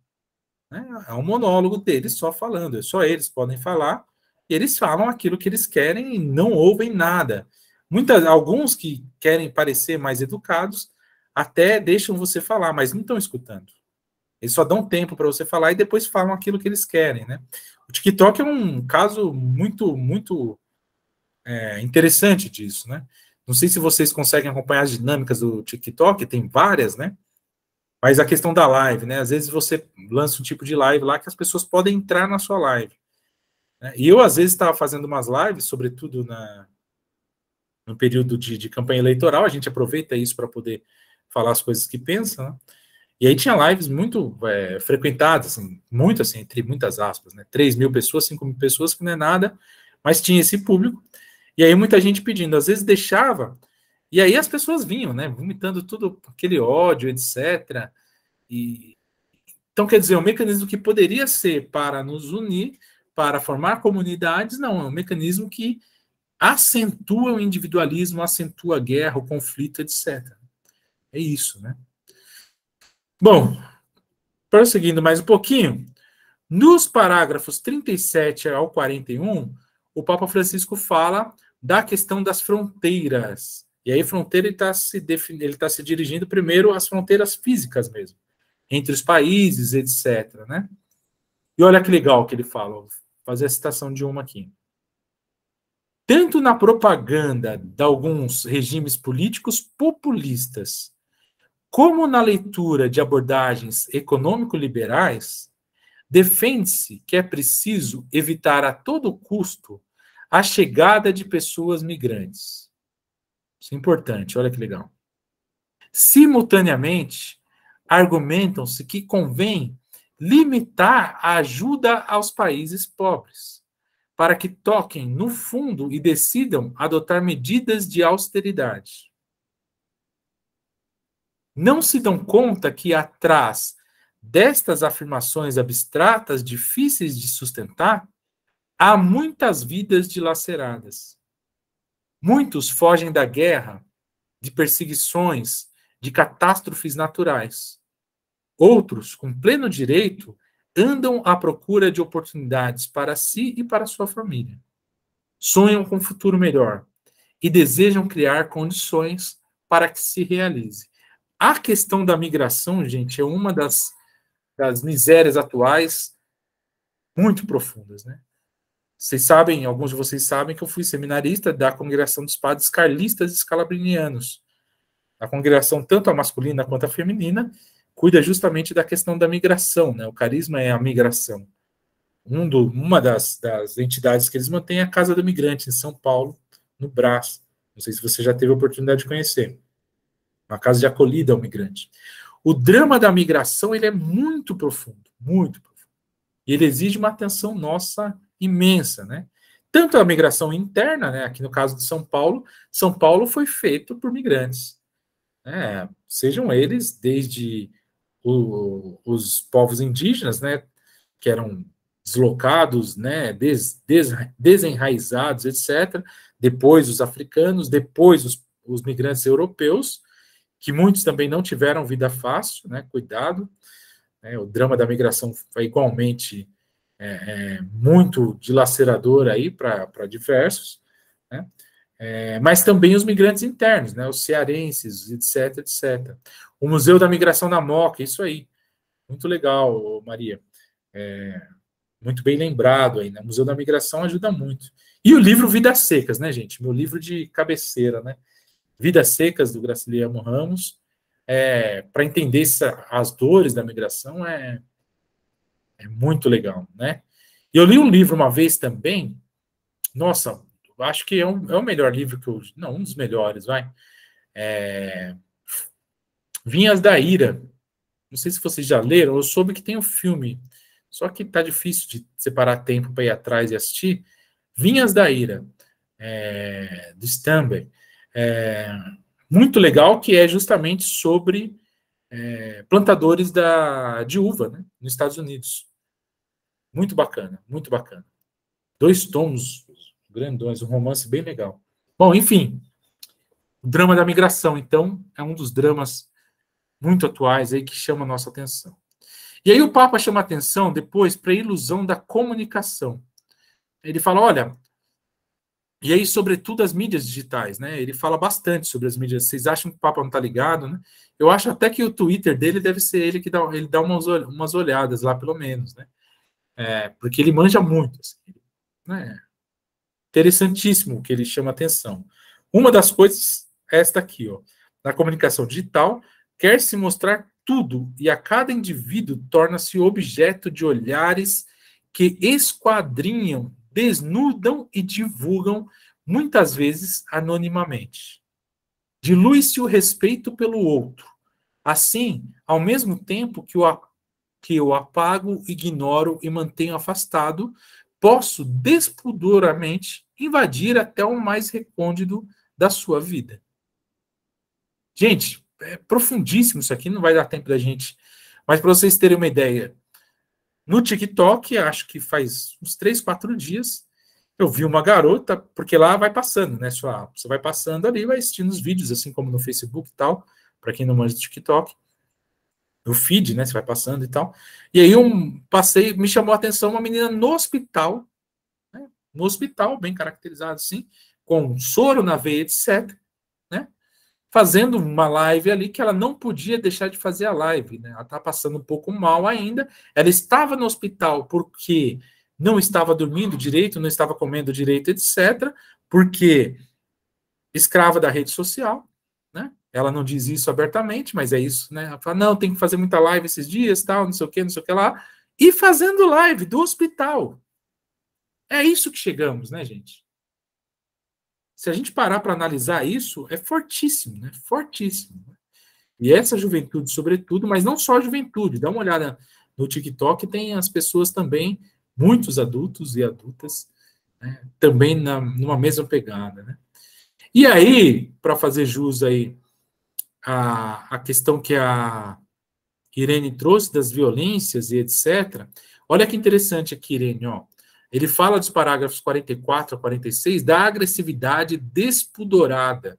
B: Né? É um monólogo deles só falando. É só eles podem falar. eles falam aquilo que eles querem e não ouvem nada. Muitas, alguns que querem parecer mais educados até deixam você falar, mas não estão escutando. Eles só dão tempo para você falar e depois falam aquilo que eles querem, né? O TikTok é um caso muito, muito é, interessante disso, né? Não sei se vocês conseguem acompanhar as dinâmicas do TikTok, tem várias, né? Mas a questão da live, né? Às vezes você lança um tipo de live lá que as pessoas podem entrar na sua live. Né? E eu, às vezes, estava fazendo umas lives, sobretudo na, no período de, de campanha eleitoral, a gente aproveita isso para poder falar as coisas que pensa, né? E aí tinha lives muito é, frequentadas, assim, muito assim, entre muitas aspas, né? 3 mil pessoas, 5 mil pessoas, que não é nada, mas tinha esse público. E aí muita gente pedindo, às vezes deixava, e aí as pessoas vinham, né? Vomitando tudo, aquele ódio, etc. E... Então, quer dizer, o um mecanismo que poderia ser para nos unir, para formar comunidades, não, é um mecanismo que acentua o individualismo, acentua a guerra, o conflito, etc. É isso, né? Bom, prosseguindo mais um pouquinho, nos parágrafos 37 ao 41, o Papa Francisco fala da questão das fronteiras. E aí, fronteira, ele está se, ele tá se dirigindo primeiro às fronteiras físicas mesmo, entre os países, etc. Né? E olha que legal que ele fala. Vou fazer a citação de uma aqui tanto na propaganda de alguns regimes políticos populistas, como na leitura de abordagens econômico-liberais, defende-se que é preciso evitar a todo custo a chegada de pessoas migrantes. Isso é importante, olha que legal. Simultaneamente, argumentam-se que convém limitar a ajuda aos países pobres para que toquem no fundo e decidam adotar medidas de austeridade. Não se dão conta que atrás destas afirmações abstratas difíceis de sustentar, há muitas vidas dilaceradas. Muitos fogem da guerra, de perseguições, de catástrofes naturais. Outros, com pleno direito, andam à procura de oportunidades para si e para sua família. Sonham com um futuro melhor e desejam criar condições para que se realize. A questão da migração, gente, é uma das, das misérias atuais muito profundas, né? Vocês sabem, alguns de vocês sabem que eu fui seminarista da Congregação dos Padres Carlistas Escalabrinianos. A congregação tanto a masculina quanto a feminina, cuida justamente da questão da migração, né? O carisma é a migração. Um do, uma das, das entidades que eles mantêm é a Casa do Migrante, em São Paulo, no Brás. Não sei se você já teve a oportunidade de conhecer. Uma casa de acolhida ao migrante. O drama da migração ele é muito profundo, muito profundo. E ele exige uma atenção nossa imensa, né? Tanto a migração interna, né? Aqui no caso de São Paulo, São Paulo foi feito por migrantes, né? Sejam eles desde o, os povos indígenas, né, que eram deslocados, né, des, des, desenraizados, etc. Depois os africanos, depois os, os, migrantes europeus, que muitos também não tiveram vida fácil, né, cuidado. Né, o drama da migração foi igualmente é, é, muito dilacerador aí para diversos. Né. É, mas também os migrantes internos, né, os cearenses, etc, etc. O Museu da Migração na Moca, isso aí. Muito legal, Maria. É, muito bem lembrado aí, né? O Museu da Migração ajuda muito. E o livro Vidas Secas, né, gente? Meu livro de cabeceira, né? Vidas Secas, do Graciliano Ramos. É, Para entender essa, as dores da migração é, é muito legal, né? Eu li um livro uma vez também, nossa, acho que é, um, é o melhor livro que eu. Não, um dos melhores, vai. É... Vinhas da Ira. Não sei se vocês já leram, eu soube que tem um filme. Só que tá difícil de separar tempo para ir atrás e assistir. Vinhas da Ira, é, do Stamber. É, muito legal, que é justamente sobre é, plantadores da, de uva né, nos Estados Unidos. Muito bacana, muito bacana. Dois tomos grandões, um romance bem legal. Bom, enfim, o drama da migração, então, é um dos dramas muito atuais aí que chama a nossa atenção. E aí o Papa chama atenção depois para a ilusão da comunicação. Ele fala, olha, e aí, sobretudo as mídias digitais, né? Ele fala bastante sobre as mídias. Vocês acham que o Papa não está ligado, né? Eu acho até que o Twitter dele deve ser ele que dá, ele dá umas, umas olhadas lá, pelo menos, né? É, porque ele manja muito. Assim, né? interessantíssimo que ele chama atenção. Uma das coisas é esta aqui, ó. Na comunicação digital, quer se mostrar tudo e a cada indivíduo torna-se objeto de olhares que esquadrinham, desnudam e divulgam, muitas vezes anonimamente. Dilui-se o respeito pelo outro. Assim, ao mesmo tempo que o que eu apago, ignoro e mantenho afastado, posso despudoramente invadir até o mais recôndito da sua vida. Gente, é profundíssimo isso aqui, não vai dar tempo da gente. Mas para vocês terem uma ideia, no TikTok, acho que faz uns três, quatro dias, eu vi uma garota, porque lá vai passando, né? Sua, você vai passando ali, vai assistindo os vídeos, assim como no Facebook e tal, para quem não manja do TikTok o feed, né? Você vai passando e tal. E aí um passei, me chamou a atenção uma menina no hospital, né? no hospital, bem caracterizado assim, com um soro na veia, etc. Né? Fazendo uma live ali que ela não podia deixar de fazer a live. Né? Ela está passando um pouco mal ainda. Ela estava no hospital porque não estava dormindo direito, não estava comendo direito, etc. Porque escrava da rede social, ela não diz isso abertamente, mas é isso, né? Ela fala, não, tem que fazer muita live esses dias, tal, não sei o que, não sei o que lá. E fazendo live do hospital. É isso que chegamos, né, gente? Se a gente parar para analisar isso, é fortíssimo, né? Fortíssimo. Né? E essa juventude, sobretudo, mas não só a juventude, dá uma olhada no TikTok, tem as pessoas também, muitos adultos e adultas, né? também na, numa mesma pegada, né? E aí, para fazer jus aí a, a questão que a Irene trouxe das violências e etc., olha que interessante aqui, Irene, ó. Ele fala dos parágrafos 44 a 46 da agressividade despudorada.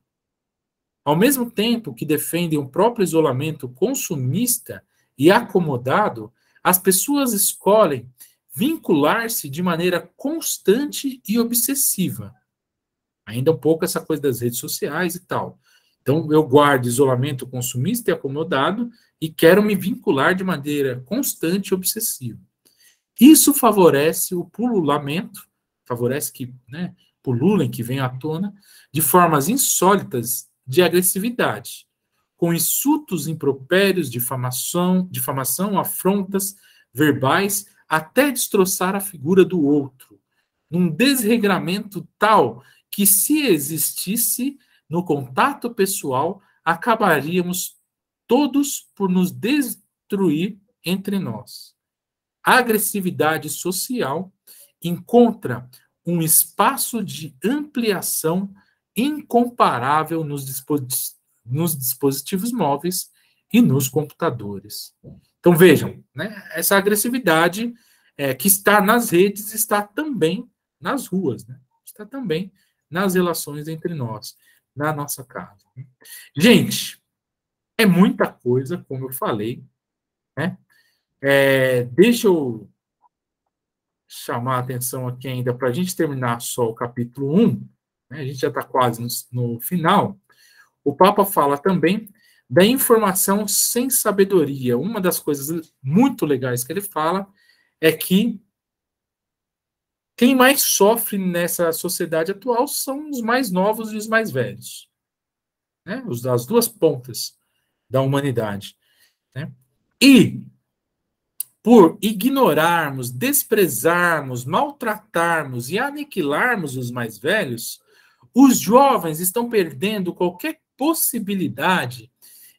B: Ao mesmo tempo que defendem o próprio isolamento consumista e acomodado, as pessoas escolhem vincular-se de maneira constante e obsessiva. Ainda um pouco essa coisa das redes sociais e tal. Então, eu guardo isolamento consumista e acomodado e quero me vincular de maneira constante e obsessiva. Isso favorece o pululamento, favorece que né, pululem, que venham à tona, de formas insólitas de agressividade, com insultos impropérios, difamação, difamação, afrontas verbais, até destroçar a figura do outro, num desregramento tal que, se existisse, no contato pessoal, acabaríamos todos por nos destruir entre nós. A agressividade social encontra um espaço de ampliação incomparável nos, nos dispositivos móveis e nos computadores.
F: Então vejam,
B: né, essa agressividade é, que está nas redes está também nas ruas, né, está também nas relações entre nós na nossa casa. Gente, é muita coisa, como eu falei. Né? É, deixa eu chamar a atenção aqui ainda para a gente terminar só o capítulo 1. Né? A gente já está quase no, no final. O Papa fala também da informação sem sabedoria. Uma das coisas muito legais que ele fala é que quem mais sofre nessa sociedade atual são os mais novos e os mais velhos. Né? As duas pontas da humanidade. Né? E por ignorarmos, desprezarmos, maltratarmos e aniquilarmos os mais velhos, os jovens estão perdendo qualquer possibilidade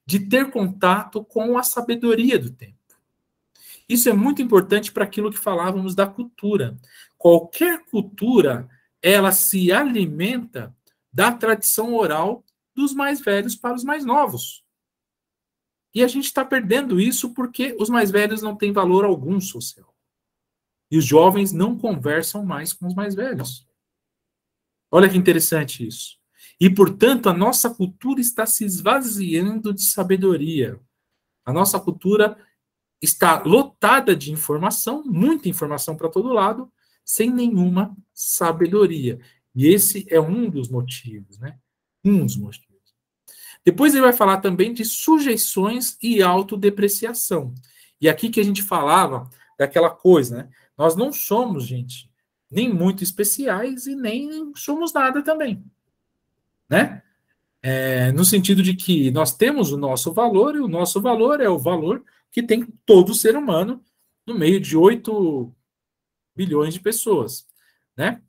B: de ter contato com a sabedoria do tempo. Isso é muito importante para aquilo que falávamos da cultura. Qualquer cultura, ela se alimenta da tradição oral dos mais velhos para os mais novos. E a gente está perdendo isso porque os mais velhos não têm valor algum social. E os jovens não conversam mais com os mais velhos. Olha que interessante isso. E, portanto, a nossa cultura está se esvaziando de sabedoria. A nossa cultura está lotada de informação, muita informação para todo lado, sem nenhuma sabedoria. E esse é um dos motivos, né? Um dos motivos. Depois ele vai falar também de sujeições e autodepreciação. E aqui que a gente falava daquela coisa, né? Nós não somos, gente, nem muito especiais e nem somos nada também, né? É, no sentido de que nós temos o nosso valor e o nosso valor é o valor que tem todo ser humano no meio de 8 bilhões de pessoas, né?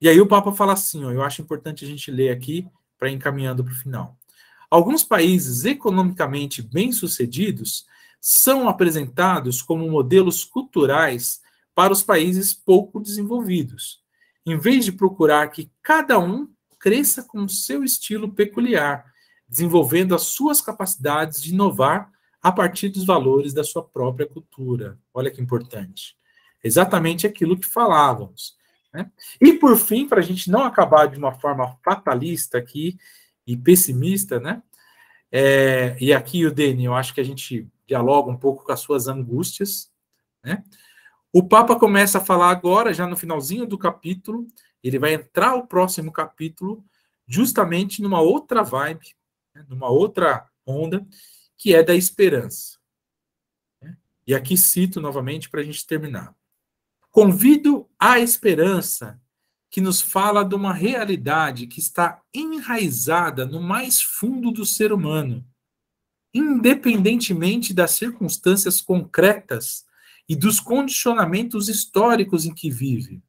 B: E aí o Papa fala assim, ó, eu acho importante a gente ler aqui para encaminhando para o final. Alguns países economicamente bem-sucedidos são apresentados como modelos culturais para os países pouco desenvolvidos, em vez de procurar que cada um cresça com seu estilo peculiar, desenvolvendo as suas capacidades de inovar a partir dos valores da sua própria cultura. Olha que importante. Exatamente aquilo que falávamos. Né? E por fim, para a gente não acabar de uma forma fatalista aqui e pessimista, né? É, e aqui o Deni, eu acho que a gente dialoga um pouco com as suas angústias, né? O Papa começa a falar agora, já no finalzinho do capítulo, ele vai entrar o próximo capítulo justamente numa outra vibe, né? numa outra onda, que é da esperança. Né? E aqui cito novamente para a gente terminar. Convido à esperança, que nos fala de uma realidade que está enraizada no mais fundo do ser humano, independentemente das circunstâncias concretas e dos condicionamentos históricos em que vive.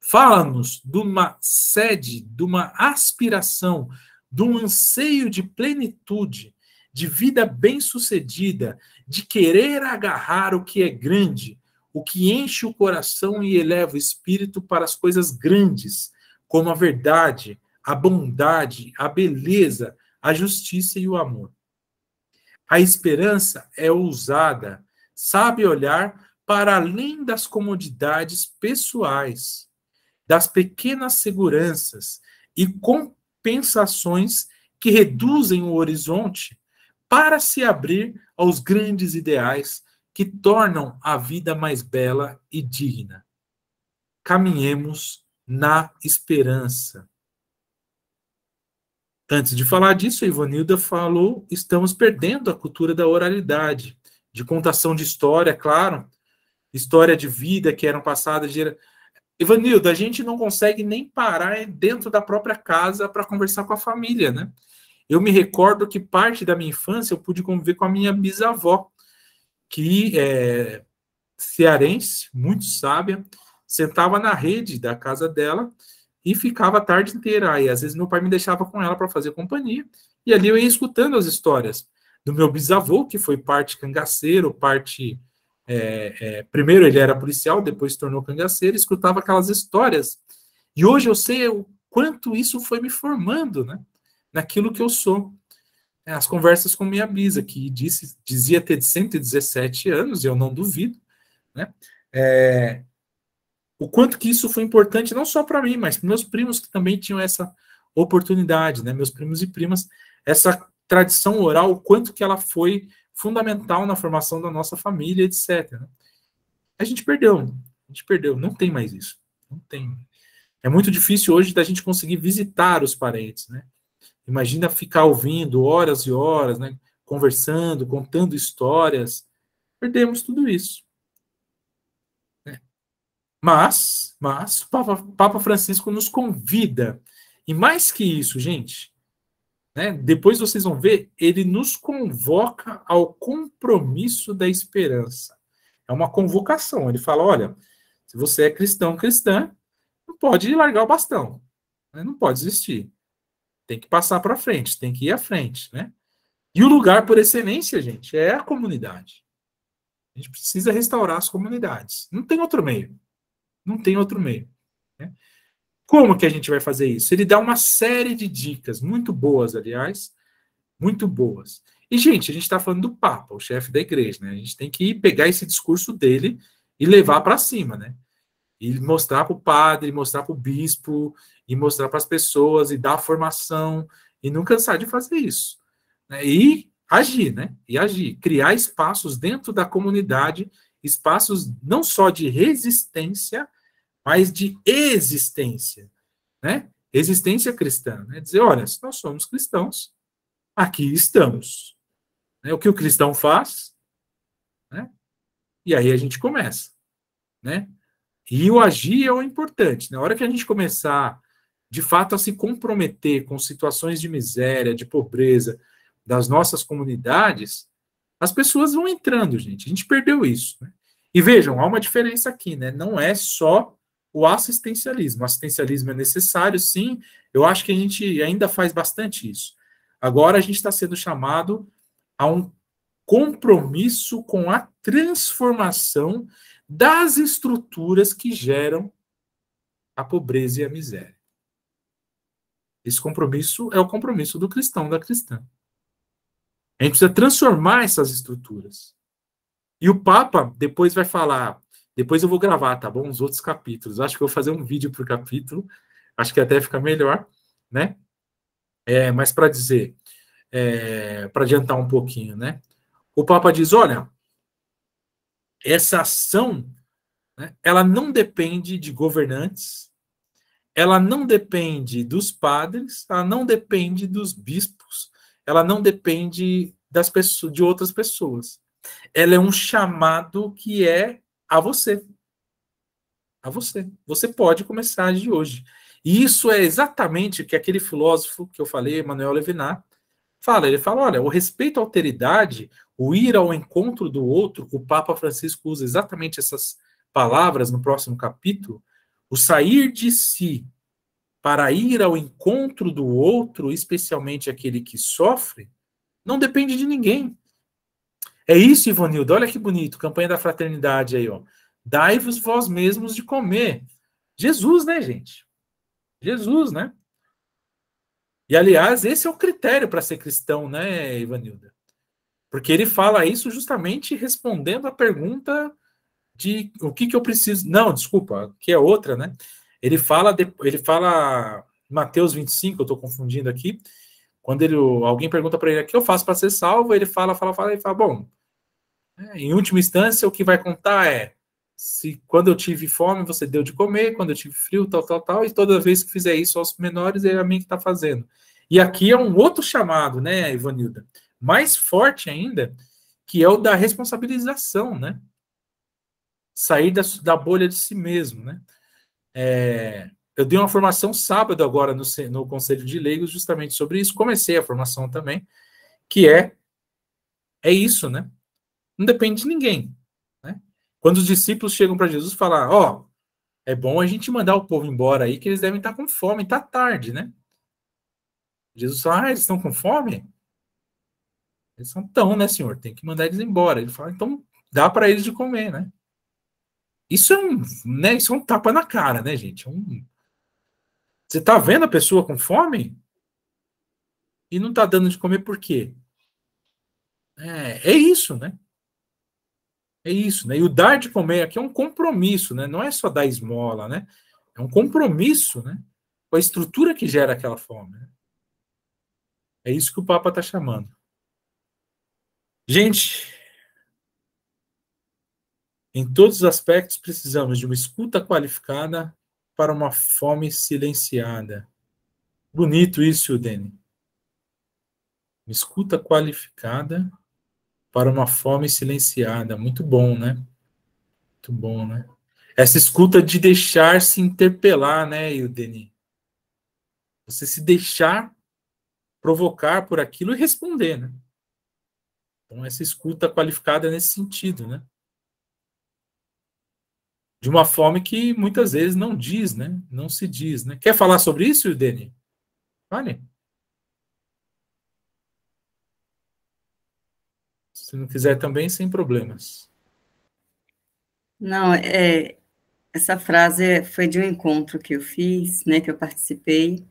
B: Fala-nos de uma sede, de uma aspiração, de um anseio de plenitude, de vida bem-sucedida, de querer agarrar o que é grande, o que enche o coração e eleva o espírito para as coisas grandes, como a verdade, a bondade, a beleza, a justiça e o amor. A esperança é ousada, sabe olhar para além das comodidades pessoais, das pequenas seguranças e compensações que reduzem o horizonte para se abrir aos grandes ideais que tornam a vida mais bela e digna. Caminhemos na esperança. Antes de falar disso, Ivanilda falou: estamos perdendo a cultura da oralidade, de contação de história, claro, história de vida que eram passadas. De... Ivanilda, a gente não consegue nem parar dentro da própria casa para conversar com a família, né? Eu me recordo que parte da minha infância eu pude conviver com a minha bisavó, que é cearense, muito sábia, sentava na rede da casa dela e ficava a tarde inteira. Aí, às vezes, meu pai me deixava com ela para fazer companhia, e ali eu ia escutando as histórias do meu bisavô, que foi parte cangaceiro, parte. É, é, primeiro ele era policial, depois se tornou cangaceiro, escutava aquelas histórias. E hoje eu sei o quanto isso foi me formando, né? Naquilo que eu sou. É, as conversas com minha bisa, que disse, dizia ter 117 anos, eu não duvido, né? É, o quanto que isso foi importante não só para mim, mas para meus primos que também tinham essa oportunidade, né? Meus primos e primas, essa tradição oral, o quanto que ela foi fundamental na formação da nossa família, etc. Né? A gente perdeu, a gente perdeu, não tem mais isso, não tem. É muito difícil hoje da gente conseguir visitar os parentes, né? Imagina ficar ouvindo horas e horas, né, conversando, contando histórias. Perdemos tudo isso. Né? Mas, mas o Papa, Papa Francisco nos convida. E mais que isso, gente, né, depois vocês vão ver, ele nos convoca ao compromisso da esperança. É uma convocação. Ele fala: olha, se você é cristão, cristã, não pode largar o bastão. Né, não pode desistir. Tem que passar para frente, tem que ir à frente, né? E o lugar por excelência, gente, é a comunidade. A gente precisa restaurar as comunidades. Não tem outro meio. Não tem outro meio. Né? Como que a gente vai fazer isso? Ele dá uma série de dicas, muito boas, aliás, muito boas. E, gente, a gente está falando do Papa, o chefe da igreja, né? A gente tem que pegar esse discurso dele e levar para cima, né? E mostrar para o padre, mostrar para o bispo, e mostrar para as pessoas e dar formação e não cansar de fazer isso. Né? E agir, né? E agir, criar espaços dentro da comunidade, espaços não só de resistência, mas de existência, né? Existência cristã, né? Dizer, olha, se nós somos cristãos, aqui estamos. é O que o cristão faz, né? E aí a gente começa, né? E o agir é o importante. Na né? hora que a gente começar de fato a se comprometer com situações de miséria, de pobreza das nossas comunidades, as pessoas vão entrando, gente. A gente perdeu isso. Né? E vejam, há uma diferença aqui, né? Não é só o assistencialismo. O assistencialismo é necessário, sim. Eu acho que a gente ainda faz bastante isso. Agora a gente está sendo chamado a um compromisso com a transformação das estruturas que geram a pobreza e a miséria. Esse compromisso é o compromisso do cristão, da cristã. A gente precisa transformar essas estruturas. E o Papa depois vai falar, depois eu vou gravar, tá bom? Os outros capítulos. Acho que eu vou fazer um vídeo por capítulo, acho que até fica melhor, né? É, mas para dizer, é, para adiantar um pouquinho, né? O Papa diz: olha, essa ação, né, ela não depende de governantes, ela não depende dos padres, ela não depende dos bispos, ela não depende das pessoas, de outras pessoas. Ela é um chamado que é a você. A você. Você pode começar de hoje. E isso é exatamente o que aquele filósofo que eu falei, Manuel Levinas, fala. Ele fala: olha, o respeito à alteridade, o ir ao encontro do outro, o Papa Francisco usa exatamente essas palavras no próximo capítulo o sair de si para ir ao encontro do outro, especialmente aquele que sofre, não depende de ninguém. É isso, Ivanildo. Olha que bonito, campanha da fraternidade aí, ó. Dai-vos vós mesmos de comer. Jesus, né, gente? Jesus, né? E aliás, esse é o critério para ser cristão, né, Ivanilda? Porque ele fala isso justamente respondendo a pergunta de o que, que eu preciso. Não, desculpa, que é outra, né? Ele fala, de, ele fala Mateus 25, eu estou confundindo aqui. Quando ele, alguém pergunta para ele o que eu faço para ser salvo, ele fala, fala, fala, e fala, bom, é, em última instância, o que vai contar é se quando eu tive fome, você deu de comer, quando eu tive frio, tal, tal, tal, e toda vez que fizer isso aos menores, é a mim que está fazendo. E aqui é um outro chamado, né, Ivanilda? Mais forte ainda, que é o da responsabilização, né? sair da, da bolha de si mesmo, né? É, eu dei uma formação sábado agora no, no Conselho de Leigos justamente sobre isso. Comecei a formação também, que é é isso, né? Não depende de ninguém. Né? Quando os discípulos chegam para Jesus falar, ó, oh, é bom a gente mandar o povo embora aí, que eles devem estar tá com fome, está tarde, né? Jesus fala, ah, eles estão com fome? Eles são tão, né, senhor? Tem que mandar eles embora. Ele fala, então dá para eles de comer, né? Isso é um, né, isso é um tapa na cara, né, gente? É um... Você tá vendo a pessoa com fome e não tá dando de comer por quê? É, é isso, né? É isso, né? E o dar de comer aqui é um compromisso, né? Não é só dar esmola, né? É um compromisso, né? Com a estrutura que gera aquela fome. Né? É isso que o Papa está chamando. Gente, em todos os aspectos, precisamos de uma escuta qualificada para uma fome silenciada. Bonito isso, Dene. Uma escuta qualificada para uma fome silenciada. Muito bom, né? Muito bom, né? Essa escuta de deixar-se interpelar, né, Dene? Você se deixar provocar por aquilo e responder, né? Então, essa escuta qualificada nesse sentido, né? de uma forma que muitas vezes não diz, né? Não se diz, né? Quer falar sobre isso, Deni? Fale. Se não quiser também, sem problemas.
E: Não, é, essa frase foi de um encontro que eu fiz, né, que eu participei,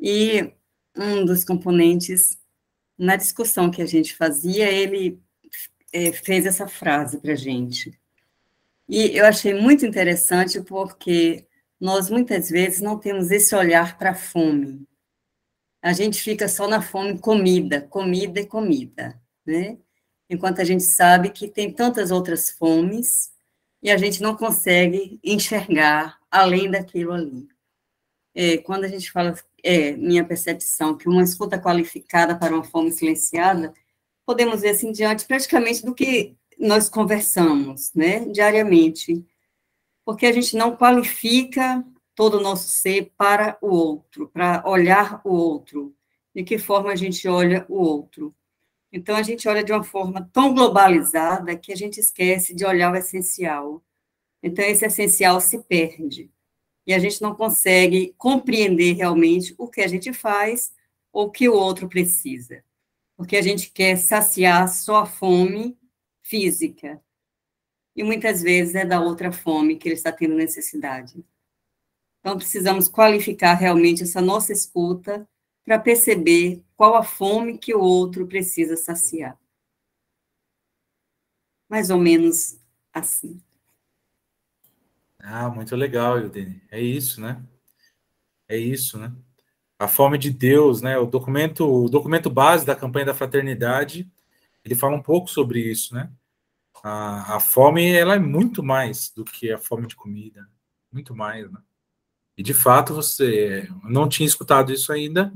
E: e um dos componentes, na discussão que a gente fazia, ele é, fez essa frase para gente. E eu achei muito interessante porque nós muitas vezes não temos esse olhar para a fome. A gente fica só na fome comida, comida e comida, né? Enquanto a gente sabe que tem tantas outras fomes e a gente não consegue enxergar além daquilo ali. É, quando a gente fala, é minha percepção, que uma escuta qualificada para uma fome silenciada, podemos ver assim diante praticamente do que nós conversamos, né, diariamente, porque a gente não qualifica todo o nosso ser para o outro, para olhar o outro, de que forma a gente olha o outro. Então, a gente olha de uma forma tão globalizada que a gente esquece de olhar o essencial. Então, esse essencial se perde. E a gente não consegue compreender realmente o que a gente faz ou o que o outro precisa. Porque a gente quer saciar só a fome física. E muitas vezes é da outra fome que ele está tendo necessidade. Então, precisamos qualificar realmente essa nossa escuta para perceber qual a fome que o outro precisa saciar. Mais ou menos assim.
B: Ah, muito legal, Eudene. É isso, né? É isso, né? A fome de Deus, né? O documento, o documento base da campanha da fraternidade, ele fala um pouco sobre isso, né? A, a fome ela é muito mais do que a fome de comida, muito mais, né? E de fato você não tinha escutado isso ainda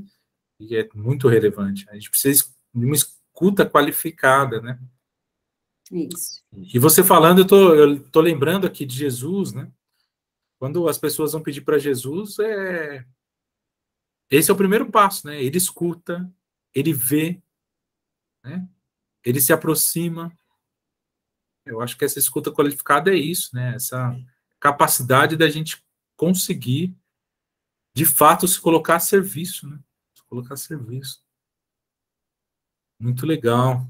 B: e é muito relevante. A gente precisa de uma escuta qualificada, né? Isso. E você falando, eu tô, eu tô lembrando aqui de Jesus, né? Quando as pessoas vão pedir para Jesus, é esse é o primeiro passo, né? Ele escuta, ele vê, né? Ele se aproxima, eu acho que essa escuta qualificada é isso, né? Essa capacidade da gente conseguir, de fato, se colocar a serviço, né? Se colocar a serviço. Muito legal.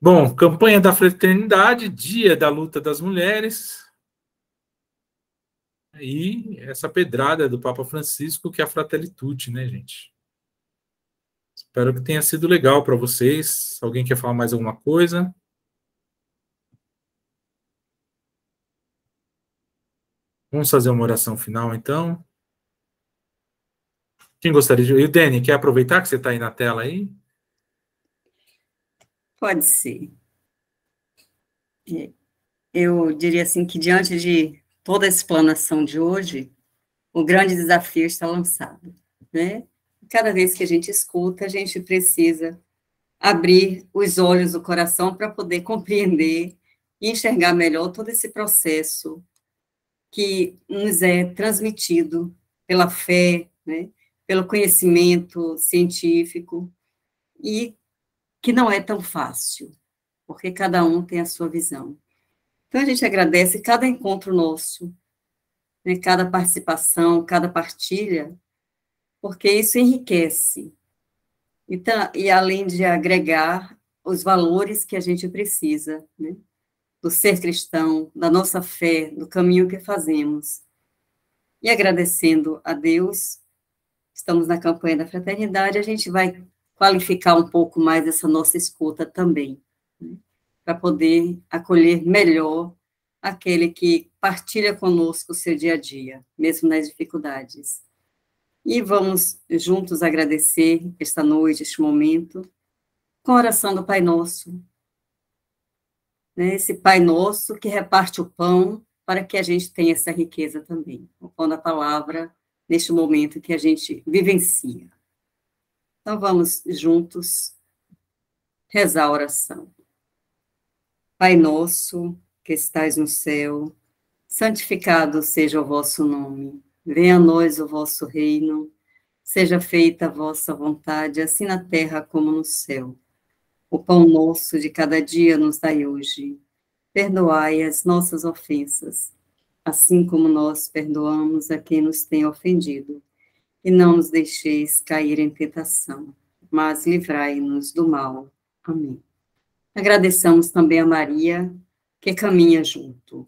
B: Bom, campanha da fraternidade, dia da luta das mulheres. E essa pedrada do Papa Francisco, que é a fraternitude, né, gente? Espero que tenha sido legal para vocês. Alguém quer falar mais alguma coisa? Vamos fazer uma oração final, então. Quem gostaria de. E o Dani, quer aproveitar que você está aí na tela aí?
E: Pode ser. Eu diria assim que diante de toda a explanação de hoje, o grande desafio está lançado, né? Cada vez que a gente escuta, a gente precisa abrir os olhos do coração para poder compreender e enxergar melhor todo esse processo que nos é transmitido pela fé, né, pelo conhecimento científico, e que não é tão fácil, porque cada um tem a sua visão. Então, a gente agradece cada encontro nosso, né, cada participação, cada partilha, porque isso enriquece. Então, e além de agregar os valores que a gente precisa, né? do ser cristão, da nossa fé, do caminho que fazemos. E agradecendo a Deus, estamos na campanha da fraternidade, a gente vai qualificar um pouco mais essa nossa escuta também, né? para poder acolher melhor aquele que partilha conosco o seu dia a dia, mesmo nas dificuldades. E vamos juntos agradecer esta noite, este momento, com a oração do Pai Nosso, né, esse Pai Nosso que reparte o pão para que a gente tenha essa riqueza também, o pão da palavra neste momento que a gente vivencia. Então vamos juntos rezar a oração. Pai nosso, que estais no céu, santificado seja o vosso nome. Venha a nós o vosso reino. Seja feita a vossa vontade, assim na terra como no céu. O pão nosso de cada dia nos dai hoje. Perdoai as nossas ofensas, assim como nós perdoamos a quem nos tem ofendido. E não nos deixeis cair em tentação, mas livrai-nos do mal. Amém. Agradecemos também a Maria, que caminha junto.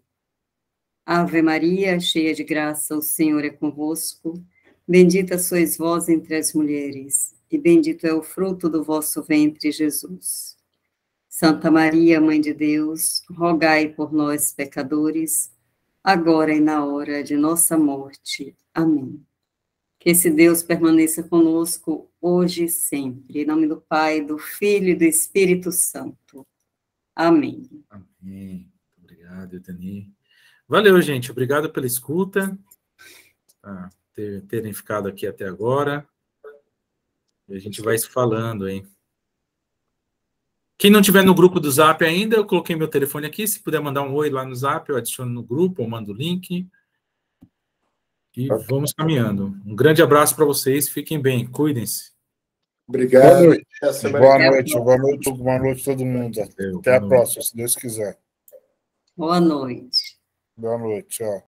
E: Ave Maria, cheia de graça, o Senhor é convosco. Bendita sois vós entre as mulheres e bendito é o fruto do vosso ventre, Jesus. Santa Maria, Mãe de Deus, rogai por nós, pecadores, agora e na hora de nossa morte. Amém. Que esse Deus permaneça conosco hoje e sempre. Em nome do Pai, do Filho e do Espírito Santo. Amém.
B: Amém. Obrigado, Dani. Valeu, gente. Obrigado pela escuta, por terem ficado aqui até agora a gente vai se falando aí. Quem não tiver no grupo do Zap ainda, eu coloquei meu telefone aqui. Se puder mandar um oi lá no Zap, eu adiciono no grupo ou mando o link. E okay. Tá. vamos caminhando. Um grande abraço para vocês. Fiquem bem. Cuidem-se. Obrigado. Boa noite. Boa noite.
F: Boa noite. Boa noite a todo mundo. Até a próxima, se Deus quiser. Boa noite. Boa noite. Tchau.